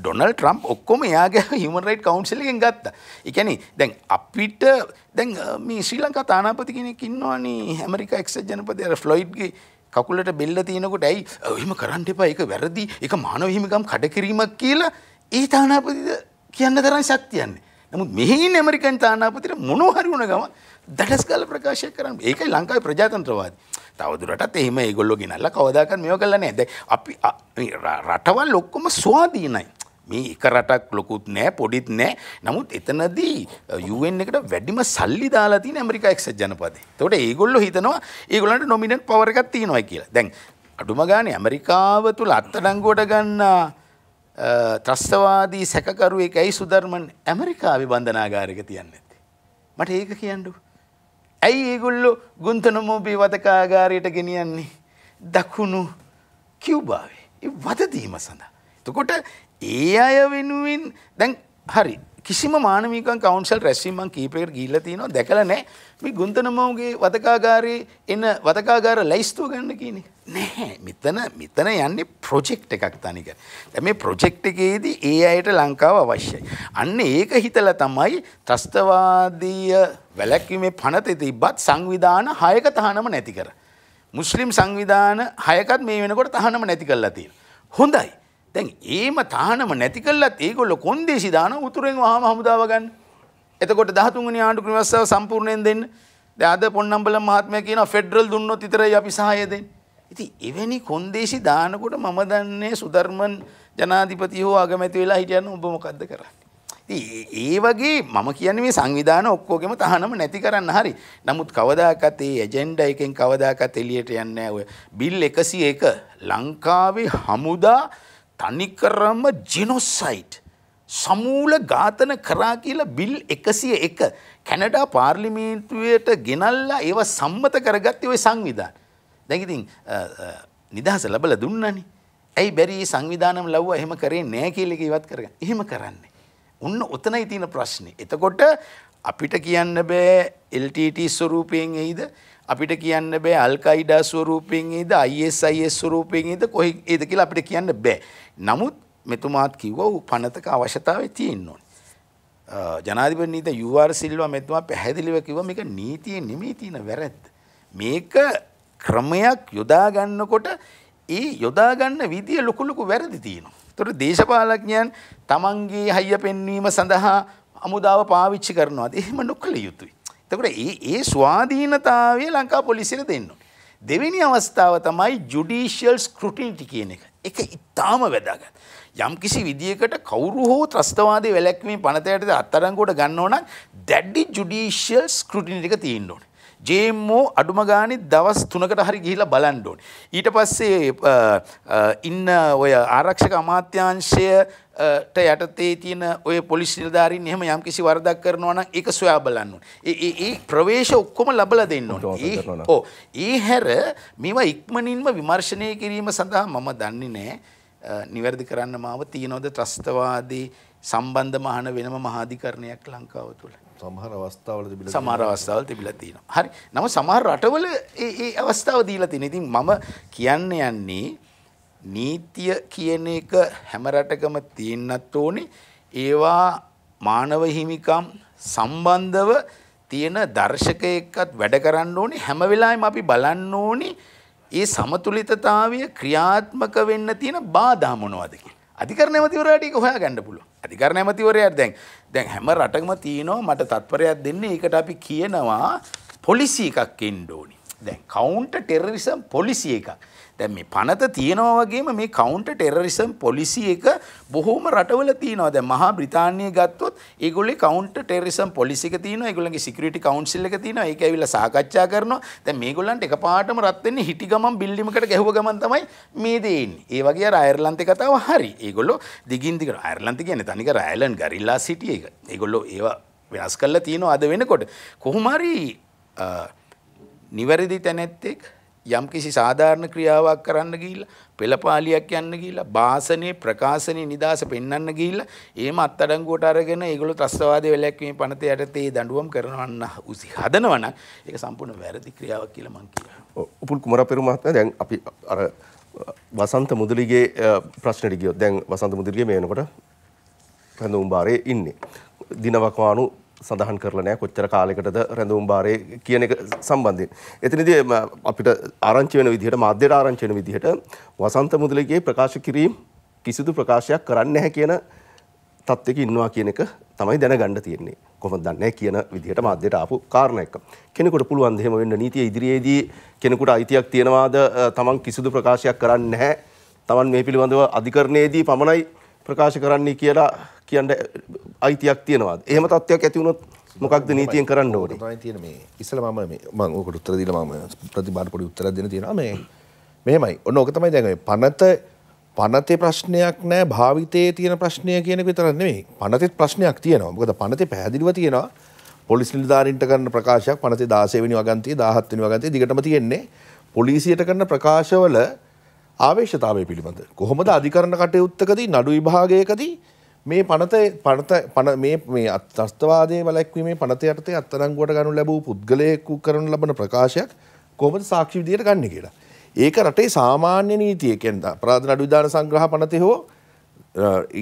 ඩොනල් ට්‍රම් ඔක්කොම යාගේ හිමන් රයිට් කවන්සලෙන් ගත්ත එකන දැන් අපිට දැන් මේ ශ්‍රී ලංකා තානාපති කෙනෙක් ඉන්නවාන හැමරික එක්ස ජනපතිර ෆ්ලොයිඩ්ගේ කකුලට බෙල්ල තියෙනකොට ඇයි ඔහිම කරන්ට එපා එක වැරදි එක මානවහිමිකම් කඩකිරීමක් කියලා ඒ තානාපතිද කියන්න තරන් ශක්තියන්නේ නමුත් මෙහි ඇමරිකන් තානාපතිට මොනොහරි වුණ ගම දටස් කල ප්‍රකාශය කරන්න ඒකයි ලංකායි ප්‍රජාතන්ත්‍රවාද තවදුරටත් එහෙම ඒගොල්ලො ගෙනල්ල කවදාකන් මෙය කල්ලනෑ ඇද අපි රටවල් ඔක්කොම ස්වාදීනයි මේ එක රටක් ලොකුත් නෑ පොඩිත් නෑ නමුත් එතනදී UN එකට වැඩිම සල්ලි දාලා තියෙන ඇමරිකා එක්සත් ජනපදේ. එතකොට ඒගොල්ලෝ හිතනවා ඒගොල්ලන්ට නොමිනන්ට් පවර් එකක් තියෙනවා කියලා. දැන් අඩුම ගානේ ඇමරිකාව තුල අත්අඩංගුවට ගන්නා ත්‍රස්තවාදී සැකකරුවෙක් ඇයි සුධර්මන් ඇමරිකාවේ බන්ධනාගාරයක තියන්නේ නැත්තේ? මට ඒක කියන්න ඇයි ඒගොල්ලෝ ගුන්තනමෝබේ වතකාගාරයට ගෙනියන්නේ? දකුණු කියුබාවේ. ඒ වද දීම සඳහා. එතකොට ඒ අය වෙනුවෙන් දැන් හරි කිසිම මානමික කවන්සල් රැස්වීමක් කීපයකට ගිහිල්ලා තියෙනවා දැකලා නැහැ මේ ගුන්තනමෝගේ වතකාගාරේ එන වතකාගාර ලැයිස්තුව ගන්න කියන එක නෑ මෙතන මෙතන යන්නේ ප්‍රොජෙක්ට් එකක් තනික දැන් මේ ප්‍රොජෙක්ට් එකේදී ඒ අයට ලංකාව අවශ්‍යයි අන්න ඒක හිතලා තමයි ත්‍රස්තවාදී වැලැක්වීමේ පනතේ තිබ්බත් සංවිධාන 6ක තහනම නැති කර මුස්ලිම් සංවිධාන 6කත් මේ වෙනකොට තහනම නැති කරලා තියෙනවා හොඳයි දැන් ඒම තානම නැති කල්ලත් ඒගොල්ල කොන්දේසි දාන උතුරෙන් වහම හමුදාව ගන්න. එතකොට 13 වෙනි ආණ්ඩු ක්‍රමවස්ථාව සම්පූර්ණයෙන් දෙන්න. දැන් අද පොන්නම්බල මහත්මයා කියනවා ෆෙඩරල් දුන්නොත් විතරයි අපි සහාය දෙන්නේ. ඉතින් එවැනි කොන්දේසි දානකොට මම දන්නේ සුධර්මන් ජනාධිපති හෝ අගමැති වෙලා හිටියන ඔබ මොකද්ද කරන්නේ? ඒ වගේ මම කියන්නේ මේ සංවිධාන ඔක්කොගෙම තහනම නැති කරන්න හරි. නමුත් කවදාකත් ඒ ඇජෙන්ඩා එකෙන් කවදාකත් එළියට යන්නේ නැහැ ඔය. බිල් 101 ලංකාවේ හමුදා තනිකරම ජිනොස්සයිට් සමූල ඝාතන කරා කියලා බිල් 101 කැනඩා පාර්ලිමේන්තුවේට ගෙනල්ලා ඒව සම්මත කරගත්තේ ওই සංවිධාන. දැන් ඉතින් නිදහස ලැබලා දුන්නනේ. ඇයි බැරි සංවිධානම ලව්වා එහෙම කරේ නැහැ කියලා එක ඉවත් කරගන්න. එහෙම කරන්නේ. උන්න ඔතනයි තියෙන ප්‍රශ්නේ. එතකොට අපිට කියන්න බෑ LTT ස්වරූපයෙන් එයිද අපිට කියන්න බෑ අල්කයිඩා ස්වරූපයෙන් ඉද ISIS ස්වරූපයෙන් ඉද කොහි ඒද කියලා අපිට කියන්න බෑ. නමුත් මෙතුමාත් කිව්වා ඌ පනතක අවශ්‍යතාවය තියෙන්න ඕනේ. ජනාධිපති නීත UR සිල්වා මෙතුමා පැහැදිලිව කිව්වා මේක නීතියේ නෙමෙයි තියෙන වැරද්ද. මේක ක්‍රමයක් යොදා ගන්නකොට ඒ යොදා ගන්න විදිය ලොකු ලොකු වැරදි තියෙනවා. ඒතර දේශපාලඥයන් තමන්ගේ හයිය පෙන්වීම සඳහා අමුදාව පාවිච්චි කරනවාද? එහෙම නොකළ යුතුයි. එතකොට ඒ ඒ ස්වාධීනතාවය ලංකා පොලිසියට දෙන්න. දෙවෙනි අවස්ථාව තමයි ජුඩිෂියල් ස්ක්‍රටිනිටි කියන එක. ඒක ඉතාම වැදගත්. යම් කිසි විදියකට කවුරු හෝ ත්‍රස්තවාදී වැළැක්වීම පනතයට අත්අඩංගුවට ගන්න ඕන නම් දැඩි ජුඩිෂියල් ස්ක්‍රටිනිටි එක තියෙන්න ඕනේ. ජේම්මෝ අඩුම ගානේ දවස් 3කට හරි ගිහිලා බලන්න ඕනේ. ඊට පස්සේ ඉන්න ඔය ආරක්ෂක අමාත්‍යාංශයට යටතේ තියෙන ඔය පොලිස් නිලධාරීන් එහෙම යම්කිසි වරදක් කරනවා නම් ඒක සොයා බලන්න ඕනේ. ඒ ඒ ප්‍රවේශ ඔක්කොම ලබලා දෙන්න ඕනේ. ඔව්. ඒ හැර මේවා ඉක්මනින්ම විමර්ශනය කිරීම සඳහා මම දන්නේ නැහැ නිවැරදි කරන්න මාව තියනවද ත්‍රස්තවාදී සම්බන්ධ මහන වෙනම මහාධිකරණයක් ලංකාව තුළ. සමහර අවස්ථාවල තිබිලා සමහර අවස්ථාවල තිබිලා තියෙනවා. හරි. නම සමහර රටවල ඒ ඒ අවස්ථාව දීලා තියෙන. ඉතින් මම කියන්න යන්නේ නීතිය කියන එක හැම රටකම තියෙන්නත් ඕනේ. ඒවා මානව හිමිකම් සම්බන්ධව තියෙන දර්ශකයකත් වැඩ කරන්න ඕනේ හැම වෙලාවෙම අපි බලන්න ඕනේ ඒ සමතුලිතතාවය ක්‍රියාත්මක වෙන්න තියෙන බාධා මොනවද කියලා. අධිකරණ ඇමතිවරයාට ඒක හොයාගන්න පුළුවන්. අධිකරණ ඇමතිවරයාට දැන් දැන් හැම රටකම තියෙනවා මට තත්පරයක් දෙන්න ඒකට අපි කියනවා පොලිසි එකක් එන්න ඕනි. දැන් කවුන්ටර් ටෙරරිසම් පොලිසි එකක්. දැන් මේ පනත තියෙනවා වගේම මේ කවුන්ටර් ටෙරරිසම් පොලිසි එක බොහොම රටවල තියෙනවා. දැන් මහා බ්‍රිතාන්‍යය ගත්තොත් ඒගොල්ලේ කවුන්ටර් ටෙරරිසම් පොලිසි එක තියෙනවා. ඒගොල්ලන්ගේ සිකියුරිටි කවුන්සිල් එක තියෙනවා. ඒක ඇවිල්ලා සාකච්ඡා කරනවා. දැන් මේගොල්ලන්ට එකපාරටම රත් වෙන්නේ හිටි ගමන් බිල්ඩිමකට ගැහුව ගමන් තමයි මේ දේ එන්නේ. ඒ වගේ අර අයර්ලන්තේ කතාව හරි. ඒගොල්ලෝ දිගින් දිගට අයර්ලන්ත කියන්නේ තනිකර අයර්ලන්ඩ් ගරිල්ලා සිටිය එක. ඒගොල්ලෝ ඒවා වෙනස් කරලා තියෙනවා අද වෙනකොට. කොහොම හරි නිවැරදි තැනැත්තෙක් යම්කිසි සාධාරණ ක්‍රියාවක් කරන්න ගිහිල්ලා පෙළපාලියක් යන්න ගිහිල්ලා භාෂණේ ප්‍රකාශනයේ නිදාස පෙන්වන්න ගිහිල්ලා එහෙම අත්අඩංගුවට අරගෙන ඒගොල්ලෝ ත්‍රස්තවාදී වැලැක්වීමේ පනත යටතේ දඬුවම් කරනවන්න උසි හදනවා නම් ඒක සම්පූර්ණ වැරදි ක්‍රියාවක් කියලා මම කියනවා. උපුල් කුමරපෙරු මහත්මයා දැන් අපි අර වසන්ත මුදලිගේ ප්‍රශ්නෙට ගියොත් දැන් වසන්ත මුදලිගේ මේ වෙනකොට රැඳවුම් බාරේ ඉන්නේ. දිනවකවානු සඳහන් කරලා නැහැ කොච්චර කාලයකටද රැඳවුම් භාරයේ කියන එක සම්බන්ධයෙන්. එතනදී අපිට ආරංචි වෙන විදිහට මාධ්‍යයට ආරංචි වෙන විදිහට වසන්ත මුදලිගේ ප්‍රකාශ කිරීම කිසිදු ප්‍රකාශයක් කරන්නේ නැහැ කියන තත්ත්වයක ඉන්නවා කියන එක තමයි දැනගන්න තියෙන්නේ. කොහොමද දන්නේ කියන විදිහට මාධ්‍යයට ආපු කාරණා එක. කෙනෙකුට පුළුවන් දෙහෙම වෙන්න නීතිය ඉදිරියේදී කෙනෙකුට අයිතියක් තියනවාද තමන් කිසිදු ප්‍රකාශයක් කරන්නේ නැහැ. තමන් මේ පිළිබඳව අධිකරණයේදී පමණයි ප්‍රකාශ කරන්නේ කියලා කියන්න අයිතියක් තියෙනවාද එහෙම තත්ත්වයක් ඇති වුණොත් මොකක්ද නීතියෙන් කරන්න ඕනේ තමයි තියෙන මේ ඉස්සලා මම මේ මම ඕකට උත්තර දීලා මම ප්‍රතිබාර පොඩි උත්තරයක් දෙන්න තියෙනවා මේ මෙහෙමයි ඔන්න ඕක තමයි දැන් පනත පනතේ ප්‍රශ්නයක් නෑ භාවිතයේ තියෙන ප්‍රශ්නය කියන එක විතරක් නෙමෙයි පනතෙත් ප්‍රශ්නයක් තියෙනවා මොකද පනතේ පැහැදිලිව තියෙනවා පොලිස් නිලධාරීන්ට කරන ප්‍රකාශයක් පනතේ 16 වෙනි වගන්තියේ 17 වෙනි වගන්තියේ දිගටම තියෙන්නේ පොලිසියට කරන ප්‍රකාශවල ආවේශතාවය පිළිබඳ කොහොමද අධිකරණ කටයුත්තකදී නඩු විභාගයකදී මේ පනත පනත පන මේ මේ අත්ස්තවාදය වැලැක්වීමේ පනත යටතේ අත්තරංගුවට ගනු ලැබූ පුද්ගලයෙකු කරන ලබන ප්‍රකාශයක් කොහොමද සාක්ෂි විදියට ගන්න කියලා. ඒක රටේ සාමාන්‍ය නීතිය කියන්නේ අපරාධ නඩු විධාන සංග්‍රහ පනතේ හෝ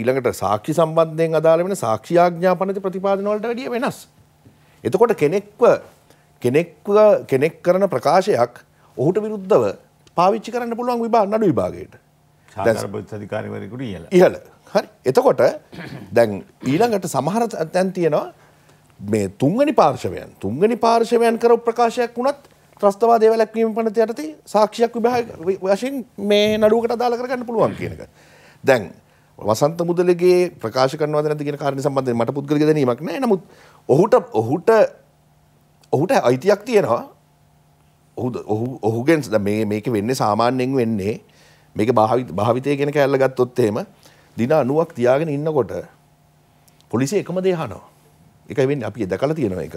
ඊළඟට සාක්ෂි සම්බන්ධයෙන් අදාළ වෙන සාක්ෂි ආඥා පනත ප්‍රතිපාදන වලට වැඩිය වෙනස්. එතකොට කෙනෙක්ව කෙනෙක්ව කෙනෙක් කරන ප්‍රකාශයක් ඔහුට විරුද්ධව පාවිච්චි කරන්න පුළුවන් විභාග නඩු විභාගයට. සාධාරණ අධිකාරිවරයෙකුට ඉහළ. ඉහළ. හරි එතකොට දැන් ඊළඟට සමහර තැන් තියෙනවා මේ තුන්ගනි පාර්ශවයන් තුන්ගනි පාර්ශවයන් කර ප්‍රකාශයක් වුණත් ත්‍රස්තවා දේවලැක්වීම පනති යටති සාක්ෂයක් විභා වශයෙන් මේ නඩුවකට දාල කරගන්න පුළුවන් කියනක. දැන් වසන්ත මුදලගේ ප්‍රකාශකනවද නැතිගෙන කාරණ සම්බන්ධය මට පුද්ගල ගැනීමක් නෑ නමුත් ඔහුට ඔහුට ඔහුට අයිතියක් තියෙනවා ඔහු ඔහුගෙන් මේක වෙන්නේ සාමාන්‍යයෙන් වෙන්නේ මේක භාවිතය ගෙන කැල්ල ගත්තොත්තේම දින 90ක් තියාගෙන ඉන්නකොට පොලිසිය එකම දේ අහනවා. ඒකයි වෙන්නේ අපි දැකලා තියෙනවා ඒක.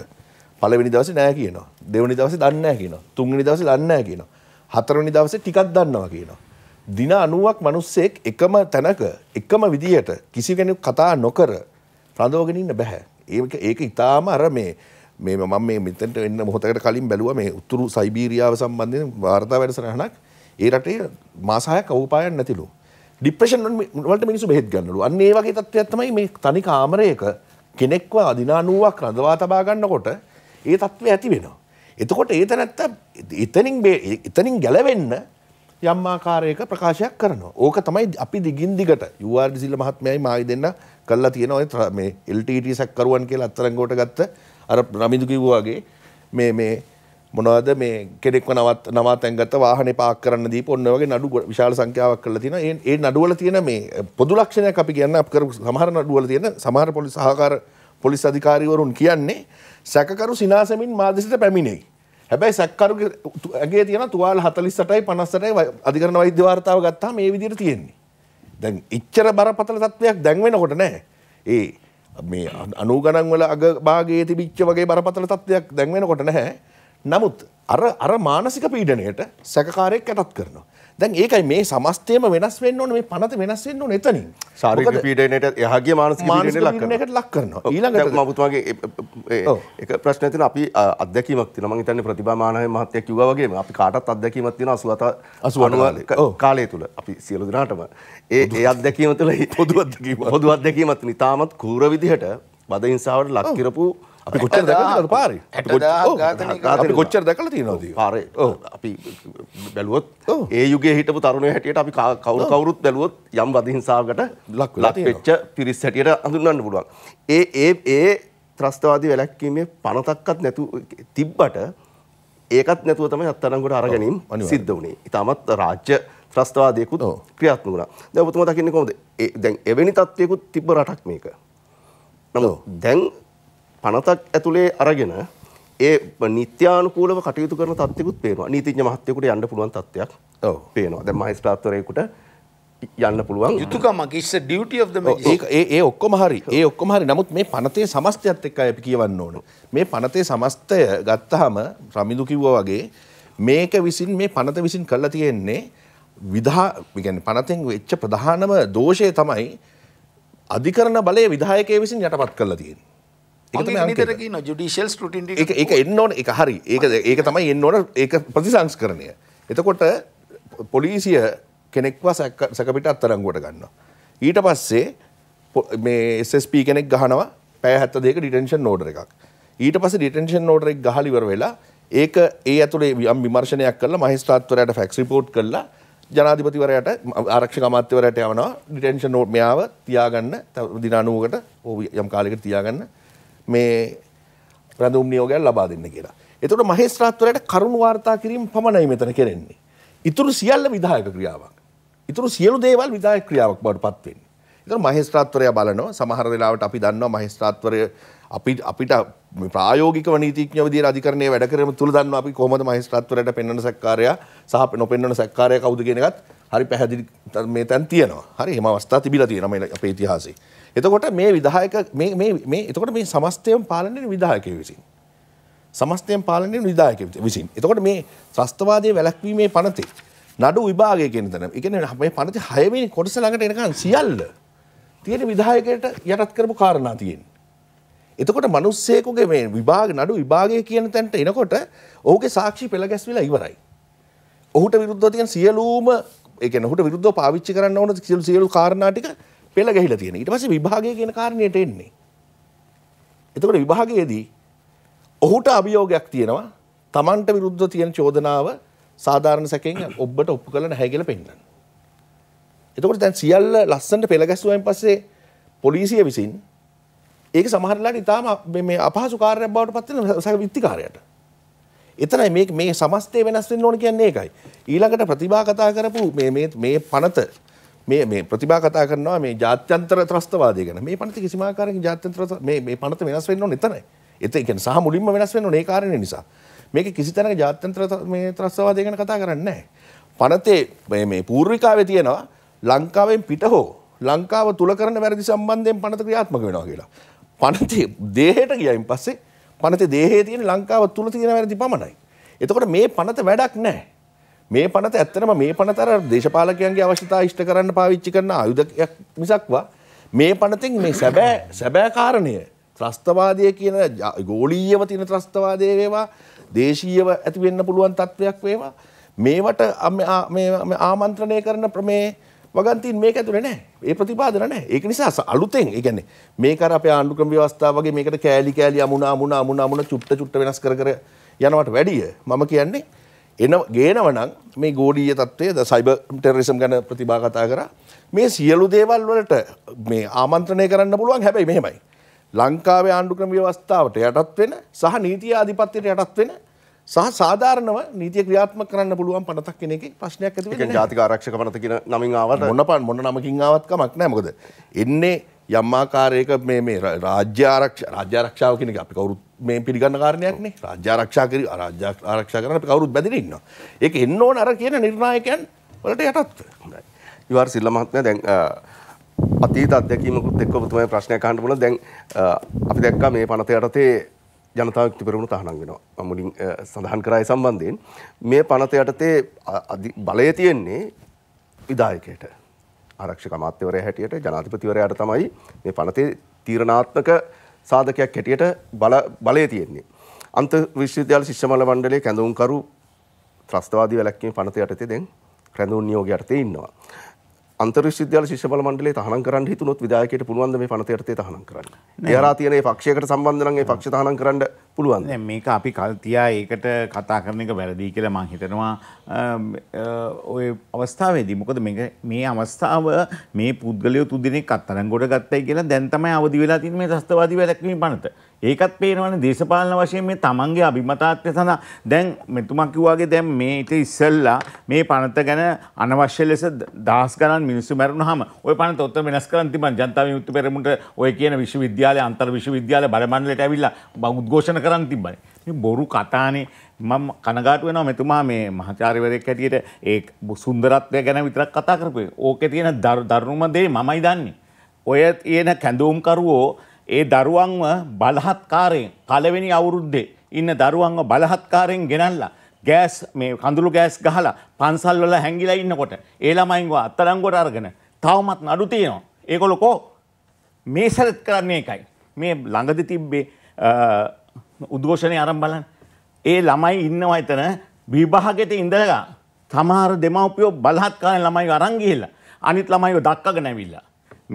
පළවෙනි දවසේ නෑ කියනවා. දෙවෙනි දවසේ දන්නේ නෑ කියනවා. තුන්වෙනි දවසේ දන්නේ නෑ කියනවා. හතරවෙනි දවසේ ටිකක් දන්නවා කියනවා. දින 90ක් මිනිස්සෙක් එකම තැනක එකම විදියට කිසි කෙනෙක් කතා නොකර රඳවගෙන ඉන්න බෑ. ඒක ඒක ඊටාම අර මේ මේ මම මේ මෙතනට එන්න මොහොතකට කලින් බැලුවා මේ උතුරු සයිබීරියාව සම්බන්ධයෙන් වාර්තා වැඩසටහනක් ඒ රටේ මාස 6ක් අවුපායන් නැතිලු. ඩිප්‍රෂන් වලට මිනිසු බෙහෙත් ගන්නලු අන්න ඒ වගේ තත්ත්වයක් තමයි මේ තනි කාමරයක කෙනෙක්ව අදිනානුවක් රඳවා තබා ගන්නකොට ඒ තත්ත්වය ඇති වෙනවා. එතකොට ඒ තැනැත්ත එතනින් එතනින් ගැලවෙන්න යම් ආකාරයක ප්‍රකාශයක් කරනවා. ඕක තමයි අපි දිගින් දිගට UR සිල්ල මහත්මයයි මායි දෙන්න කළා තියෙන ඔය මේ LTT සැකකරුවන් කියලා අත්තරංගුවට ගත්ත අර රමිදු කිව්වා වගේ මේ මේ මොනවද මේ කෙනෙක්ව නවත් නවා තැන්ගත වාහන පාක් කරන්න දී ඔන්න වගේ නඩු විශාල සංඛ්‍යාවක් කළ තින ඒ නඩුවල තියෙන මේ පොදු ලක්ෂණයක් අපි කියන්න අප කර සමහර නඩුවල තියෙන සමහර පොලි සහකාර පොලිස් අධිකාරීවරුන් කියන්නේ සැකකරු සිනාසමින් මාදසිට පැමිණෙයි. හැබැයි සැක්කරුගේ ඇගේ තියෙන තුවාල හතලිස්සටයි පනස්සටයි අධිකරණ වෛද්‍ය වාර්තාව ගත්තා මේ විදිහට තියෙන්නේ. දැන් ඉච්චර බරපතල තත්ත්වයක් දැන් වෙනකොට නෑ. ඒ මේ අනුගණන් වල අග භාගයේ තිබිච්ච වගේ බරපතල තත්ත්වයක් දැන් වෙනකොට නැහැ. නමුත් අර අර මානසික පීඩනයට සැකකාරයෙක් ඇටත් කරනවා. දැන් ඒකයි මේ සමස්තයම වෙනස් වෙන්න ඕනේ මේ පනත වෙනස් වෙන්න ඕනේ එතනින්. ශාරීරික පීඩනයට යහගිය මානසික පීඩනයට ලක් කරනවා. ඊළඟට මබුතුමාගේ එක ප්‍රශ්නයක් තියෙනවා අපි අත්දැකීමක් තියෙනවා. මම හිතන්නේ ප්‍රතිභා මානහය මහත්තයා කිව්වා වගේම අපි කාටත් අත්දැකීමක් තියෙනවා 80 89 කාලය තුල. අපි සියලු දෙනාටම ඒ ඒ අත්දැකීම තුල [LAUGHS] පොදු අත්දැකීමක් පොදු අත්දැකීමක් තියෙනවා. ඊටමත් කූර විදිහට බද හිංසාවට ලක් කරපු අපි කොච්චර දැකලාද පාරේ අපි කොච්චර අපි කොච්චර දැකලා තියෙනවද පාරේ අපි බැලුවොත් ඒ යුගයේ හිටපු තරුණයෝ හැටියට අපි කවුරු කවුරුත් බැලුවොත් යම් වදහිංසාවකට ලක් වෙච්ච පිරිස් හැටියට හඳුන්වන්න පුළුවන් ඒ ඒ ඒ ත්‍රස්තවාදී වැළැක්වීමේ පනතක්වත් නැතු තිබ්බට ඒකත් නැතුව තමයි අත්තරංගොඩ අරගැනීම සිද්ධ වුණේ. ඊටමත් රාජ්‍ය ත්‍රස්තවාදයකුත් ක්‍රියාත්මක වුණා. දැන් ඔබතුමා දකින්නේ කොහොමද? දැන් එවැනි තත්ත්වයකුත් තිබ්බ රටක් මේක. නමුත් දැන් පනතක් ඇතුලේ අරගෙන ඒ නිත්‍යානුකූලව කටයුතු කරන තත්ත්වෙකුත් පේනවා. නීතිඥ මහත්තයෙකුට යන්න පුළුවන් තත්ත්වයක් පේනවා. දැන් මහේස්ත්‍රාත්වරයෙකුට යන්න පුළුවන් යුතුකමක් ඉස්ස ඩියුටි of the magistrate ඒ ඒ ඔක්කොම හරි ඒ ඔක්කොම හරි නමුත් මේ පනතේ සමස්තයත් එක්කයි අපි කියවන්න ඕන මේ පනතේ සමස්තය ගත්තාම රමිදු කිව්වා වගේ මේක විසින් මේ පනත විසින් කරලා තියෙන්නේ විධා කියන්නේ පනතෙන් වෙච්ච ප්‍රධානම දෝෂය තමයි අධිකරණ බලය විධායකය විසින් යටපත් කරලා තියෙන්නේ ඒතරකි ජුඩිශල් ටට එක එක එන්න ඕන එක හරි ඒක ඒක තමයි එන්න ඕන ඒ ප්‍රතිසංස් කරණය. එතකොට පොලිසිය කෙනෙක්ව සැකපිට අත්තරංගුවට ගන්න. ඊට පස්සේ මේ SSP කෙනෙක් ගහනවා පෑ හැත්ත දෙක ඩිටෙන්ෂන් නෝඩර එකක් ඊට පස ඩිටෙන්ෂන් නෝඩර එක ගහලිවර වෙලා ඒක ඒ ඇතුළේ යම් විමර්ශනයක් කරලා මහිස්ත්‍රාත්වරයට ෆැක්ස් රිපෝට් කරලා ජනාධිපතිවරයට ආරක්ෂක අමාත්‍යවරයට යවනවා ඩිටෙන්ෂන් නෝඩ් මෙයාව තියාගන්න දින 90කට යම් කාලයකට තියාගන්න මේ රැඳුම් නියෝගයක් ලබා දෙන්න කියලා. එතකොට මහේස්ත්‍රාත්වරයට කරුණු වාර්තා කිරීම පමණයි මෙතන කරන්නේ. ඉතුරු සියල්ල විධායක ක්‍රියාවක්. ඉතුරු සියලු දේවල් විධායක ක්‍රියාවක් බවට පත් වෙන්නේ. එතකොට මහේස්ත්‍රාත්වරයා බලනවා සමහර වෙලාවට අපි දන්නවා මහේස්ත්‍රාත්වරය අපි අපිට ප්‍රායෝගිකව නීතිඥයෝ විදිහට අධිකරණයේ වැඩ කරන තුල දන්නවා අපි කොහොමද මහේස්ත්‍රාත්වරයට පෙන්වන සැකකාරයා සහ නොපෙන්වන සැකකාරයා කවුද කියන එකත් හරි පැහැදිලි මේ තැන් තියෙනවා. හරි එහෙම අවස්ථා තිබිලා තියෙනවා මේ අපේ ඉතිහාසයේ. එතකොට මේ විධායක මේ එතකොට මේ සමස්තයම පාලනය විධායකය විසින්. සමස්තයම පාලනය විධායක විසින්. එතකොට මේ ත්‍රස්තවාදය වැලැක්වීමේ පනතේ. නඩු විභාගය කියන තැන. ඒ කියන්නේ මේ පනතේ 6 වෙනි කොටස ළඟට එනකන් සියල්ල තියෙන විධායකයට යටත් කරපු කාරණා තියෙනවා. එතකොට මිනිස්සෙකුගේ මේ විභාග නඩු විභාගය කියන තැනට එනකොට ඔහුගේ සාක්ෂි පෙළ ගැස්විලා ඉවරයි. ඔහුට විරුද්ධව තියෙන සියලුම ඒ කියන්නේ ඔහුට විරුද්ධව පාවිච්චි කරන්න ඕන සියලු සියලු කාරණා ටික පෙළ ගැහිලා තියෙන. ඊට පස්සේ විභාගය කියන කාරණයට එන්නේ. එතකොට විභාගයේදී ඔහුට අභියෝගයක් තියෙනවා තමන්ට විරුද්ධ තියෙන චෝදනාව සාධාරණ සැකෙන් ඔබට ඔප්පු කළ නැහැ කියලා පෙන්නන්න. එතකොට දැන් සියල්ල ලස්සනට පෙළ ගැස්සුවායින් පස්සේ පොලිසිය විසින් ඒක සමහරලාට ඉතාම මේ අපහසු කාර්යයක් බවට පත් වෙන සැකවිත්තිකාරයට. එතනයි මේ මේ සමස්තය වෙනස් වෙන්න ඕන කියන්නේ ඒකයි. ඊළඟට ප්‍රතිභා කතා කරපු මේ මේ මේ පනත මේ මේ ප්‍රතිභා කතා කරනවා මේ ජාත්‍යන්තර ත්‍රස්තවාදය ගැන. මේ පනත කිසිම ආකාරයකින් ජාත්‍යන්තර මේ මේ පනත වෙනස් වෙන්න ඕනේ එතනයි. එතන කියන්නේ සහ මුලින්ම වෙනස් වෙන්න ඕනේ ඒ කාරණේ නිසා. මේක කිසි තැනක ජාත්‍යන්තර මේ ත්‍රස්තවාදය ගැන කතා කරන්නේ නැහැ. පනතේ මේ මේ පූර්විකාවේ තියෙනවා ලංකාවෙන් පිට හෝ ලංකාව තුල කරන වැරදි සම්බන්ධයෙන් පනත ක්‍රියාත්මක වෙනවා කියලා. පනතේ දේහයට ගියයින් පස්සේ පනතේ දේහයේ තියෙන ලංකාව තුල තියෙන වැරදි පමණයි. එතකොට මේ පනත වැඩක් නැහැ. මේ පනත ඇත්තනම මේ පනතර දේශපාලකයන්ගේ අවශ්‍යතා ඉෂ්ට කරන්න පාවිච්චි කරන අයුධයක් මිසක්වා මේ පනතින් මේ සැබෑ සැබෑ කාරණය ත්‍රස්තවාදය කියන ගෝලීයව තින ත්‍රස්තවාදය වේවා දේශීයව ඇතිවෙන්න පුළුවන් තත්ත්වයක් වේවා මේවට ආමන්ත්‍රණය කරන ප්‍රමේ වගන්තින් මේක ඇතුළ නෑ ඒ ප්‍රතිපාදන නෑ ඒක නිසා අලුතෙන් ඉගැන මේ කර අප ආණ්ඩුක්‍රම ව්‍යවස්ථාවගේ මේකට කෑලි කෑලි අමුණ අමුණ අමුණ අමුණ චුට්ට චුට්ට වෙනස් කර යනවට වැඩිය මම කියන්නේ එන ගේනවනම් මේ ගෝඩීය තත්ත්වය ද සයිබ ටෙරරිසම් ගැන ප්‍රතිබා කතා කර මේ සියලු දේවල් වලට මේ ආමන්ත්‍රණය කරන්න පුළුවන් හැබැයි මෙහෙමයි. ලංකාවේ ආණ්ඩුක්‍රම ව්‍යවස්ථාවට යටත් වෙන සහ නීතිය ආධිපත්‍යයට යටත් වෙන සහ සාධාරණව නීතිය ක්‍රියාත්මක කරන්න පුළුවන් පනතක් කෙනෙක් ප්‍රශ්නයක් ඇති වෙන්නේ නැහැ. ඒක ජාතික ආරක්ෂක පනත කියන නමින් ආවට මොන පන් මොන නමකින් ආවත් කමක් නැහැ. මොකද එන්නේ යම්මාකාරයක මේ මේ රාජ්‍යාරක්ෂ රාජ්‍යාරක්ෂාව කෙනෙක් අපි කවුරුත් මේ පිළිගන්න කාරණයක්නේ රාජ්‍යාරක්ෂා කර රාජ්‍ය ආරක්ෂා කරන අපි කවුරුත් බැඳලා ඉන්නවා. ඒක එන්න ඕන අර කියන නිර්ණායකයන් වලට යටත්. හොඳයි. ඉවර සිල්ල මහත්මයා දැන් අතීත අධ්‍යක්ීමකුත් එක්ක ඔබතුමා ප්‍රශ්නයක් අහන්න පුළුවන්. දැන් අපි දැක්කා මේ පනත යටතේ ජනතාව යුක්ති පෙරමුණ තහනම් වෙනවා. මම මුලින් සඳහන් කරා ඒ සම්බන්ධයෙන් මේ පනත යටතේ බලය තියෙන්නේ විධායකයට. ආරක්ෂක අමාත්‍යවරය හැටියට ජනාධිපතිවරයාට තමයි මේ පනතේ තීරණාත්මක සාධකයක් හැටියට බලය තියෙන්නේ. අන්ත විශ්වවිද්‍යාල ශිෂ්‍යමල මණ්ඩලයේ කැඳවුම්කරු ත්‍රස්තවාදී වැලැක්වීම පනත යටතේ දැන් රැඳවුම් නියෝගය යටතේ ඉන්නවා. අන්තර්විශ්වවිද්‍යාල ශිෂ්‍ය බල මණ්ඩලයේ තහනම් කරන්න හිතුනොත් විධායකයට පුළුවන් ද මේ පනත යටතේ තහනම් කරන්න? එයාලා තියෙන ඒ පක්ෂයකට සම්බන්ධ නම් ඒ පක්ෂ තහනම් කරන්න පුළුවන්. දැන් මේක අපි තියා ඒකට කතා කරන එක වැරදි කියලා මම හිතනවා. ওই අවස්ථාවේදී මොකද මේක මේ අවස්ථාව මේ පුද්ගලයෝ තුදිනෙක් අත්තරන් ගොඩ ගත්තයි කියලා දැන් තමයි අවදි වෙලා තියෙන මේ ත්‍ස්තවාදී වැළැක්වීම පනත. ඒකත් පේනවනේ දේශපාලන වශයෙන් මේ තමන්ගේ අභිමතාත්වය සඳහා දැන් මෙතුමා කිව්වාගේ දැන් මේ ඊට ඉස්සෙල්ලා මේ පනත ගැන අනවශ්‍ය ලෙස දහස් ගණන් මිනිස්සු මැරුණාම ওই පනත ඔතන වෙනස් කරන් තිබන් ජනතා විමුක්ති පෙරමුණට ඔය කියන විශ්වවිද්‍යාලය අන්තර් විශ්වවිද්‍යාලය බලමණ්ඩලයට ඇවිල්ලා උද්ඝෝෂණ කරන් තිබ්බනේ මේ බොරු කතානේ මම කනගාටු වෙනවා මෙතුමා මේ මහාචාර්යවරයෙක් හැටියට ඒ සුන්දරත්වය ගැන විතරක් කතා කරපුවේ. ඕකේ තියෙන දරුණුම දේ මමයි දන්නේ. ඔය තියෙන කැඳවුම්කරුවෝ ඒ දරුවන්ව බලහත්කාරයෙන් පළවෙනි අවුරුද්දේ ඉන්න දරුවන්ව බලහත්කාරයෙන් ගෙනල්ලා ගෑස් මේ කඳුළු ගෑස් ගහලා පන්සල් වල හැංගිලා ඉන්නකොට ඒ ළමයින්ව අත්තරංගොඩ අරගෙන තවමත් නඩු තියෙනවා. ඒගොල්ලෝ කො මේ සරත් කරන්නේ එකයි. මේ ළඟදි තිබ්බේ උද්ඝෝෂණය අරන් බලන්න. ඒ ළමයි ඉන්නවා එතන විභාගෙට ඉඳලා සමහර දෙමව්පියෝ බලහත්කාරයෙන් ළමයි අරන් ගිහිල්ලා අනිත් ළමයිව දක්කගෙන ඇවිල්ලා.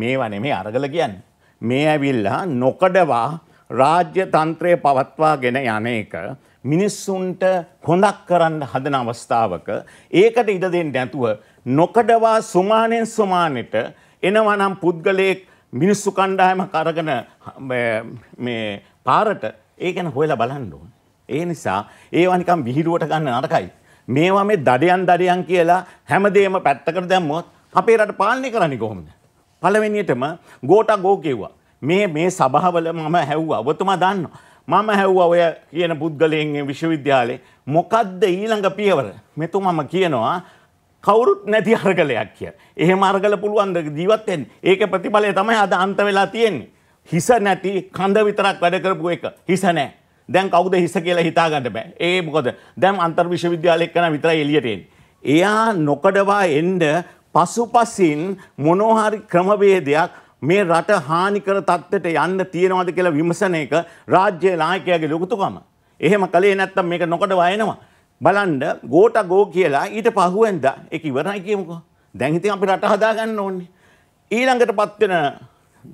මේවා නෙමෙයි අරගල කියන්නේ. මේ ඇවිල්ලා නොකඩවා රාජ්‍ය තන්ත්‍රය පවත්වාගෙන යන එක මිනිස්සුන්ට හොඳක් කරන්න හදන අවස්ථාවක ඒකට ඉඩ දෙන්න නැතුව නොකඩවා සුමානෙන් සුමානෙට එනවනම් පුද්ගලයෙක් මිනිස්සු කණ්ඩායම කරගෙන මේ පාරට ඒ ගැන හොයලා බලන්න ඕන. ඒ නිසා ඒවා නිකන් විහිළුවට ගන්න නරකයි. මේවා මේ දඩයන් දඩයන් කියලා හැමදේම පැත්තකට දැම්මොත් අපේ රට පාලනය කරන්නේ කොහොමද? පළවෙනියටම ගෝටා ගෝ කිව්වා. මේ මේ සභාවල මම හැව්වා. ඔබතුමා දන්නවා. මම හැව්වා ඔය කියන පුද්ගලයන්ගේ විශ්වවිද්‍යාලේ මොකද්ද ඊළඟ පියවර? මෙතුමම කියනවා කවුරුත් නැති අර්ගලයක් කිය. එහෙම අර්ගල පුළුවන් ජීවත් වෙන්න. ඒක ප්‍රතිඵලය තමයි අද අන්ත වෙලා තියෙන්නේ. හිස නැති කඳ විතරක් වැඩ කරපු එක. හිස නැහැ. දැන් කවුද හිස කියලා හිතාගන්න බෑ. ඒ මොකද? දැන් අන්තර් විශ්වවිද්‍යාලයක් කරන විතරයි එළියට එන්නේ. එයා නොකඩවා එන්න පසුපසින් මොනෝහරි ක්‍රමවේදයක් මේ රට හානිකර තත්ත්වයට යන්න තියෙනවද කියලා විමසන එක රාජ්‍ය නායකයාගේ ලොකුතුකම. එහෙම කලේ නැත්තම් මේක නොකඩ වයනවා. බලන්න ගෝට ගෝ කියලා ඊට පහුවෙන්ද ඒක ඉවරයි කියමුකෝ. දැන් ඉතින් අපි රට හදාගන්න ඕනේ. ඊළඟට පත්වෙන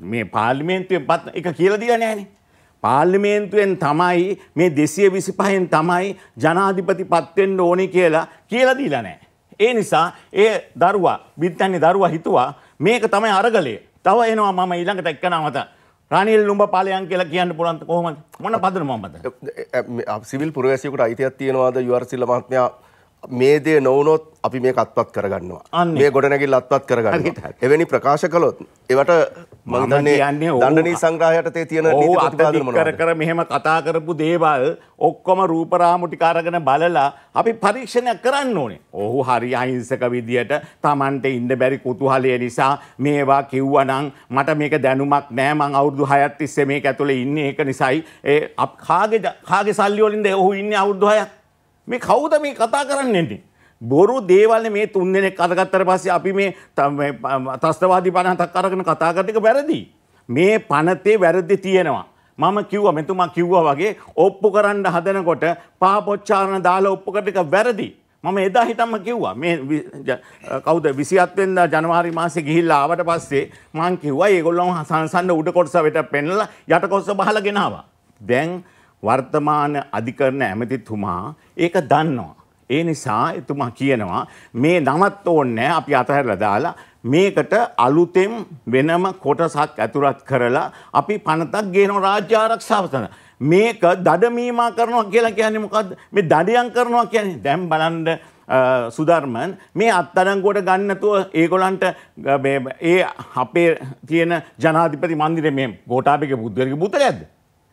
මේ පාර්ලිමේන්තුවෙන් පත් එක කියලා දීලා නැහනේ. පාර්ලිමේන්තුවෙන් තමයි මේ 225න් තමයි ජනාධිපති පත් වෙන්න ඕනේ කියලා කියලා දීලා නැහැ. ඒ නිසා ඒ දරුවා බිත්තන්නේ දරුවා හිතුවා මේක තමයි අරගලේ. තව එනවා මම ඊළඟට එක්කනමත රනිල් ලුඹ පාලයන් කියලා කියන්න පුළුවන් කොහොමද? මොන පදනමක්ද? සිවිල් පුරවැසියෙකුට අයිතියක් තියනවාද යුවර්සිල්ල මහත්මයා මේ දේ නොවනොත් අපි මේ අත්පත් කරගන්නවා මේ ගොඩනැගිල් අත්පත් කරගන්න එවැනි ප්‍රකාශ කළොත් එවට මංදන්නේ දණ්ඩනී සංග්‍රහයටතේ තියෙන කර කර මෙහෙම කතා කරපු දේවල් ඔක්කොම රූපරාමුටිකාරගෙන බලලා අපි පරීක්ෂණයක් කරන්න ඕනේ ඔහු හරි අහිංසක විදියට තමන්ට ඉන්න බැරි කුතුහලය නිසා මේවා කිව්වනම් මට මේක දැනුමක් නෑ මං අවුරුදු හයත් තිස්සේ මේක ඇතුළේ ඉන්නේ ඒක නිසායි ඒ කාගේ කාගේ සල්ලි වලින්ද ඔහු ඉන්නේ අවුරුදු හයක් මේ කවුද මේ කතා කරන්නේ? බොරු දේවල්නේ මේ තුන් දෙනෙක් අතගත්තට පස්සේ අපි මේ තස්තවාදී 50ක් අරගෙන කතා කරන එක වැරදි. මේ පනතේ වැරදි තියෙනවා. මම කිව්වා මෙතුමා කිව්වා වගේ ඔප්පු කරන්න හදනකොට පාපොච්චාරණ දාලා ඔප්පු කරන එක වැරදි. මම එදා හිටම්ම කිව්වා මේ කවුද 27 වෙනිදා ජනවාරි මාසේ ගිහිල්ලා ආවට පස්සේ මං කිව්වා ඒගොල්ලෝ සංසන්න උඩ කොටස වෙත පෙන්නලා යට කොටස බහලා ගෙනාවා. දැන් වර්තමාන අධිකරණ ඇමතිතුමා ඒක දන්නවා. ඒ නිසා එතුමා කියනවා මේ නමත් ඕන්නේ අපි අතහැරලා දාලා මේකට අලුතෙන් වෙනම කොටසක් ඇතුළත් කරලා අපි පනතක් ගේනවා රාජ්‍ය ආරක්ෂාව සඳහා. මේක දඩමීමා කරනවා කියලා කියන්නේ මොකද්ද? මේ දඩයන් කරනවා කියන්නේ දැන් බලන්න සුධර්මන් මේ අත්අඩංගුවට ගන්න නැතුව ඒගොල්ලන්ට ඒ අපේ තියෙන ජනාධිපති මන්දිරේ මේ ගෝඨාභයගේ බුද්ධවර්ගයේ බුතලයක්ද?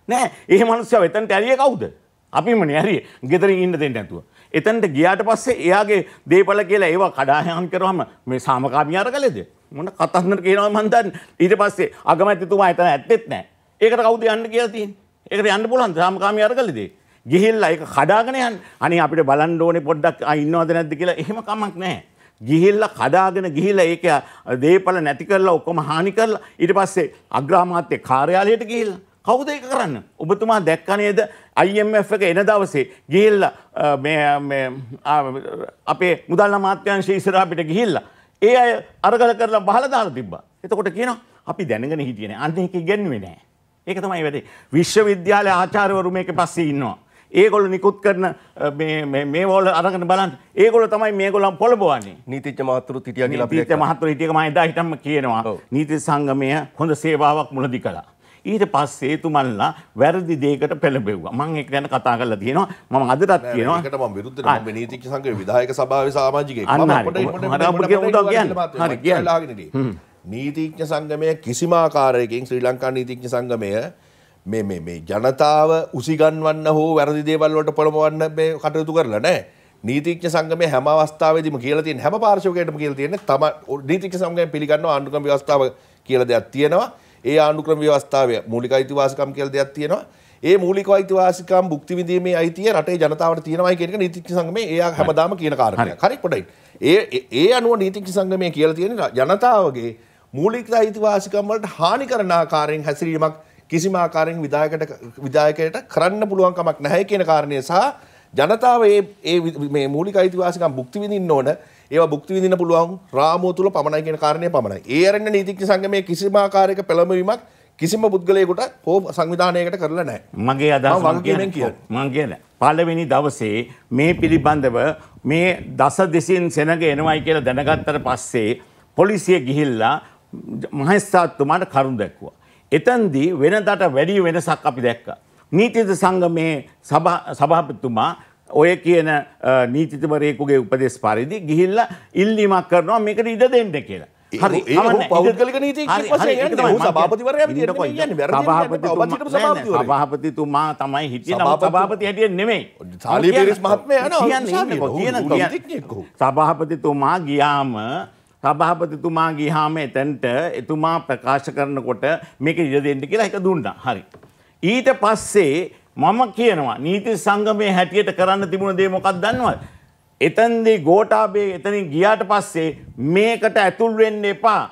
නෑ. එහෙම මිනිස්සු වෙතන්ට ඇරියේ කවුද? අපිම නිහරි ගෙදර ඉන්න දෙන්න ඇතුව. එතැන්ට ගියාට පස්සේ එයාගේ දේපල කියලා ඒවා කඩායන් කරහම මේ සාමකාමී අර කලෙද. මොන කතන්දර කියනවා මන්දන් ඊට පස්සේ අගමැතිතුමා එතන ඇත්තෙත් නෑ. ඒකට කවුද යන්න කියලා තියෙන්නේ. ඒකට යන්න පුළුවන් සාමකාමී අර කලෙදේ. ගිහිල්ලා ඒක කඩාගෙන යන්න. අනේ අපිට බලන්න ඕනේ පොඩ්ඩක් ආ ඉන්නවද නැද්ද කියලා එහෙම කමක් නැහැ. ගිහිල්ලා කඩාගෙන ගිහිල්ලා ඒක දේපල නැති කරලා ඔක්කොම හානි කරලා ඊට පස්සේ අග්‍රාමාත්‍ය කාර්යාලයට ගිහිල්ලා කවුද ඒක කරන්න? ඔබතුමා දැක්ක නේද IMF එක එන දවසේ ගිහිල්ලා මේ අපේ මුදල් අමාත්‍යාංශ ඉස්සරහා පිට ගිහිල්ලා ඒ අය අරගල කරලා බහලා දාලා තිබ්බා. එතකොට කියනවා අපි දැනගෙන හිටියේ නෑ. අන්න ඒක ඉගෙනුවේ නෑ. ඒක තමයි වැඩේ. විශ්වවිද්‍යාල ආචාර්යවරු මේක පස්සේ ඉන්නවා. ඒගොල්ල නිකුත් කරන මේ වෝල අරගෙන බලන්න ඒගොල තමයි මේගොලම් පොළබවන්නේ නීතිච මාතරු තිටිය කියලා මහතුර හිටියක මහිදා හිටම කියනවා නීති සංගමය හොඳ සේවාවක් මුලදි කලා ඊට පස්සේ තුමන්ලා වැරදි දෙයකට පෙළඹෙව්වා. මම ඒක ගැන කතා කරලා තියෙනවා. මම අදටත් කියනවා. ඒකට මම විරුද්ධ නෑ. මම නීතිඥ සංඝයේ විධායක සභාවේ සමාජිකයෙක්. මම අපිට උදව් කියන්නේ. හරි කියන්න. නීතිඥ සංගමය කිසිම ආකාරයකින් ශ්‍රී ලංකා නීතිඥ සංගමය මේ මේ මේ ජනතාව උසිගන්වන්න හෝ වැරදි දේවල් වලට පොළඹවන්න මේ කටයුතු කරලා නැහැ. නීතිඥ සංගමේ හැම අවස්ථාවේදීම කියලා තියෙන හැම පාර්ශවයකටම කියලා තියෙන තම නීතිඥ සංගමයෙන් පිළිගන්නවා ආණ්ඩුක්‍රම ව්‍යවස්ථාව කියලා දෙයක් තියෙනවා. ඒ ආණ්ඩුක්‍රම ව්‍යවස්ථාවය මූලික අයිතිවාසිකම් කියලා දෙයක් තියෙනවා. ඒ මූලික අයිතිවාසිකම් භුක්ති විඳීමේ අයිතිය රටේ ජනතාවට තියෙනවයි කියන එක නීතිඥ සංගමේ එයා හැමදාම කියන කාරණයක්. හරි කොටයි. ඒ ඒ අනුව නීතිඥ සංගමේ කියලා තියෙන ජනතාවගේ මූලික අයිතිවාසිකම් වලට හානි කරන ආකාරයෙන් හැසිරීමක් කිසිම ආකාරයෙන් විධායකට විධායකයට කරන්න පුළුවන් කමක් නැහැ කියන කාරණය සහ ජනතාව මේ මූලික අයිතිවාසිකම් භුක්ති විඳින්න ඕන ඒවා භුක්ති විඳින්න පුළුවන් රාමුව තුල පමණයි කියන කාරණය පමණයි. ඒ අරන්න නීතිඥ සංගමයේ කිසිම ආකාරයක පෙළඹවීමක් කිසිම පුද්ගලයෙකුට හෝ සංවිධානයකට කරලා නැහැ. මගේ අදහස මම කියන්නේ මම කියන්නේ පළවෙනි දවසේ මේ පිළිබඳව මේ දස දෙසින් සෙනග එනවයි කියලා දැනගත්තට පස්සේ පොලිසිය ගිහිල්ලා මහස්සාත්තුමාට කරුණ දැක්වා. එතන්දී වෙනදට වැඩි වෙනසක් අපි දැක්කා. නීතිද සංගමේ සභාපතිතුමා ඔය කියන නීතිතිවරයෙකුගේ උපදෙස් පරිදි ගිහිල්ල ඉල්ලීමක් කරනවා මේකට ඉඩ දෙන්න කියලා. සභාපතිතුමා තමයි හිටිය සභාපති හැටිය නෙමෙයි සභාපතිතුමා ගියාම සභාපතිතුමා ගිහාම එතැන්ට එතුමා ප්‍රකාශ කරනකොට මේක ඉඩ දෙන්න කියලා එක දුන්නා හරි. ඊට පස්සේ මම කියනවා නීති සංගමයේ හැටියට කරන්න තිබුණ දේ මොකක් දන්නවද? එතන්දී ගෝඨාභය එතනින් ගියාට පස්සේ මේකට ඇතුල් වෙන්න එපා.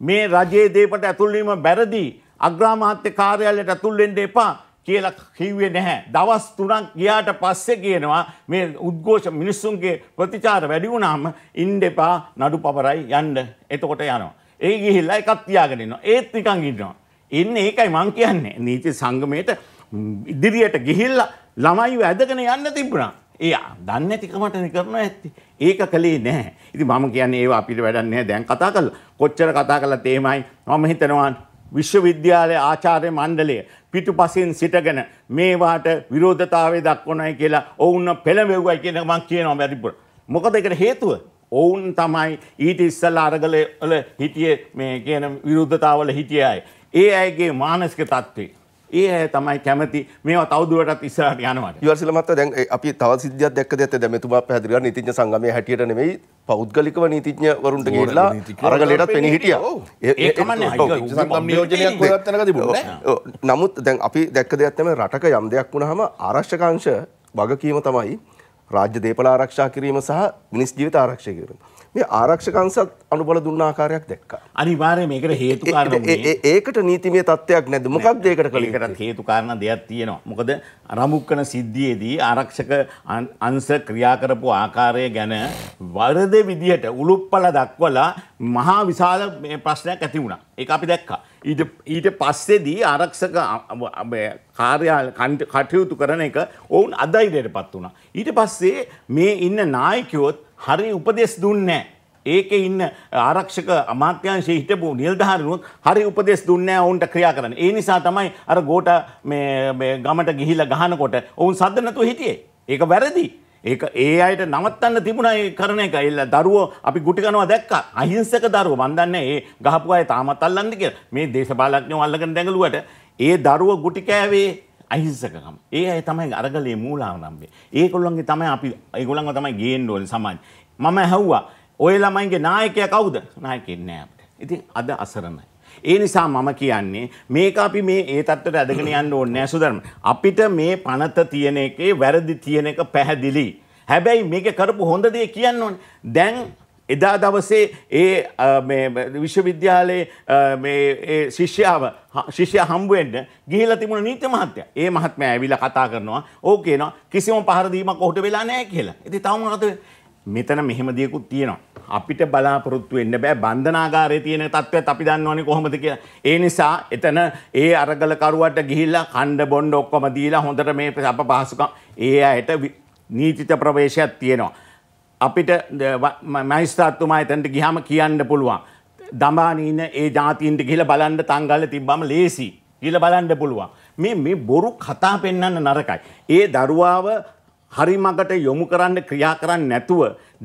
මේ රජයේ දේපට ඇතුල් වීම බැරදී අග්‍රාමාත්‍ය කාර්යාලයට ඇතුල් වෙන්න එපා කියලා කිව්වේ නැහැ. දවස් 3ක් ගියාට පස්සේ කියනවා මේ උද්ඝෝෂ මිනිස්සුන්ගේ ප්‍රතිචාර වැඩි වුණාම ඉන්න එපා නඩුපවරයි යන්න. එතකොට යනවා. ඒ ගිහිල්ලා එකක් තියාගෙන ඉන්නවා. ඒත් නිකන් ඉන්නවා. ඉන්නේ ඒකයි මං කියන්නේ. නීති සංගමයේට ඉදිරියට ගිහිල්ලා ළමයි වැදගෙන යන්න තිබුණා. එයා දන්නේ නැතිකමට කරනවා ඇත්තේ. ඒක කලේ නැහැ. ඉතින් මම කියන්නේ ඒවා අපිට වැඩක් නැහැ. දැන් කතා කළා. කොච්චර කතා කළත් එහෙමයි. මම හිතනවා විශ්වවිද්‍යාලය ආචාර්ය මණ්ඩලය පිටුපසින් සිටගෙන මේවාට විරෝධතාවය දක්වනයි කියලා ඔවුන් පෙළඹෙව්වයි කියන මම කියනවා වැඩිපුර. මොකද ඒකට හේතුව ඔවුන් තමයි ඊට ඉස්සෙල්ලා අරගල හිටියේ මේ කියන විරුද්ධතාවල හිටිය අය. ඒ අයගේ මානසික තත්ත්වේ ඒ ඇය තමයි කැමති මේවා තවදුරටත් ඉස්සරහට යනවට. ඉවර්සිල මහත්තයා දැන් අපි තව සිද්ධියක් දැක්කද ඇත්ත දැන් මෙතුමා පැහැදිලි කරන නීතිඥ සංගමයේ හැටියට නෙමෙයි පෞද්ගලිකව නීතිඥ වරුන්ට ගිහිල්ලා අරගලයටත් පෙනී හිටියා. ඒ කමන්නේ නීතිඥ සංගම් නියෝජනයක් හොයවත් යනක තිබුණේ නමුත් දැන් අපි දැක්ක දෙයක් තමයි රටක යම් දෙයක් වුණාම ආරක්ෂක අංශ වගකීම තමයි රාජ්‍ය දේපල ආරක්ෂා කිරීම සහ මිනිස් ජීවිත ආරක්ෂා කිරීම. මේ ආරක්ෂකංශත් අනුබල දුන්න ආකාරයක් දැක්කා. අනිවාර්යයෙන් මේකට හේතු කාරණා මේ ඒකට නීතිමය තත්ත්වයක් නැද්ද? මොකක්ද ඒකට කලින්? ඒකට හේතු කාරණා දෙයක් තියෙනවා. මොකද රමුක්කන සිද්ධියේදී ආරක්ෂක අංශ ක්‍රියා කරපු ආකාරය ගැන වරද විදියට උලුප්පල දක්වලා මහා විශාල මේ ප්‍රශ්නයක් ඇති වුණා. ඒක අපි දැක්කා. ඊට ඊට පස්සේදී ආරක්ෂක කාර්යාල කටයුතු කරන එක ඔවුන් අධෛර්යයටපත් වුණා. ඊට පස්සේ මේ ඉන්න නායකයෝත් හරි උපදෙස් දුන්නේ ඒකේ ඉන්න ආරක්ෂක අමාත්‍යංශයේ හිටපු නිලධාරීනුත් හරි උපදෙස් දුන්නේ ඔවුන්ට ක්‍රියා කරන්න. ඒ නිසා තමයි අර ගෝට මේ ගමට ගිහිල්ලා ගහනකොට ඔවුන් සද්ද නැතුව හිටියේ. ඒක වැරදි. ඒක ඒ අයට නවත්තන්න තිබුණා ඒ කරන එක. එල්ල දරුවෝ අපි ගුටි කනවා දැක්කා. අහිංසක දරුවෝ මන් දන්නේ ඒ ගහපු අය තාමත් අල්ලන්නේ කියලා. මේ දේශපාලඥයෝ අල්ලගෙන දැඟලුවට ඒ දරුවෝ ගුටි කෑවේ අහිස්සකම් ඒ අය තමයි අරගලේ මූලාව නම්බේ ඒකොල්ලොන්ගේ තමයි අපි ඒගොල්ලන්ව තමයි ගේන්න ඕනේ සමාජ මම ඇහුවා ඔය ළමයින්ගේ නායකයා කවුද නායකයෙක් නෑ අපිට ඉතින් අද අසරණයි ඒ නිසා මම කියන්නේ මේක අපි මේ ඒ தත්තට ඇදගෙන යන්න ඕනේ නෑ සුදර්ම අපිට මේ පනත තියෙන එකේ වැරදි තියෙන එක පැහැදිලි හැබැයි මේක කරපු හොඳ දේ කියන්න ඕනේ දැන් එදා දවසේ ඒ විශ්වවිද්‍යාලයේ ශිෂ්‍යාව ශිෂ්‍ය හම්බුවෙන්ට ගිහිලා තිබුණ නීති මහත්තය ඒ මහත්මයා ඇවිල්ලා කතා කරනවා ඕකේනවා කිසිම පහර දීමක් ඔහුට වෙලා නැහැ කියලා. ඉතින් තවම මොකද මෙතන මෙහෙම දියකුත් තියෙනවා. අපිට බලාපොරොත්තු වෙන්න බෑ බන්ධනාගාරයේ තියෙන තත්ත්වයත් අපි දන්නවනේ කොහොමද කියලා. ඒ නිසා එතන ඒ අරගල කරුවට ගිහිල්ලා කණ්ඩ බොණ්ඩ ඔක්කොම දීලා හොඳට මේ අප පහසුකම් ඒ අයට නීතිත ප්‍රවේශයක් තියෙනවා. අපිට මයිස්ථාත්තුමා එතැන්ට ගිහම කියන්න පුළුවන්. දමානීන ඒ ජාතින්ට ගිහිල බලන්ඩ තංගල තිබ්බම ලේසි ගිල බලන්ඩ පුළුවන්. මේ මේ බොරු කතා පෙන්න්න නරකයි. ඒ දරුවාව හරි මඟට යොමු කරන්න ක්‍රියා කරන්න නැතුව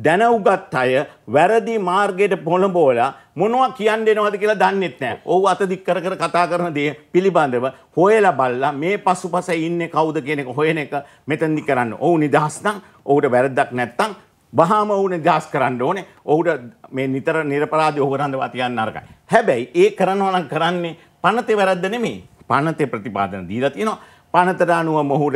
දැන උගත් අය වැරදි මාර්ගයට පොළඹෝලා මොනවා කියන්න එනවද කියලා දන්නෙත් නැහැ. ඔව් අත දික් කර කර කතා කරන දේ පිළිබඳව හොයලා බලලා මේ පසුපස ඉන්නේ කවුද කියන එක හොයන එක මෙතනදි කරන්න. ඔව් නිදහස් නම් ඔහුට වැරද්දක් නැත්තම් වහාම ඔවුන නිදහස් කරන්න ඕනේ ඔහුට මේ නිතර නිරපරාධ ඔහු රඳවා තියන්න අරකයි. හැබැයි ඒ කරනවා නම් කරන්නේ පනතේ වැරද්ද නෙමෙයි. පනතේ ප්‍රතිපාදන දීලා තියෙනවා. පනතට අනුව මොහුට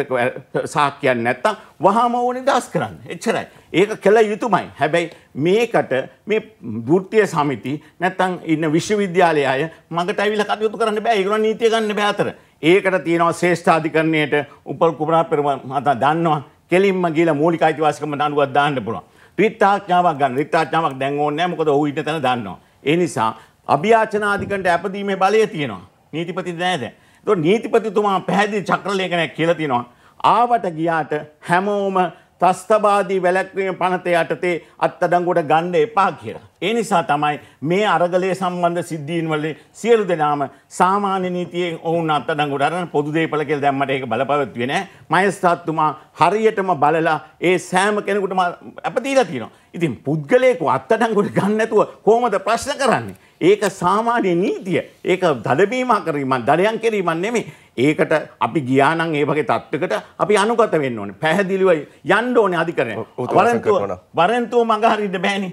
සාක්කයක් නැත්තම් වහාම ඕන නිදහස් කරන්න. එච්චරයි. ඒක කළ යුතුමයි. හැබැයි මේකට මේ වෘත්තීය සමිති නැත්තම් ඉන්න විශ්වවිද්‍යාලය අය මගට ඇවිල්ලා කටයුතු කරන්න බෑ. ඒගොල්ලෝ නීතිය ගන්න බෑ අතර. ඒකට තියෙනවා ශ්‍රේෂ්ඨාධිකරණයට උපල් කුමාර පෙරමහතා දන්නවා. කෙලින්ම ගිහලා මූලික අයිතිවාසිකම දඬුවම් දාන්න පුළුවන්. රිත්තාඥාවක් ගන්න. රිත්තාඥාවක් දැන් ඕනේ නැහැ. මොකද ඔහු ඉන්න තැන දන්නවා. ඒ නිසා අභියාචන අධිකරණයට ඇපදීමේ බලය තියෙනවා. නීතිපති නෑද? ඒතකොට නීතිපතිතුමා පැහැදිලි චක්‍රලේඛනයක් කියලා තියෙනවා. ආවට ගියාට හැමෝම ත්‍රස්තවාදී වැළැක්වීම පනත යටතේ අත්අඩංගුවට ගන්න එපා කියලා. ඒ නිසා තමයි මේ අරගලය සම්බන්ධ සිද්ධීන් වල සියලු දෙනාම සාමාන්‍ය නීතියෙන් ඔවුන් අත්අඩංගුවට අරන් පොදු දේපළ කියලා දැම්මට ඒක බලපෑවත්ුවේ නෑ. මහේස්ත්‍රාත්තුමා හරියටම බලලා ඒ සෑම කෙනෙකුටම අපදීලා තියෙනවා. ඉතින් පුද්ගලයෙකු අත්අඩංගුවට ගන්න නැතුව කොහොමද ප්‍රශ්න කරන්නේ? ඒක සාමාන්‍ය නීතිය. ඒක දඩබීමා කිරීමක්, දඩයන් කිරීමක් නෙමෙයි. ඒකට අපි ගියා නම් ඒ වගේ තත්ත්වයකට අපි අනුගත වෙන්න ඕනේ. පැහැදිලිව යන්න ඕනේ අධිකරණය. වරන්තුව වරන්තුව මඟ හරින්න බෑනේ.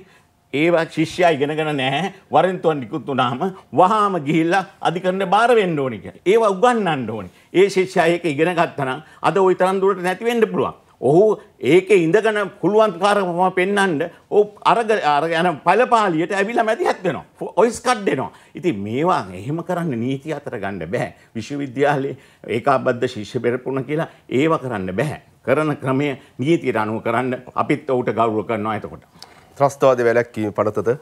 ඒවා ශිෂ්‍යයා ඉගෙනගෙන නැහැ. වරන්තුව නිකුත් වුණාම වහාම ගිහිල්ලා අධිකරණය බාර වෙන්න ඕනේ කියලා. ඒවා උගන්වන්න ඕනේ. ඒ ශිෂ්‍යයා ඒක ඉගෙන ගත්තා නම් අද ওই තරම් දුරට නැති වෙන්න පුළුවන්. ඔහු ඒක ඉඳගන පුළුවන් කාරකම පෙන්න්නට ඕ අරග අර යන පලපාලියට ඇවිලා මැතිහත් වෙනවා ඔයිස් කඩ් දෙනවා. ඉති මේවා එහෙම කරන්න නීති අතර ගණ්ඩ බැහැ. විශ්වවිද්‍යාලේ ඒකාබද්ධ ශිෂ්‍ය පෙරපුුණ කියලා ඒව කරන්න බැහැ. කරන ක්‍රමය නීතිර අනුව කරන්න අපිත් ඔවුට ගෞරුව කරනවා ඇතකොට. ත්‍රස්ථවාද වැලැක්කීම පනතද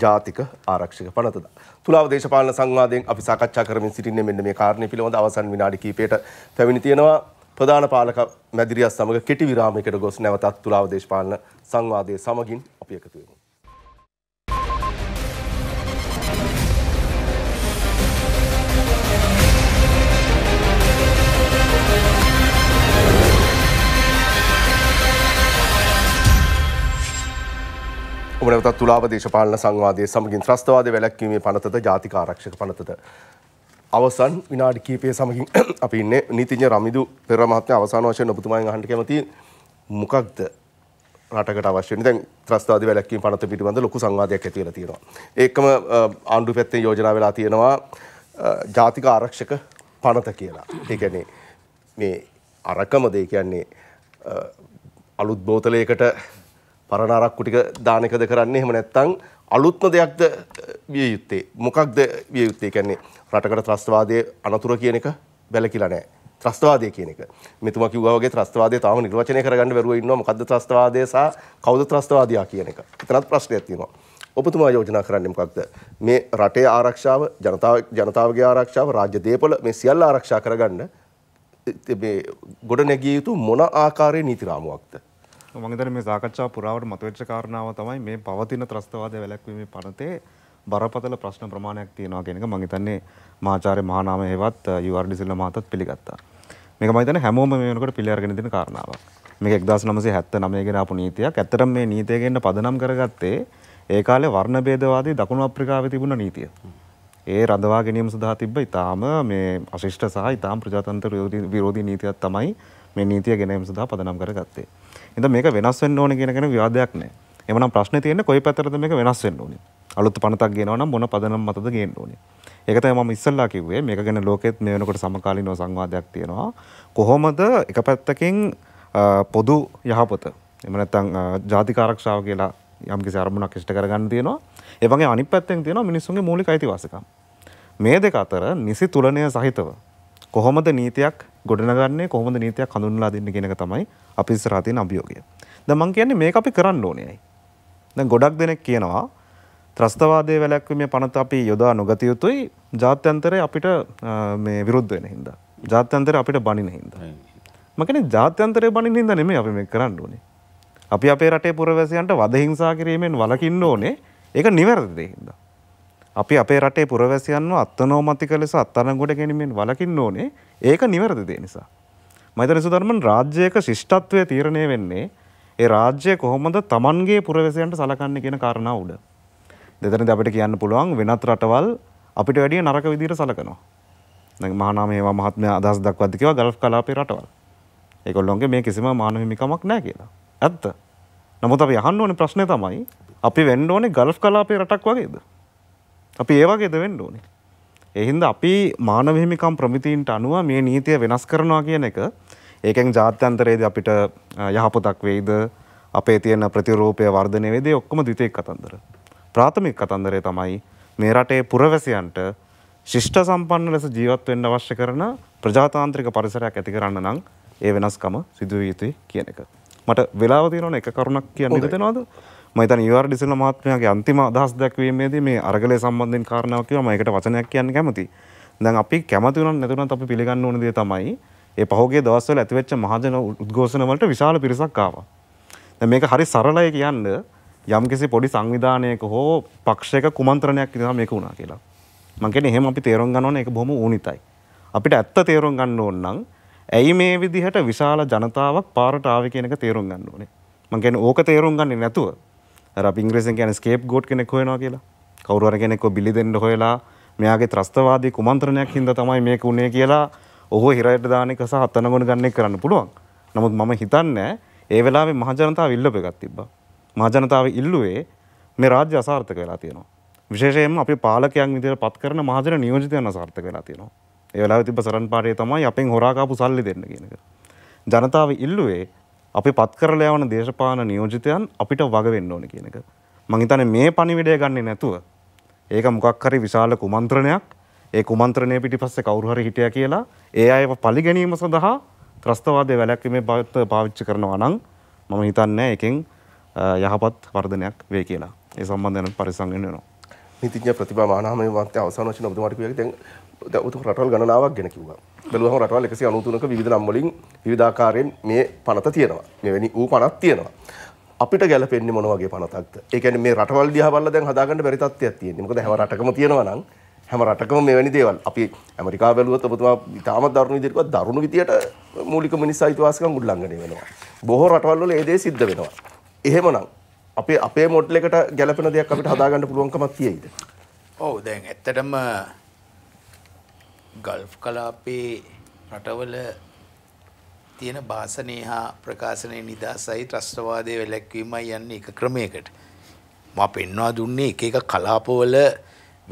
ජාතික ආරක්ෂක පනතද. තුලාව දේශපාලන සංවාදයෙන් අපි සාකච්ඡා කරමින් සිටින්නේ මෙන්න මේ කාරණය පිළිබඳ අවසන් විනාඩි කීපයට පැමිණි තියෙනවා ප්‍රධාන පාලක මැදිරියත් සමග කෙටි විරාමයකට ගොස් නැවතත් තුලාව දේශපාලන සංවාදය සමගින් අපි එකතු වෙමු. ඔබනවතත් තුලාව දේශපාලන සංවාදය සමගින් ත්‍රස්තවාද වැලැක්වීමේ පනතද ජාතික ආරක්ෂක පනතද අවසන් විනාඩි කීපය සමගින් [CLEARS THROAT] අපි ඉන්නේ නීතිඥ රමිදු පෙර මහත්මයා අවසාන වශයෙන් ඔබතුමාගෙන් අහන්න කැමති මොකක්ද රටකට අවශ්‍ය වෙන්නේ දැන් ත්‍රස්තවාදී වැළැක්වීම පනත පිටිබඳ ලොකු සංවාදයක් ඇති වෙලා තියෙනවා ඒකම ආණ්ඩුව පැත්තෙන් යෝජනා වෙලා තියෙනවා ජාතික ආරක්ෂක පනත කියලා ඒ කියන්නේ මේ අරකමද ඒ කියන්නේ අලුත් බෝතලයකට පරණ අරක්කු ටික දාන එකද කරන්නේ එහෙම නැත්නම් අලුත්ම දෙයක්ද විය යුත්තේ මොකක්ද විය යුත්තේ කියන්නේ රටකට ත්‍රස්වාදය අනතුර කියන එක බැලකිලා නෑ ත්‍රස්වාදය කියන එක මෙතුම කිව්වගේ ත්‍රස්වාදය තාම නිර්වචනය කරගන්න බැරුව ඉන්නවා මොකද්ද ත්‍රස්වාදය සහ කවුද ත්‍රස්වාදියා කියන එක. එතනත් ප්‍රශ්නයක් තියෙනවා. ඔබතුමා යෝජනා කරන්නේ මොකක්ද? මේ රටේ ආරක්ෂාව, ජනතාව ජනතාවගේ ආරක්ෂාව, රාජ්‍ය දේපල මේ සියල්ල ආරක්ෂා කරගන්න මේ ගොඩ නැගිය යුතු මොන ආකාරයේ නීති රාමුවක්ද? මම හිතන්නේ මේ සාකච්ඡාව පුරාවට මතුවෙච්ච කාරණාව තමයි මේ පවතින ත්‍රස්තවාදය වැළැක්වීමේ පනතේ බරපතල ප්‍රශ්න ප්‍රමාණයක් තියෙනවා කියන එක මම හිතන්නේ මාචාර්ය මහානාම හේවත් යූආර් ඩිසිල්ලා මහතාත් පිළිගත්තා. මේක මම හිතන්නේ හැමෝම මේ වෙනකොට පිළිඅරගෙන දෙන කාරණාවක්. මේක 1979 ගෙන ආපු නීතියක්. ඇත්තටම මේ නීතිය ගෙන්න පදනම් කරගත්තේ ඒ කාලේ වර්ණ ભેදවාදී දකුණු අප්‍රිකාවේ තිබුණ නීතිය. ඒ රඳවා ගැනීම සඳහා තිබ්බ ඊටාම මේ අශිෂ්ට සහ ඊටාම ප්‍රජාතන්ත්‍ර විරෝධී නීතියක් තමයි මේ නීතිය ගෙනීම සඳහා පදනම් කරගත්තේ. ඉතින් මේක වෙනස් වෙන්න ඕනේ කියන කෙන විවාදයක් නැහැ. එමනම් ප්‍රශ්නේ තියෙන්නේ කොයි පැත්තටද මේක වෙනස් වෙන්න ඕනේ? අලුත් පනතක් ගෙනවන මොන පදනම් මතද ගේන්න ඕනේ. ඒක තමයි මම ඉස්සල්ලා කිව්වේ මේක ගැන ලෝකෙත් මේ වෙනකොට සමකාලීනව සංවාදයක් තියෙනවා. කොහොමද එක පැත්තකින් පොදු යහපත එහෙම නැත්නම් ජාතික ආරක්ෂාව කියලා යම්කිසි අරමුණක් ඉෂ්ට කරගන්න තියෙනවා. ඒ වගේ අනිත් පැත්තෙන් තියෙනවා මිනිස්සුන්ගේ මූලික අයිතිවාසිකම්. මේ දෙක අතර නිසි තුලනය සහිතව කොහොමද නීතියක් ගොඩනගන්නේ කොහොමද නීතියක් හඳුන්වලා දෙන්නේ කියන එක තමයි අපි ඉස්සරහ තියෙන අභියෝගය. දැන් මම කියන්නේ මේක අපි කරන්න ඕනේ ඇයි? දැන් ගොඩක් දෙනෙක් කියනවා ත්‍රස්තවාදය වැලැක්වීමේ පනත අපි යොදා නොගත යුතුයි ජාත්‍යන්තරය අපිට විරුද්ධ වෙන හින්දා. ජාත්‍යන්තර අපිට බනින හින්දා. මකන ජාත්‍යන්තරය බනින් හිද නෙම අපි මේ කරන්න ඕනේ. අපි අපේ රටේ පුරවැසියන්ට වදහිංසා කිරීමෙන් වලකින්න ඕනේ ඒක නිවැරදිදේ හින්දා. අපි අපේ රටේ පුරවැසියන්ව අත්තනෝමතික ලෙස අත්තරගොඩ ගැනීමෙන් වලකින්න ඕනේ ඒක නිවැරදිදේ නිසා. මෛතන සුධර්මන් රාජ්‍යයක ශිෂ්ටත්වය තීරණය වෙන්නේ ඒ රාජ්‍යය කොහොමද තමන්ගේ පුරවැසියන්ට සලකන්න කියෙන කාරණා උඩ. දෙතනද අපිට කියන්න පුළුවන් වෙනත් රටවල් අපිට වැඩිය නරක විදිහට සලකනවා. දැන් මහානාම ඒවා මහත්මයා අදහස් දක්වද්දි කිව්වා ගල්ෆ් කලාපේ රටවල්. ඒගොල්ලොන්ගේ මේ කිසිම මානව හිමිකමක් නැහැ කියලා. ඇත්ත. නමුත් අපි අහන්න ඕනේ ප්‍රශ්නේ තමයි අපි වෙන්න ඕනේ ගල්ෆ් කලාපේ රටක් වගේද? අපි ඒ වගේද වෙන්න ඕනේ? ඒ හින්දා අපි මානව හිමිකම් ප්‍රමිතීන්ට අනුව මේ නීතිය වෙනස් කරනවා කියන එක ඒකෙන් ජාත්‍යන්තරයේදී අපිට යහපතක් වෙයිද? අපේ තියෙන ප්‍රතිරූපය වර්ධනය වෙදී ඔක්කොම ද්විතීයික කතන්දර. ප්‍රාථමික කතන්දරය තමයි මේ රටේ පුරවැසියන්ට ශිෂ්ට සම්පන්න ලෙස ජීවත් වෙන්න අවශ්‍ය කරන ප්‍රජාතාන්ත්‍රික පරිසරයක් ඇති කරන්න නම් ඒ වෙනස්කම සිදු විය යුතුයි කියන එක. මට වෙලාව තියෙනවනේ එක කරුණක් කියන්න ඉඩ දෙනවද? මම හිතන්නේ යුආර් ඩිසිල්ලා මහත්මයාගේ අන්තිම අදහස් දැක්වීමේදී මේ අරගලය සම්බන්ධයෙන් කාරණාවක් කිව්වා මම ඒකට වචනයක් කියන්න කැමතියි. දැන් අපි කැමති වුණත් නැතුණත් අපි පිළිගන්න ඕන දේ තමයි ඒ පහුගිය දවස්වල ඇතිවෙච්ච මහජන උද්ඝෝෂණ වලට විශාල පිරිසක් ආවා. දැන් මේක හරි සරලයි කියන්නේ යම්කිසි පොඩි සංවිධානයක හෝ පක්ෂයක කුමන්ත්‍රණයක් නිසා මේක වුණා කියලා. මං කියන්නේ එහෙම අපි තේරුම් ගන්න ඕනේ ඒක බොහොම ඌනිතයි. අපිට ඇත්ත තේරුම් ගන්න ඕන නම් ඇයි මේ විදිහට විශාල ජනතාවක් පාරට ආවේ කියන එක තේරුම් ගන්න ඕනේ. මං කියන්නේ ඕක තේරුම් ගන්නේ නැතුව අර අපි ඉංග්‍රීසියෙන් කියන්නේ ස්කේප් ගෝට් කෙනෙක් හොයනවා කියලා. කවුරු හරි කෙනෙක්ව බිලි දෙන්න හොයලා මෙයාගේ ත්‍රස්තවාදී කුමන්ත්‍රණයක් හින්දා තමයි මේක උනේ කියලා ඔහු හිරයට දාන එක සහ හතනගොන ගන්න එක කරන්න පුළුවන්. නමුත් මම හිතන්නේ ඒ වෙලාවේ මහජනතාව විල්ලප එකක් තිබ්බා. මහජනතාව ඉල්ලුවේ මේ රාජ්‍ය අසාර්ථක වෙලා තියෙනවා. විශේෂයෙන්ම අපි පාලකයන් විදිහට පත් කරන මහජන නියෝජිතයන් අසාර්ථක වෙලා තියෙනවා. ඒ වෙලාවේ තිබ්බ සරණ පාඩේ තමයි අපෙන් හොරා කාපු සල්ලි දෙන්න කියන එක. ජනතාව ඉල්ලුවේ අපි පත් කරලා යවන දේශපාලන නියෝජිතයන් අපිට වග වෙන්න ඕනේ කියන එක. මං හිතන්නේ මේ පණිවිඩය ගන්නේ නැතුව ඒක මොකක් හරි විශාල කුමන්ත්‍රණයක් ඒ කුමන්ත්‍රණය පිටිපස්සේ කවුරු හරි හිටියා කියලා ඒ අයව පරිගැනීම සඳහා ත්‍රස්තවාදය වැළැක්වීමේ පාවිච්චි කරනවා නම් මම හිතන්නේ එකෙන් යහපත් වර්ධනයක් වේ කියලා. ඒ සම්බන්ධයෙන් පරිස්සම් වෙන්න වෙනවා. නීතිඥ ප්‍රතිභා මානහම මන්ත්‍ය අවසාන වශයෙන් ඔබතුමාට කිව්වේ දැන් දැන් උතුම් රටවල් ගණනාවක් ගැන කිව්වා. බැලුවම රටවල් 193ක විවිධ නම් වලින් විවිධාකාරයෙන් මේ පනත තියෙනවා. මෙවැනි ඌ පනක් තියෙනවා. අපිට ගැලපෙන්නේ මොන වගේ පනතක්ද? ඒ කියන්නේ මේ රටවල් දිහා බලලා දැන් හදාගන්න බැරි තත්ත්වයක් තියෙනවා. මොකද හැම රටකම තියෙනවා නම් හැම රටකම මෙවැනි දේවල් අපි ඇමරිකා බැලුවත් ඔබතුමා ඉතාමත් දරුණු විදිහට දරුණු විදියට මූලික මිනිස් අයිතිවාසිකම් උල්ලංඝනය වෙනවා. බොහෝ රටවල් වල ඒ දේ සිද්ධ වෙනවා. එහෙමනම් අපේ අපේ මොඩල් එකට ගැලපෙන දෙයක් අපිට හදාගන්න පුළුවන්කමක් තියෙයිද? ඔව් දැන් ඇත්තටම ගල්ෆ් කලාපේ රටවල තියෙන භාෂණේ හා ප්‍රකාශනයේ නිදාසයි ත්‍රස්තවාදයේ වැළැක්වීමයි යන්නේ එක ක්‍රමයකට. මා පෙන්වා දුන්නේ එක එක කලාපවල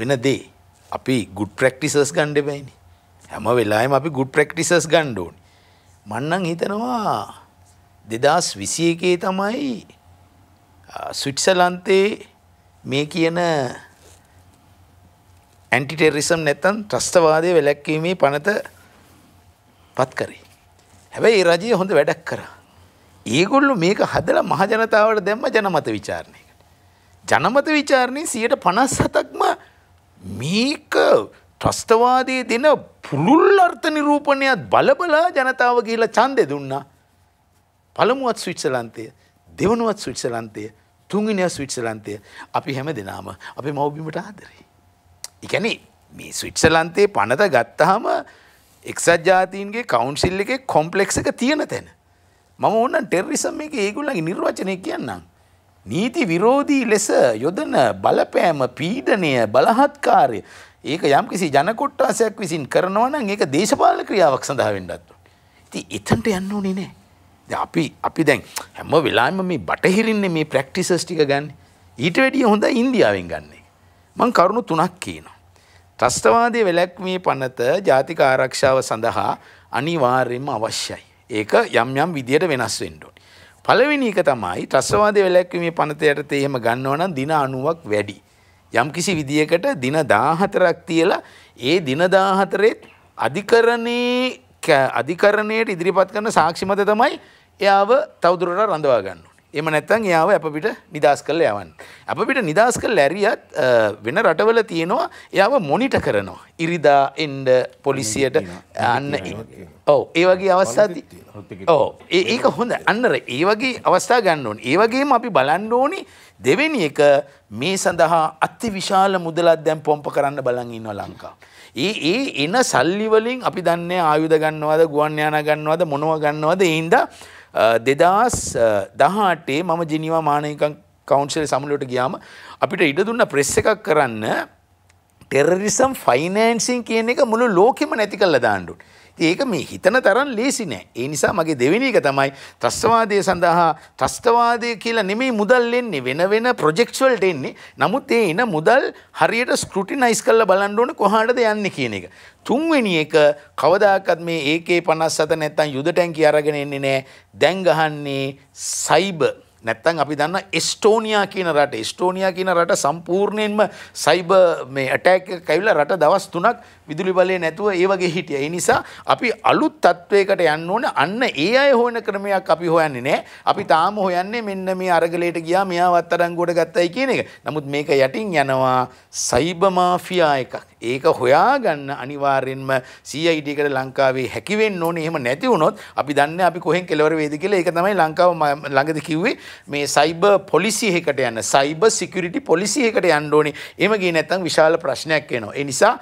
වෙන දේ. අපි good practices ගන්න දෙබැයිනේ. හැම වෙලාවෙම අපි good practices ගන්න ඕනේ. මන්නම් හිතනවා 2021 තමයි ස්විට්සලන්තේ මේ කියන ඇන්ටිටෙරිසම් නැත්තන් ත්‍රස්තවාදය වැලැක්වීමේ පනත පත් කරේ. හැබැයි ඒ රජය හොඳ වැඩක් කරා. ඒගොල්ලු මේක හදලා මහජනතාවට දැම්ම ජනමත විචාරණයකට. ජනමත විචාරණය සියයට පනස් හතක්ම මේක ත්‍රස්තවාදී දෙන පුළුල් අර්ථ නිරූපණයත් බලබලා ජනතාව කියලා ඡන්දෙ දුන්නා. පළමුවත් ස්විට්සලන්තය. දෙවනුවත් සුවිසලන්තය තුන්ගනිය සුවිසලන්තය අපි හැම දෙනාම අපි මවබිමට ආදරේ. එකැනෙ මේ සුවිච්සලන්තයේ පනත ගත්තහම එක්සත් ජාතීන්ගේ කවුන්සිල් එක කොම්පලෙක්ස එක තියෙන තැන. මම ඕන්න ටෙර්රිසම් එක ඒගුල්ලගේ නිර්වචනය කියන්නම්. නීති විරෝධී ලෙස යොදන බලපෑම පීඩනය බලහත්කාරය ඒක යම් කිසි ජනකොට්ටාසයක් විසින් කරනවනම් ඒක දේශපාලන ක්‍රියාවක් සඳහා වෙන්නත්. ඉතින් එතනට යන්න ඕනේ නෑ. අපි අපි දැන් හැම වෙලාම මේ බටහිරින්නේ මේ ප්‍රක්ටිසස් ටික ගන්න ඊට වැඩිය හොඳ ඉන්දියාවෙන් ගන්න එක. මං කරුණු තුනක් කියනවා. ත්‍රස්තවාදී වැළැක්මේ පනත ජාතික ආරක්ෂාව සඳහා අනිවාර්යයෙන්ම අවශ්‍යයි. ඒක යම් යම් විදියට වෙනස් වෙන්න ඕනේ. පළවෙනි එක තමයි ත්‍රස්තවාදී වැළැක්මේ පනත යටතේ එහෙම ගන්නවා නම් දින 90ක් වැඩි. යම් කිසි විදියකට දින 14ක් තියලා ඒ දින 14ත් අධිකරණේ අධිකරණයට ඉදිරිපත් කරන සාක්ෂි මත තමයි එයාව තවදුරට රඳවා ගන්න. එම නැත්තන් එයාව අප පිට නිදස් කළ යවන්. අප පිට නිදස් කල් ලැරියත් වෙන රටවල තියෙනවා එයාව මොනිට කරනවා. ඉරිදා එන්ඩ පොලිසියට අන්න ඔව ඒවගේ අවස්ථාති ඕ ඒක හොඳ අන්නර ඒවගේ අවස්ථා ගන්නඕන් ඒවගේම අපි බලන්ඩෝනි දෙවෙනි එක මේ සඳහා අත්ති විශාල මුදලත් දැම් පොම්ප කරන්න බලන් ඉන්න ලංකා. ඒ ඒ එන සල්ලිවලින් අපි දන්න ආයුධ ගන්නවද ගුවන් යාන ගන්නවද මොනව ගන්නවද ඒන්ද දෙදස් දහටේ මම ජිනිවා මානයකං කවන්සල් සමුලට ගියාම අපිට ඉඩ දුන්න ප්‍රෙස් එකක් කරන්න ටෙරරිසම් ෆයිනෑන්සින් කියන එක මුළු ලෝකෙම නැති කල්ල දාණ්ඩුට ඒක මේ හිතන තරම් ලේසි නෑ. ඒ නිසා මගේ දෙවෙනි එක තමයි ත්‍රස්තවාදය සඳහා ත්‍රස්තවාදය කියලා නෙමෙයි මුදල් එන්නේ වෙන වෙන ප්‍රොජෙක්ට්ස් වලට එන්නේ. නමුත් ඒ එන මුදල් හරියට ස්ක්‍රූටිනයිස් කරලා බලන්න ඕනේ කොහාටද යන්නේ කියන එක. තුන්වෙනි එක කවදාකත් මේ AK 57 නැත්තම් යුද ටැංකිය අරගෙන එන්නේ නෑ. දැන් ගහන්නේ සයිබර් නැත්තන් අපි දන්න ස්ටෝනියා කියන රට ස්ටෝනියා කියන රට සම්පූර්ණයෙන්ම සයිබ මේ ඇටෑක් කැවිල රට දවස් තුනක් විදුලි බලය නැතුව ඒවගේ හිටිය. එනිසා අපි අලුත් තත්ත්වයකට යන්න ඕන අන්න ඒ අය හොයන ක්‍රමයක් අපි හොයන්නේ නෑ අපි තාම හොයන්නේ මෙන්න මේ අරගලයට ගියා මෙයා වත්තරංගුවට ගත්තයි කියන එක. නමුත් මේක යටින් යනවා සයිබ මාෆියා එකක්. ඒක හොයාගන්න අනිවාර්යෙන්ම සීයිටකට ලංකාවේ හැකිවෙන්න ඕනේ එහෙම නැති වුණොත් අපි දන්න අපි කොහෙන් කෙලවර වේද කියලා ඒක තමයි ලංකාව ළඟද කිව්වේ මේ සයිබර් පොලිසි එකකට යන්න සයිබර් සිකියුරිටි පොලිසි එකකට යන්න ඕනේ එහෙම ගියේ නැත්නම් විශාල ප්‍රශ්නයක් එනවා ඒ නිසා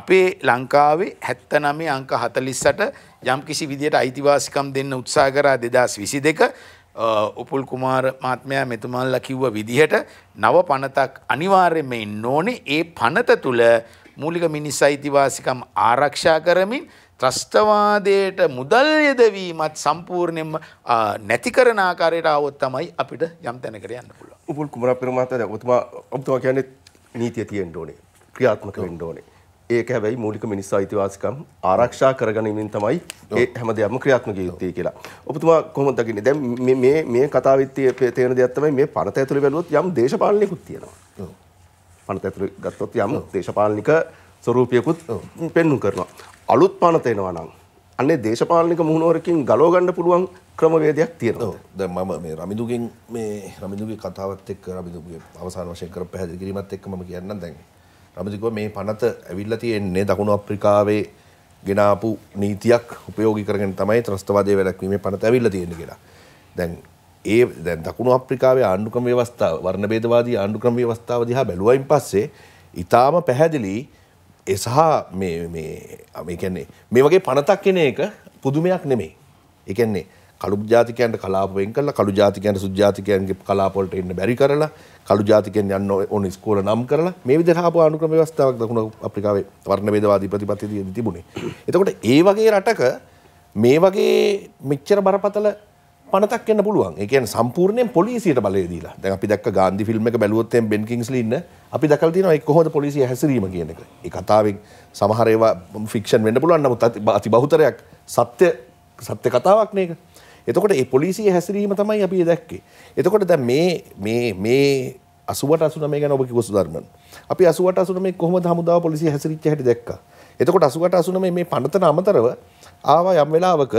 අපේ ලංකාවේ 79 අංක 48 යම්කිසි විදියට අයිතිවාසිකම් දෙන්න උත්සාහ කරා 2022 උපුල් කුමාර මාත්මයා මෙතුමල්ලා කිව්ව විදිහට නව පනතක් අනිවාර්යෙන්ම ඉන්න ඕනේ ඒ පනත තුළ මූලික මිනිස් අයිතිවාසිකම් ආරක්ෂා කරමින් ත්‍රස්තවාදයට මුදල් යදවීමත් සම්පූර්ණයෙන්ම නැති කරන ආකාරයට આવොත් තමයි අපිට යම් තැනකට යන්න පුළුවන්. උපුල් කුමාර පෙරමාතා දැන් ඔබතුමා ඔබතුමා කියන්නේ නීතිය තියෙන්න ඕනේ. ක්‍රියාත්මක වෙන්න ඕනේ. ඒක හැබැයි මූලික මිනිස් අයිතිවාසිකම් ආරක්ෂා කරගැනීමෙන් තමයි ඒ හැම දෙයක්ම ක්‍රියාත්මක යුත්තේ කියලා. ඔබතුමා කොහොමද දකින්නේ? දැන් මේ මේ මේ කතාවෙත් තේරෙන දෙයක් තමයි මේ පරත ඇතුළේ බැලුවොත් යම් දේශපාලනයකුත් තියෙනවා. ඔව්. පනත ඇතුළ ගත්තොත් යම් දේශපාලනික ස්වරූපයකුත් පෙන්නුම් කරනවා. අලුත් පනතේනවා නම් අන්නේ දේශපාලනික මුහුණුවරකින් ගලෝ ගන්න පුළුවන් ක්‍රමවේදයක් තියෙනවා. දැන් මම මේ රමිදුගෙන් මේ රමිදුගේ කතාවත් එක්ක රමිදුගේ අවසාන වශයෙන් කරපු පැහැදිලි කිරීමත් එක්ක මම කියන්නම් දැන්. රමිදුගෝ මේ පනත ඇවිල්ලා තියෙන්නේ දකුණු අප්‍රිකාවේ ගෙනාපු නීතියක් උපයෝගී කරගෙන තමයි ත්‍රස්තවාදය වැළැක්වීමේ පනත ඇවිල්ලා තියෙන්නේ කියලා. දැන් ඒ දැන් දකුණු අප්‍රිකාවේ ආණ්ඩුක්‍රම ව්‍යවස්ථාව වර්ණභේදවාදී ආණ්ඩුක්‍රම ව්‍යවස්ථාව දිහා බැලුවයින් පස්සේ ඊටාම පැහැදිලි ඒ සහ මේ මේ මේ කියන්නේ මේ වගේ පනතක් එන එක පුදුමයක් නෙමෙයි. ඒ කියන්නේ කළු ජාතිකයන්ට කලාප වෙන් කරලා කළු ජාතිකයන්ට සුදු ජාතිකයන්ගේ කලාප වලට එන්න බැරි කරලා කළු ජාතිකයන් යන්න ඕන ඉස්කෝල නම් කරලා මේ විදිහට ආපු ආණ්ඩුක්‍රම ව්‍යවස්ථාවක් දකුණු අප්‍රිකාවේ වර්ණභේදවාදී ප්‍රතිපත්තියදී තිබුණේ. එතකොට ඒ වගේ රටක මේ වගේ මෙච්චර බරපතල පනතක් වෙන්න පුළුවන්. ඒ කියන්නේ සම්පූර්ණයෙන් පොලිසියට බලය දීලා. දැන් අපි දැක්ක ගාන්ධි ෆිල්ම් එක බැලුවොත් එම් බෙන් කිංස්ලි ඉන්න අපි දැකලා තියෙනවා ඒ කොහොමද පොලිසිය හැසිරීම කියන එක. ඒ කතාවෙන් සමහර ඒවා ෆික්ෂන් වෙන්න පුළුවන් නමුත් අති බහුතරයක් සත්‍ය සත්‍ය කතාවක් නේක. එතකොට ඒ පොලිසිය හැසිරීම තමයි අපි දැක්කේ. එතකොට දැන් මේ මේ මේ 88 89 ගැන ඔබ කිව්ව සුධර්මන්. අපි 88 89 කොහොමද හමුදාව පොලිසිය හැසිරිච්ච හැටි දැක්කා. එතකොට 88 89 මේ පනතන අමතරව ආවා යම් වෙලාවක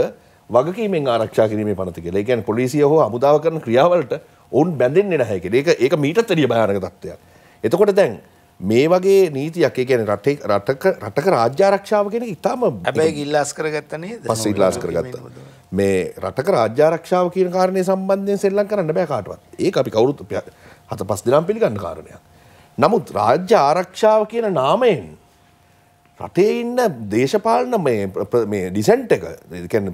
වගකීමෙන් ආරක්ෂා කිරීමේ පනති කියලා. ඒ කියන්නේ පොලිසිය හෝ හමුදාව කරන ක්‍රියාවලට ඔවුන් බැඳෙන්නේ නැහැ කියලා. ඒක ඒක මීටත් වැඩිය භයානක තත්ත්වයක්. එතකොට දැන් මේ වගේ නීතියක් ඒ කියන්නේ රටේ රටක රටක රාජ්‍ය ආරක්ෂාව කියන එක ඊටම හැබැයි ඉල්ලාස් කරගත්ත නේද? පස්සේ ඉල්ලාස් කරගත්තා. මේ රටක රාජ්‍ය ආරක්ෂාව කියන කාරණේ සම්බන්ධයෙන් සෙල්ලම් කරන්න බෑ කාටවත්. ඒක අපි කවුරුත් හත පස් දිනම් පිළිගන්න කාරණයක්. නමුත් රාජ්‍ය ආරක්ෂාව කියන නාමයෙන් රටේ ඉන්න දේශපාලන මේ ඩිසන්ට් එක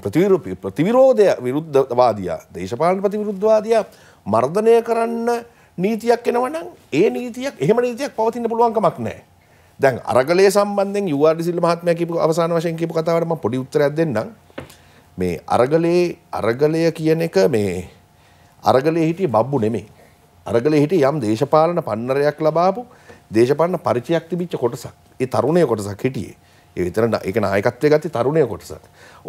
ප්‍රතිවිරපි ප්‍රතිවිරෝධය විරුද්ධවාදයා දේශපාලන ප්‍රතිවිරුද්ධවාදයා මර්ධනය කරන්න නීතියක් එනවනම් ඒ නීතියක් එහෙම නීතියක් පවතින්න පුළුවන්කමක් නෑ දැන් අරගලේ සම්බන්ධෙන් යවාඩිසිල් මහත්මය කිපු අවසාන වශයෙන් කිපු කතාවටම පොඩි උත්තරයක් දෙන්නම් මේ අරගලේ අරගලය කියන එක මේ අරගලේ හිටිය බබ්බු නෙමේ අරගලේ හිටිය යම් දේශපාලන පන්නරයක් ලබාපු දේශපාලන පරිචයක් තිබිච්ච කොටසක් ඒ තරුණය කොටසක් හිටියේ ඒ විතර එක නායකත්වය ගත්ත තරුණය කොටසක්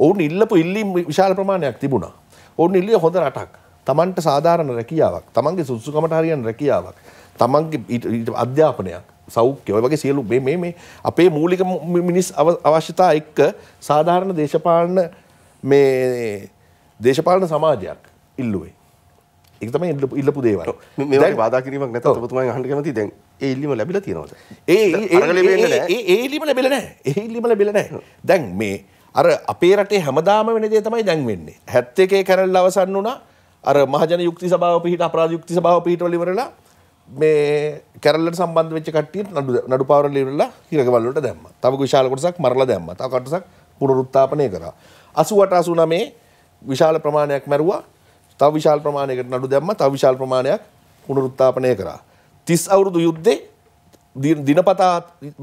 ඔවුන් ඉල්ලපු ඉල්ලීම් විශාල ප්‍රමාණයක් තිබුණා ඔවුන් ඉල්ලිය හොඳ රටක් තමන්ට සාධාරණ රැකියාවක් තමන්ගේ සුදුසුකමට හරියන රැකියාවක් තමන්ගේ අධ්‍යාපනයක් සෞඛ්‍ය ඔය වගේ සියලු මේ මේ අපේ මූලික මිනිස් අවශ්‍යතා එක්ක සාධාරණ දේශපාලන මේ දේශපාලන සමාජයක් ඉල්ලුවේ එකතම ඉල්ලපු දේව වාදා කිරීමක් නැත තුමා හන්ට කැමති දැන් එල්ලිම ලැබිල තියෙනවද ඒ ඒලිම ලැබෙලන එහිල්ලිම ලැබෙලන දැන් මේ අර අපේ රටේ හැමදාම වෙන දේ තමයි දැන් වෙන්නේ හැත්ත එකේ කැරල් අවසන් වුණා අර මහජන යුක්ති සභාව පිහිට අපරාධ යුක්ති සභාව පිහිටවලිවරලා මේ කැරල්ලට සම්බන්ධ වෙච්ච කට්ටිය නඩු නඩු පාවර ලිවරලා හිරකවල්ලට දැම්ම තව විශාල කොටසක් මරලා දැම්ම තව කොටසක් පුනරුත්ථාපනය කරා 88 89 විශාල ප්‍රමාණයක් මැරුවා තව විශාල් ප්‍රමාණයකට නඩු දැම්ම තව විශාල් ප්‍රමාණයක් පුනරුත්ථාපනය කරා. 30 අවුරුදු යුද්ධේ දිනපතා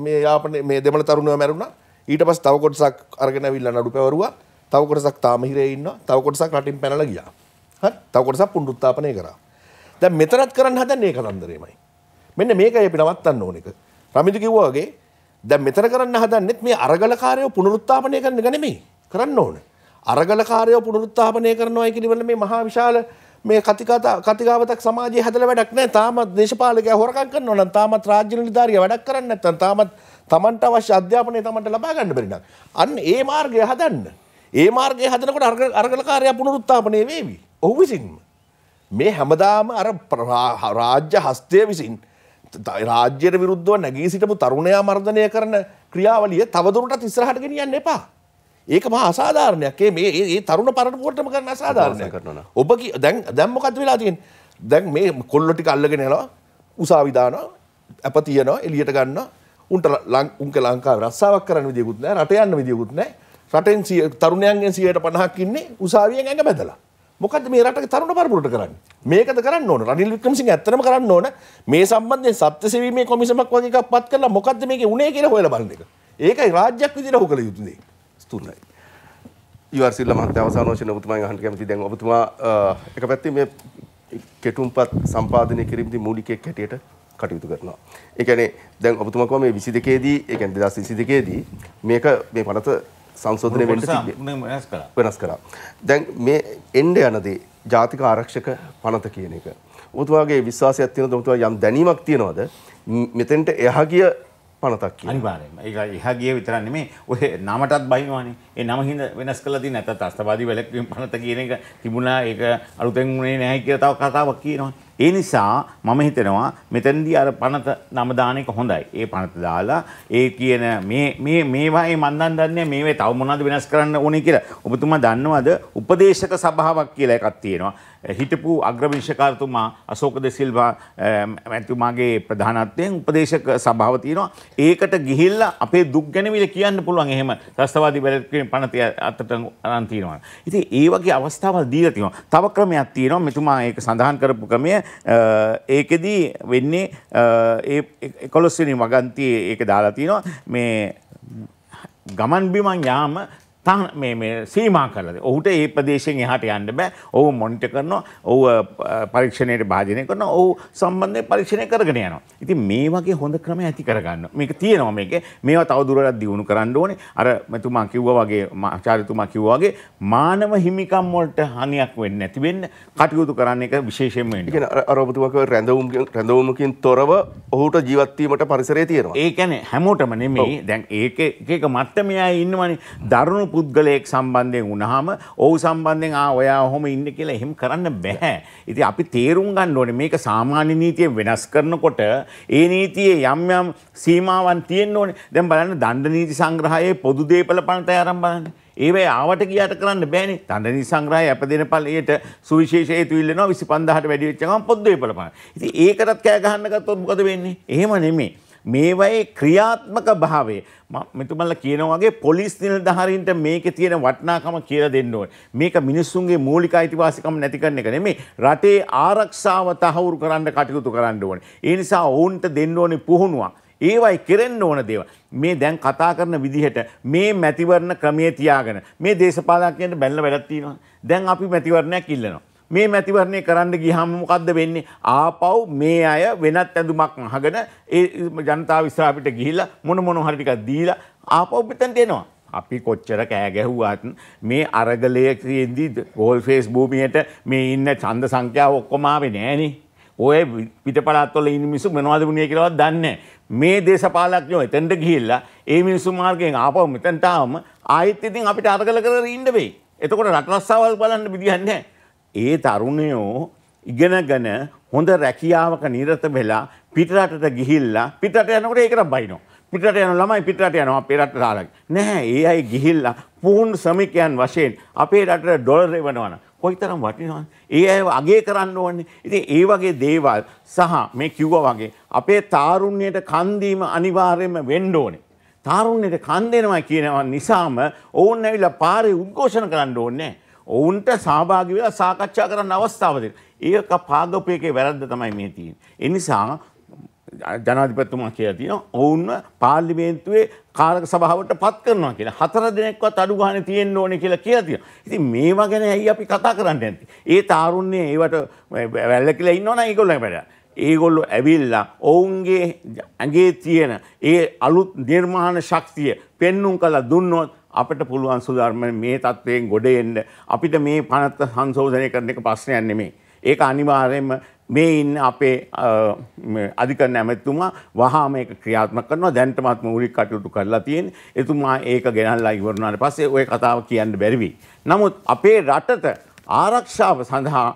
මේ යාපනයේ මේ දෙමළ තරුණයෝ මැරුණා. ඊට පස්සේ තව කොටසක් අරගෙන ඇවිල්ලා නඩු පැවරුවා. තව කොටසක් තාම හිරේ ඉන්නවා. තව කොටසක් රටින් පැනලා ගියා. හරි. තව කොටසක් පුනරුත්ථාපනය කරා. දැන් මෙතනත් කරන්න හදන්නේ ඒ කතන්දරේමයි. මෙන්න මේකයි අපි නවත්තන්න ඕන එක. රමිදු කිව්වා වගේ දැන් මෙතන කරන්න හදන්නෙත් මේ අරගලකාරයෝ පුනරුත්ථාපනය කරන එක නෙමෙයි. කරන්න ඕනේ. අරගලකාරයෝ පුනරුත්ථාපනය කරනවා කිරිවල මේ මහා විශාල මේ කතිකතා කතිකාවතක් සමාජයේ හැදලා වැඩක් නැහැ. තාමත් දේශපාලකයා හොරකම් කරනවා නම් තාමත් රාජ්‍ය නිලධාරියා වැඩක් කරන්නේ නැත්නම් තාමත් Tamanට අවශ්‍ය අධ්‍යාපනය Tamanට ලබා ගන්න බැරි නම් අන්න ඒ මාර්ගය හදන්න. ඒ මාර්ගය හදනකොට අරගලකාරයා පුනරුත්ථාපනය වේවි. ඔහු විසින්ම මේ හැමදාම අර රාජ්‍ය හස්තය විසින් රාජ්‍යයට විරුද්ධව නැගී සිටපු තරුණයා මර්ධනය කරන ක්‍රියාවලිය තවදුරටත් ඉස්සරහට ගෙනියන්න එපා. ඒක මා අසාධාරණයක් ඒ මේ ඒ තරුණ පරණ පොටම කරන අසාධාරණයක් කරනවා ඔබ දැන් දැන් මොකද්ද වෙලා තියෙන්නේ දැන් මේ කොල්ලො ටික අල්ලගෙන යනවා උසාවි දානවා අප තියනවා එළියට ගන්නවා උන්ට උන්ක ලංකාවේ රස්සාවක් කරන්න විදියකුත් නැහැ රට යන්න විදියකුත් නැහැ රටෙන් තරුණයන්ගෙන් 150ක් ඉන්නේ උසාවියෙන් ඇඟ බැදලා මොකද මේ රටක තරුණ පරපුරට කරන්න මේකද කරන්න ඕන රනිල් වික්‍රමසිංහ ඇත්තටම කරන්න ඕන මේ සම්බන්ධයෙන් සත්‍ය සෙවීමේ කොමිසමක් වගේ එකක් පත් කරලා මොකද්ද මේකේ උනේ කියලා හොයලා බලන එක ඒකයි රාජ්‍යයක් විදියට හොකල යුතු දෙයක් ස්තුතියි. යර් සිල්ල මහත්තයා අවසාන වශයෙන් ඔබතුමාගෙන් අහන්න කැමතියි. දැන් ඔබතුමා එක පැත්තේ මේ කෙටුම්පත් සම්පාදනය කිරීමේදී මූලිකයෙක් හැටියට කටයුතු කරනවා. ඒ කියන්නේ දැන් ඔබතුමා කිව්වා මේ 22 දී, ඒ කියන්නේ 2022 දී මේක මේ පනත සංශෝධනය වෙන්න තිබ්බේ. වෙනස් කරා. වෙනස් කරා. දැන් මේ එන්න යනදී ජාතික ආරක්ෂක පනත කියන එක. ඔබතුමාගේ විශ්වාසයක් තියෙනවද? ඔබතුමා යම් දැනීමක් තියෙනවද? මෙතෙන්ට එහා ගිය පනතක් කිය අනිවාර්යයෙන්ම ඒක එහා ගිය විතරක් නෙමෙයි ඔය නමටත් බහිනවනේ ඒ නම හිඳ වෙනස් කරලා තියෙන නැත්නම් අස්තවාදී වැලැක්වීම පනත කියන එක තිබුණා ඒක අලුතෙන් උනේ නැහැ කියලා තව කතාවක් කියනවා ඒ නිසා මම හිතනවා මෙතනදී අර පනත නම දාන එක හොඳයි ඒ පනත දාලා ඒ කියන මේ මේ මේවායේ මන් දන් දන්නේ මේවේ තව මොනවද වෙනස් කරන්න ඕනේ කියලා ඔබතුමා දන්නවද උපදේශක සභාවක් කියලා එකක් තියෙනවා Eh, හිටපු අග්‍රවිංශකාරතුමා අශෝක දෙසිල්වා ඇතුමාගේ eh, ප්‍රධානත්වයෙන් උපදේශක සභාව තියෙනවා. ඒකට ගිහිල්ලා අපේ දුක් ගැනවිල කියන්න පුළුවන් එහෙම ත්‍රස්තවාදී බැලකිරීම පනතිය අතට අරන් තියෙනවා. ඉතින් ඒ වගේ අවස්ථාවල් දීලා තියෙනවා. තව ක්‍රමයක් තියෙනවා. මෙතුමා ඒක සඳහන් කරපු ක්‍රමය eh, ඒකෙදී වෙන්නේ ඒ 11 වෙනි වගන්තියේ ඒක දාලා තියෙනවා. මේ ගමන් බිමන් යාම සීමා කරද. ඔහුට ඒ ප්‍රදේශයෙන් එහට යන්න බෑ ඔහු මොනිට කරනවා ඔහු පරීක්ෂණයට භාජනය කරන ඔහු සම්බන්ධය පරීක්ෂණය කරගෙන යනවා. ඉතින් මේ වගේ හොඳ ක්‍රම ඇති කරගන්න මේක තියෙනවා මේක මේවා තවදුරටත් දියුණු කරන්න ඕනේ අර මෙතුමා කිව්වා වගේ ආචාර්යතුමා කිව්වා වගේ මානව හිමිකම් වලට හානියක් වෙන්නේ නැති වෙන්න කටයුතු කරන්න එක විශේෂයෙන්ම වෙන්න. ඒ කියන්නේ අර ඔබතුමා කිව්ව රැඳවුම් රැඳවුමකින් තොරව ඔහුට ජීවත් වීමට පරිසරය තියෙනවා. ඒ කියන්නේ හැමෝටම නෙමෙයි දැන් ඒක එක එක මට්ටමේ අය ඉන්නවනේ දරුණු පුද්ගලයෙක් සම්බන්ධයෙන් වුණාම ඔහු සම්බන්ධයෙන් ආ ඔයා ඔහොම ඉන්න කියලා එහෙම කරන්න බෑ. ඉතින් අපි තේරුම් ගන්න ඕනේ මේක සාමාන්‍ය නීතියෙන් වෙනස් කරනකොට ඒ නීතියේ යම් යම් සීමාවන් තියෙන්න ඕනේ. දැන් බලන්න දණ්ඩ නීති සංග්‍රහයේ පොදු දේපල පනත ආරම්භ බලන්න. ඒවයි ආවට ගියාට කරන්න බෑනේ. දඬ නිසංග්‍රහය අපදින පළයට සුවිශේෂ හේතු ඉල්ලනවා 25000ට වැඩි වෙච්ච ගමන් පොද්දේ පළපන. ඉතින් ඒකටත් කෑ ගහන්න ගත්තොත් මොකද වෙන්නේ? එහෙම නෙමෙයි. මේවයි ක්‍රියාත්මක භාවය මෙතුමල්ල කියනවාගේ පොලිස් නිලධාරීන්ට මේක තියෙන වටිනාකම කියලා දෙන්න ඕනේ. මේක මිනිස්සුන්ගේ මූලික අයිතිවාසිකම් නැති කරන එක නෙමෙයි. රටේ ආරක්ෂාව තහවුරු කරන්න කටයුතු කරන්න ඕනේ. ඒ නිසා ඔවුන්ට දෙන්න ඕනේ පුහුණුවක්. ඒවයි කෙරෙන්න ඕන දේව. මේ දැන් කතා කරන විදිහට මේ මැතිවරණ ක්‍රමයේ තියාගෙන මේ දේශපාලකයන්ට බැලලා වැඩක් තියෙනවා. දැන් අපි මැතිවරණයක් ඉල්ලනවා. මේ මැතිවරණය කරන්න ගියහම මොකද්ද වෙන්නේ? ආපහු මේ අය වෙනත් ඇඳුමක් අහගෙන ඒ ජනතාව ඉස්සරහ අපිට ගිහිල්ලා මොන මොන හරි ටිකක් දීලා ආපහු මෙතනට එනවා. අපි කොච්චර කෑ ගැහුවත් මේ අරගලයේදී ගෝල් ෆේස් භූමියට මේ ඉන්න ඡන්ද සංඛ්‍යාව ඔක්කොම ආවේ නෑනේ. ඔය පිටපලාත්වල ඉන්න මිනිස්සු මොනවද වුණේ කියලාවත් දන්නේ මේ දේශපාලඥයෝ එතනට ගිහිල්ලා ඒ මිනිස්සු මාර්ගයෙන් ආපහු මෙතනට ආවම ආයෙත් ඉතින් අපිට අරගල කරගෙන ඉන්න වෙයි. එතකොට රට රස්සාවල් බලන්න විදියක් නැහැ. ඒ තරුණයෝ ඉගෙනගෙන හොඳ රැකියාවක නිරත වෙලා පිටරටට ගිහිල්ලා පිටරට යනකොට ඒකට බයිනෝ. පිටරට යන ළමයි පිටරට යනවා අපේ රටට ආරක්. නැහැ, ඒ අය ගිහිල්ලා පුහුණු ශ්‍රමිකයන් වශයෙන් අපේ රටට ඩොලර් එවනවනම් කොයිතරම් වටිනවද? ඒ අයව අගය කරන්න ඕනේ. ඉතින් ඒ වගේ දේවල් සහ මේ කිව්වා වගේ අපේ තාරුණ්‍යයට කන් දීම අනිවාර්යයෙන්ම වෙන්න ඕනේ. තාරුණ්‍යයට කන් දෙනවා කියනවා නිසාම ඕන් ඇවිල්ලා පාරේ උද්ඝෝෂණ කරන්න ඕනේ නැහැ. ඔවුන්ට සහභාගි වෙලා සාකච්ඡා කරන්න අවස්ථාව දෙන්න. ඒක පාගපු එකේ වැරද්ද තමයි මේ තියෙන්නේ. ඒ නිසා ජනාධිපතිතුමා කියලා තියෙනවා ඔවුන්ව පාර්ලිමේන්තුවේ කාරක සභාවට පත් කරනවා කියලා. හතර දිනක්වත් අඩු ගන්න තියෙන්න ඕනේ කියලා කියලා තියෙනවා. ඉතින් මේවා ගැන ඇයි අපි කතා කරන්නේ නැති? ඒ තාරුණ්‍ය ඒවට වැල්ල කියලා ඉන්නවනම් ඒගොල්ලෝ වැඩ. ඒගොල්ලෝ ඇවිල්ලා ඔවුන්ගේ ඇඟේ තියෙන ඒ අලුත් නිර්මාණ ශක්තිය පෙන්눔 කළා දුන්නොත් අපිට පුළුවන් සුධර්ම මේ தත්වයෙන් ගොඩ එන්න අපිට මේ පනත සංශෝධනය කරන එක ප්‍රශ්නයක් නෙමෙයි. ඒක අනිවාර්යයෙන්ම මේ ඉන්න අපේ අධිකරණ ඇමතිතුමා වහාම ඒක ක්‍රියාත්මක කරනවා දැනටමත් මූලික කටයුතු කරලා තියෙන. එතුමා ඒක ගෙනල්ලා ඉවරනාට පස්සේ ওই කතාව කියන්න බැරි වෙයි. නමුත් අපේ රටට ආරක්ෂාව සඳහා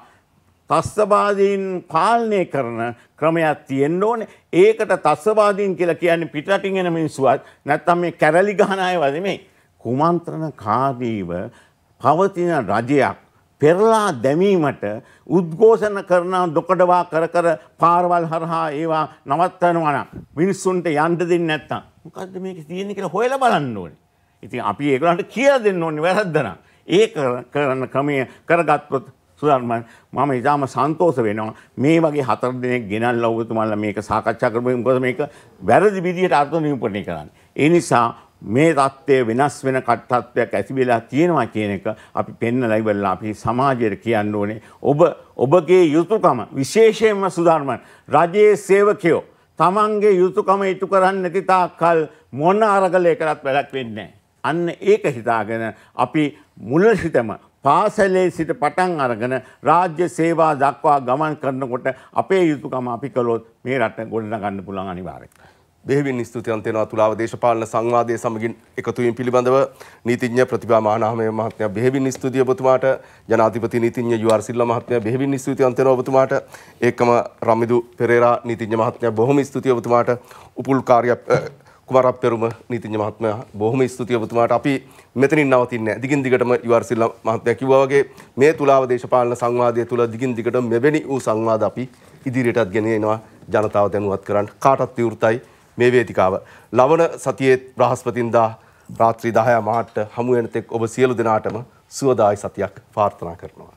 තස්සවාදීන් පාලනය කරන ක්‍රමයක් තියෙන්න ඕනේ. ඒකට තස්සවාදීන් කියලා කියන්නේ පිටරටින් එන මිනිස්සුවත් නැත්නම් මේ කැරලි ගහන අය වගේ නෙමෙයි. කුමන්ත්‍රණකාරීව පවතින රජයක් පෙරලා දැමීමට උද්ඝෝෂණ කරන දොකඩවා කර කර පාරවල් හරහා ඒවා නවත්තනවා නම් මිනිස්සුන්ට යන්න දෙන්නේ නැත්තම් මොකද්ද මේක තියෙන්නේ කියලා හොයලා බලන්න ඕනේ. ඉතින් අපි ඒගොල්ලන්ට කියලා දෙන්න ඕනේ වැරද්ද නම්. ඒ කරන ක්‍රමය කරගත්තොත් සුදර්මන් මම ඉතාම සන්තෝෂ වෙනවා මේ වගේ හතර දෙනෙක් ගෙනල්ලා ඔබතුමාලා මේක සාකච්ඡා කරපු මොකද මේක වැරදි විදියට අර්ථ නිරූපණය කරන්නේ. ඒ නිසා මේ தත්ත්වය වෙනස් වෙන කට්ටත්වයක් ඇති වෙලා තියෙනවා කියන එක අපි පෙන්වලා ඉවරලා අපි සමාජයට කියන්න ඕනේ ඔබ ඔබගේ යුතුයකම විශේෂයෙන්ම සුධර්මන් රජයේ සේවකයෝ තමන්ගේ යුතුයකම ඉටු කරන්නේ නැති තාක්කල් මොන අරගලයකටත් වැඩක් වෙන්නේ අන්න ඒක හිතාගෙන අපි මුල සිටම පාසලේ සිට පටන් අරගෙන රාජ්‍ය සේවා දක්වා ගමන් කරනකොට අපේ යුතුයකම අපි කළොත් මේ රට ගොඩනගන්න පුළුවන් අනිවාර්යයෙන් බෙහෙවින් ස්තුතියන් වෙනවා තුලාව දේශපාලන සංවාදයේ සමගින් එකතු වීම පිළිබඳව නීතිඥ ප්‍රතිභා මහනාමය මහත්මයා බෙහෙවින් ස්තුතිය ඔබතුමාට ජනාධිපති නීතිඥ යු ආර් සිල්වා මහත්මයා බෙහෙවින් ස්තුතියන් වෙනවා ඔබතුමාට ඒකම රමිදු පෙරේරා නීතිඥ මහත්මයා බොහොම ස්තුතියි ඔබතුමාට උපුල් කාර්ය කුමාරප්පෙරුම නීතිඥ මහත්මයා බොහොම ස්තුතියි ඔබතුමාට අපි මෙතනින් නවතින්නේ දිගින් දිගටම යුආර් සිල්වා මහත්මයා කිව්වා වගේ මේ තුලාව දේශපාලන සංවාදය තුළ දිගින් දිගටම මෙවැනි වූ සංවාද අපි ඉදිරියටත් ගෙන එනවා ජනතාව දැනුවත් කරන්න කාටත් විවෘතයි මේ වේදිකාව. ලවන සතියේ බ්‍රහස්පතින්දා රාත්‍රී 10 මාට හමු වෙනතෙක් ඔබ සියලු දෙනාටම සුවදායි සතියක් ප්‍රාර්ථනා කරනවා.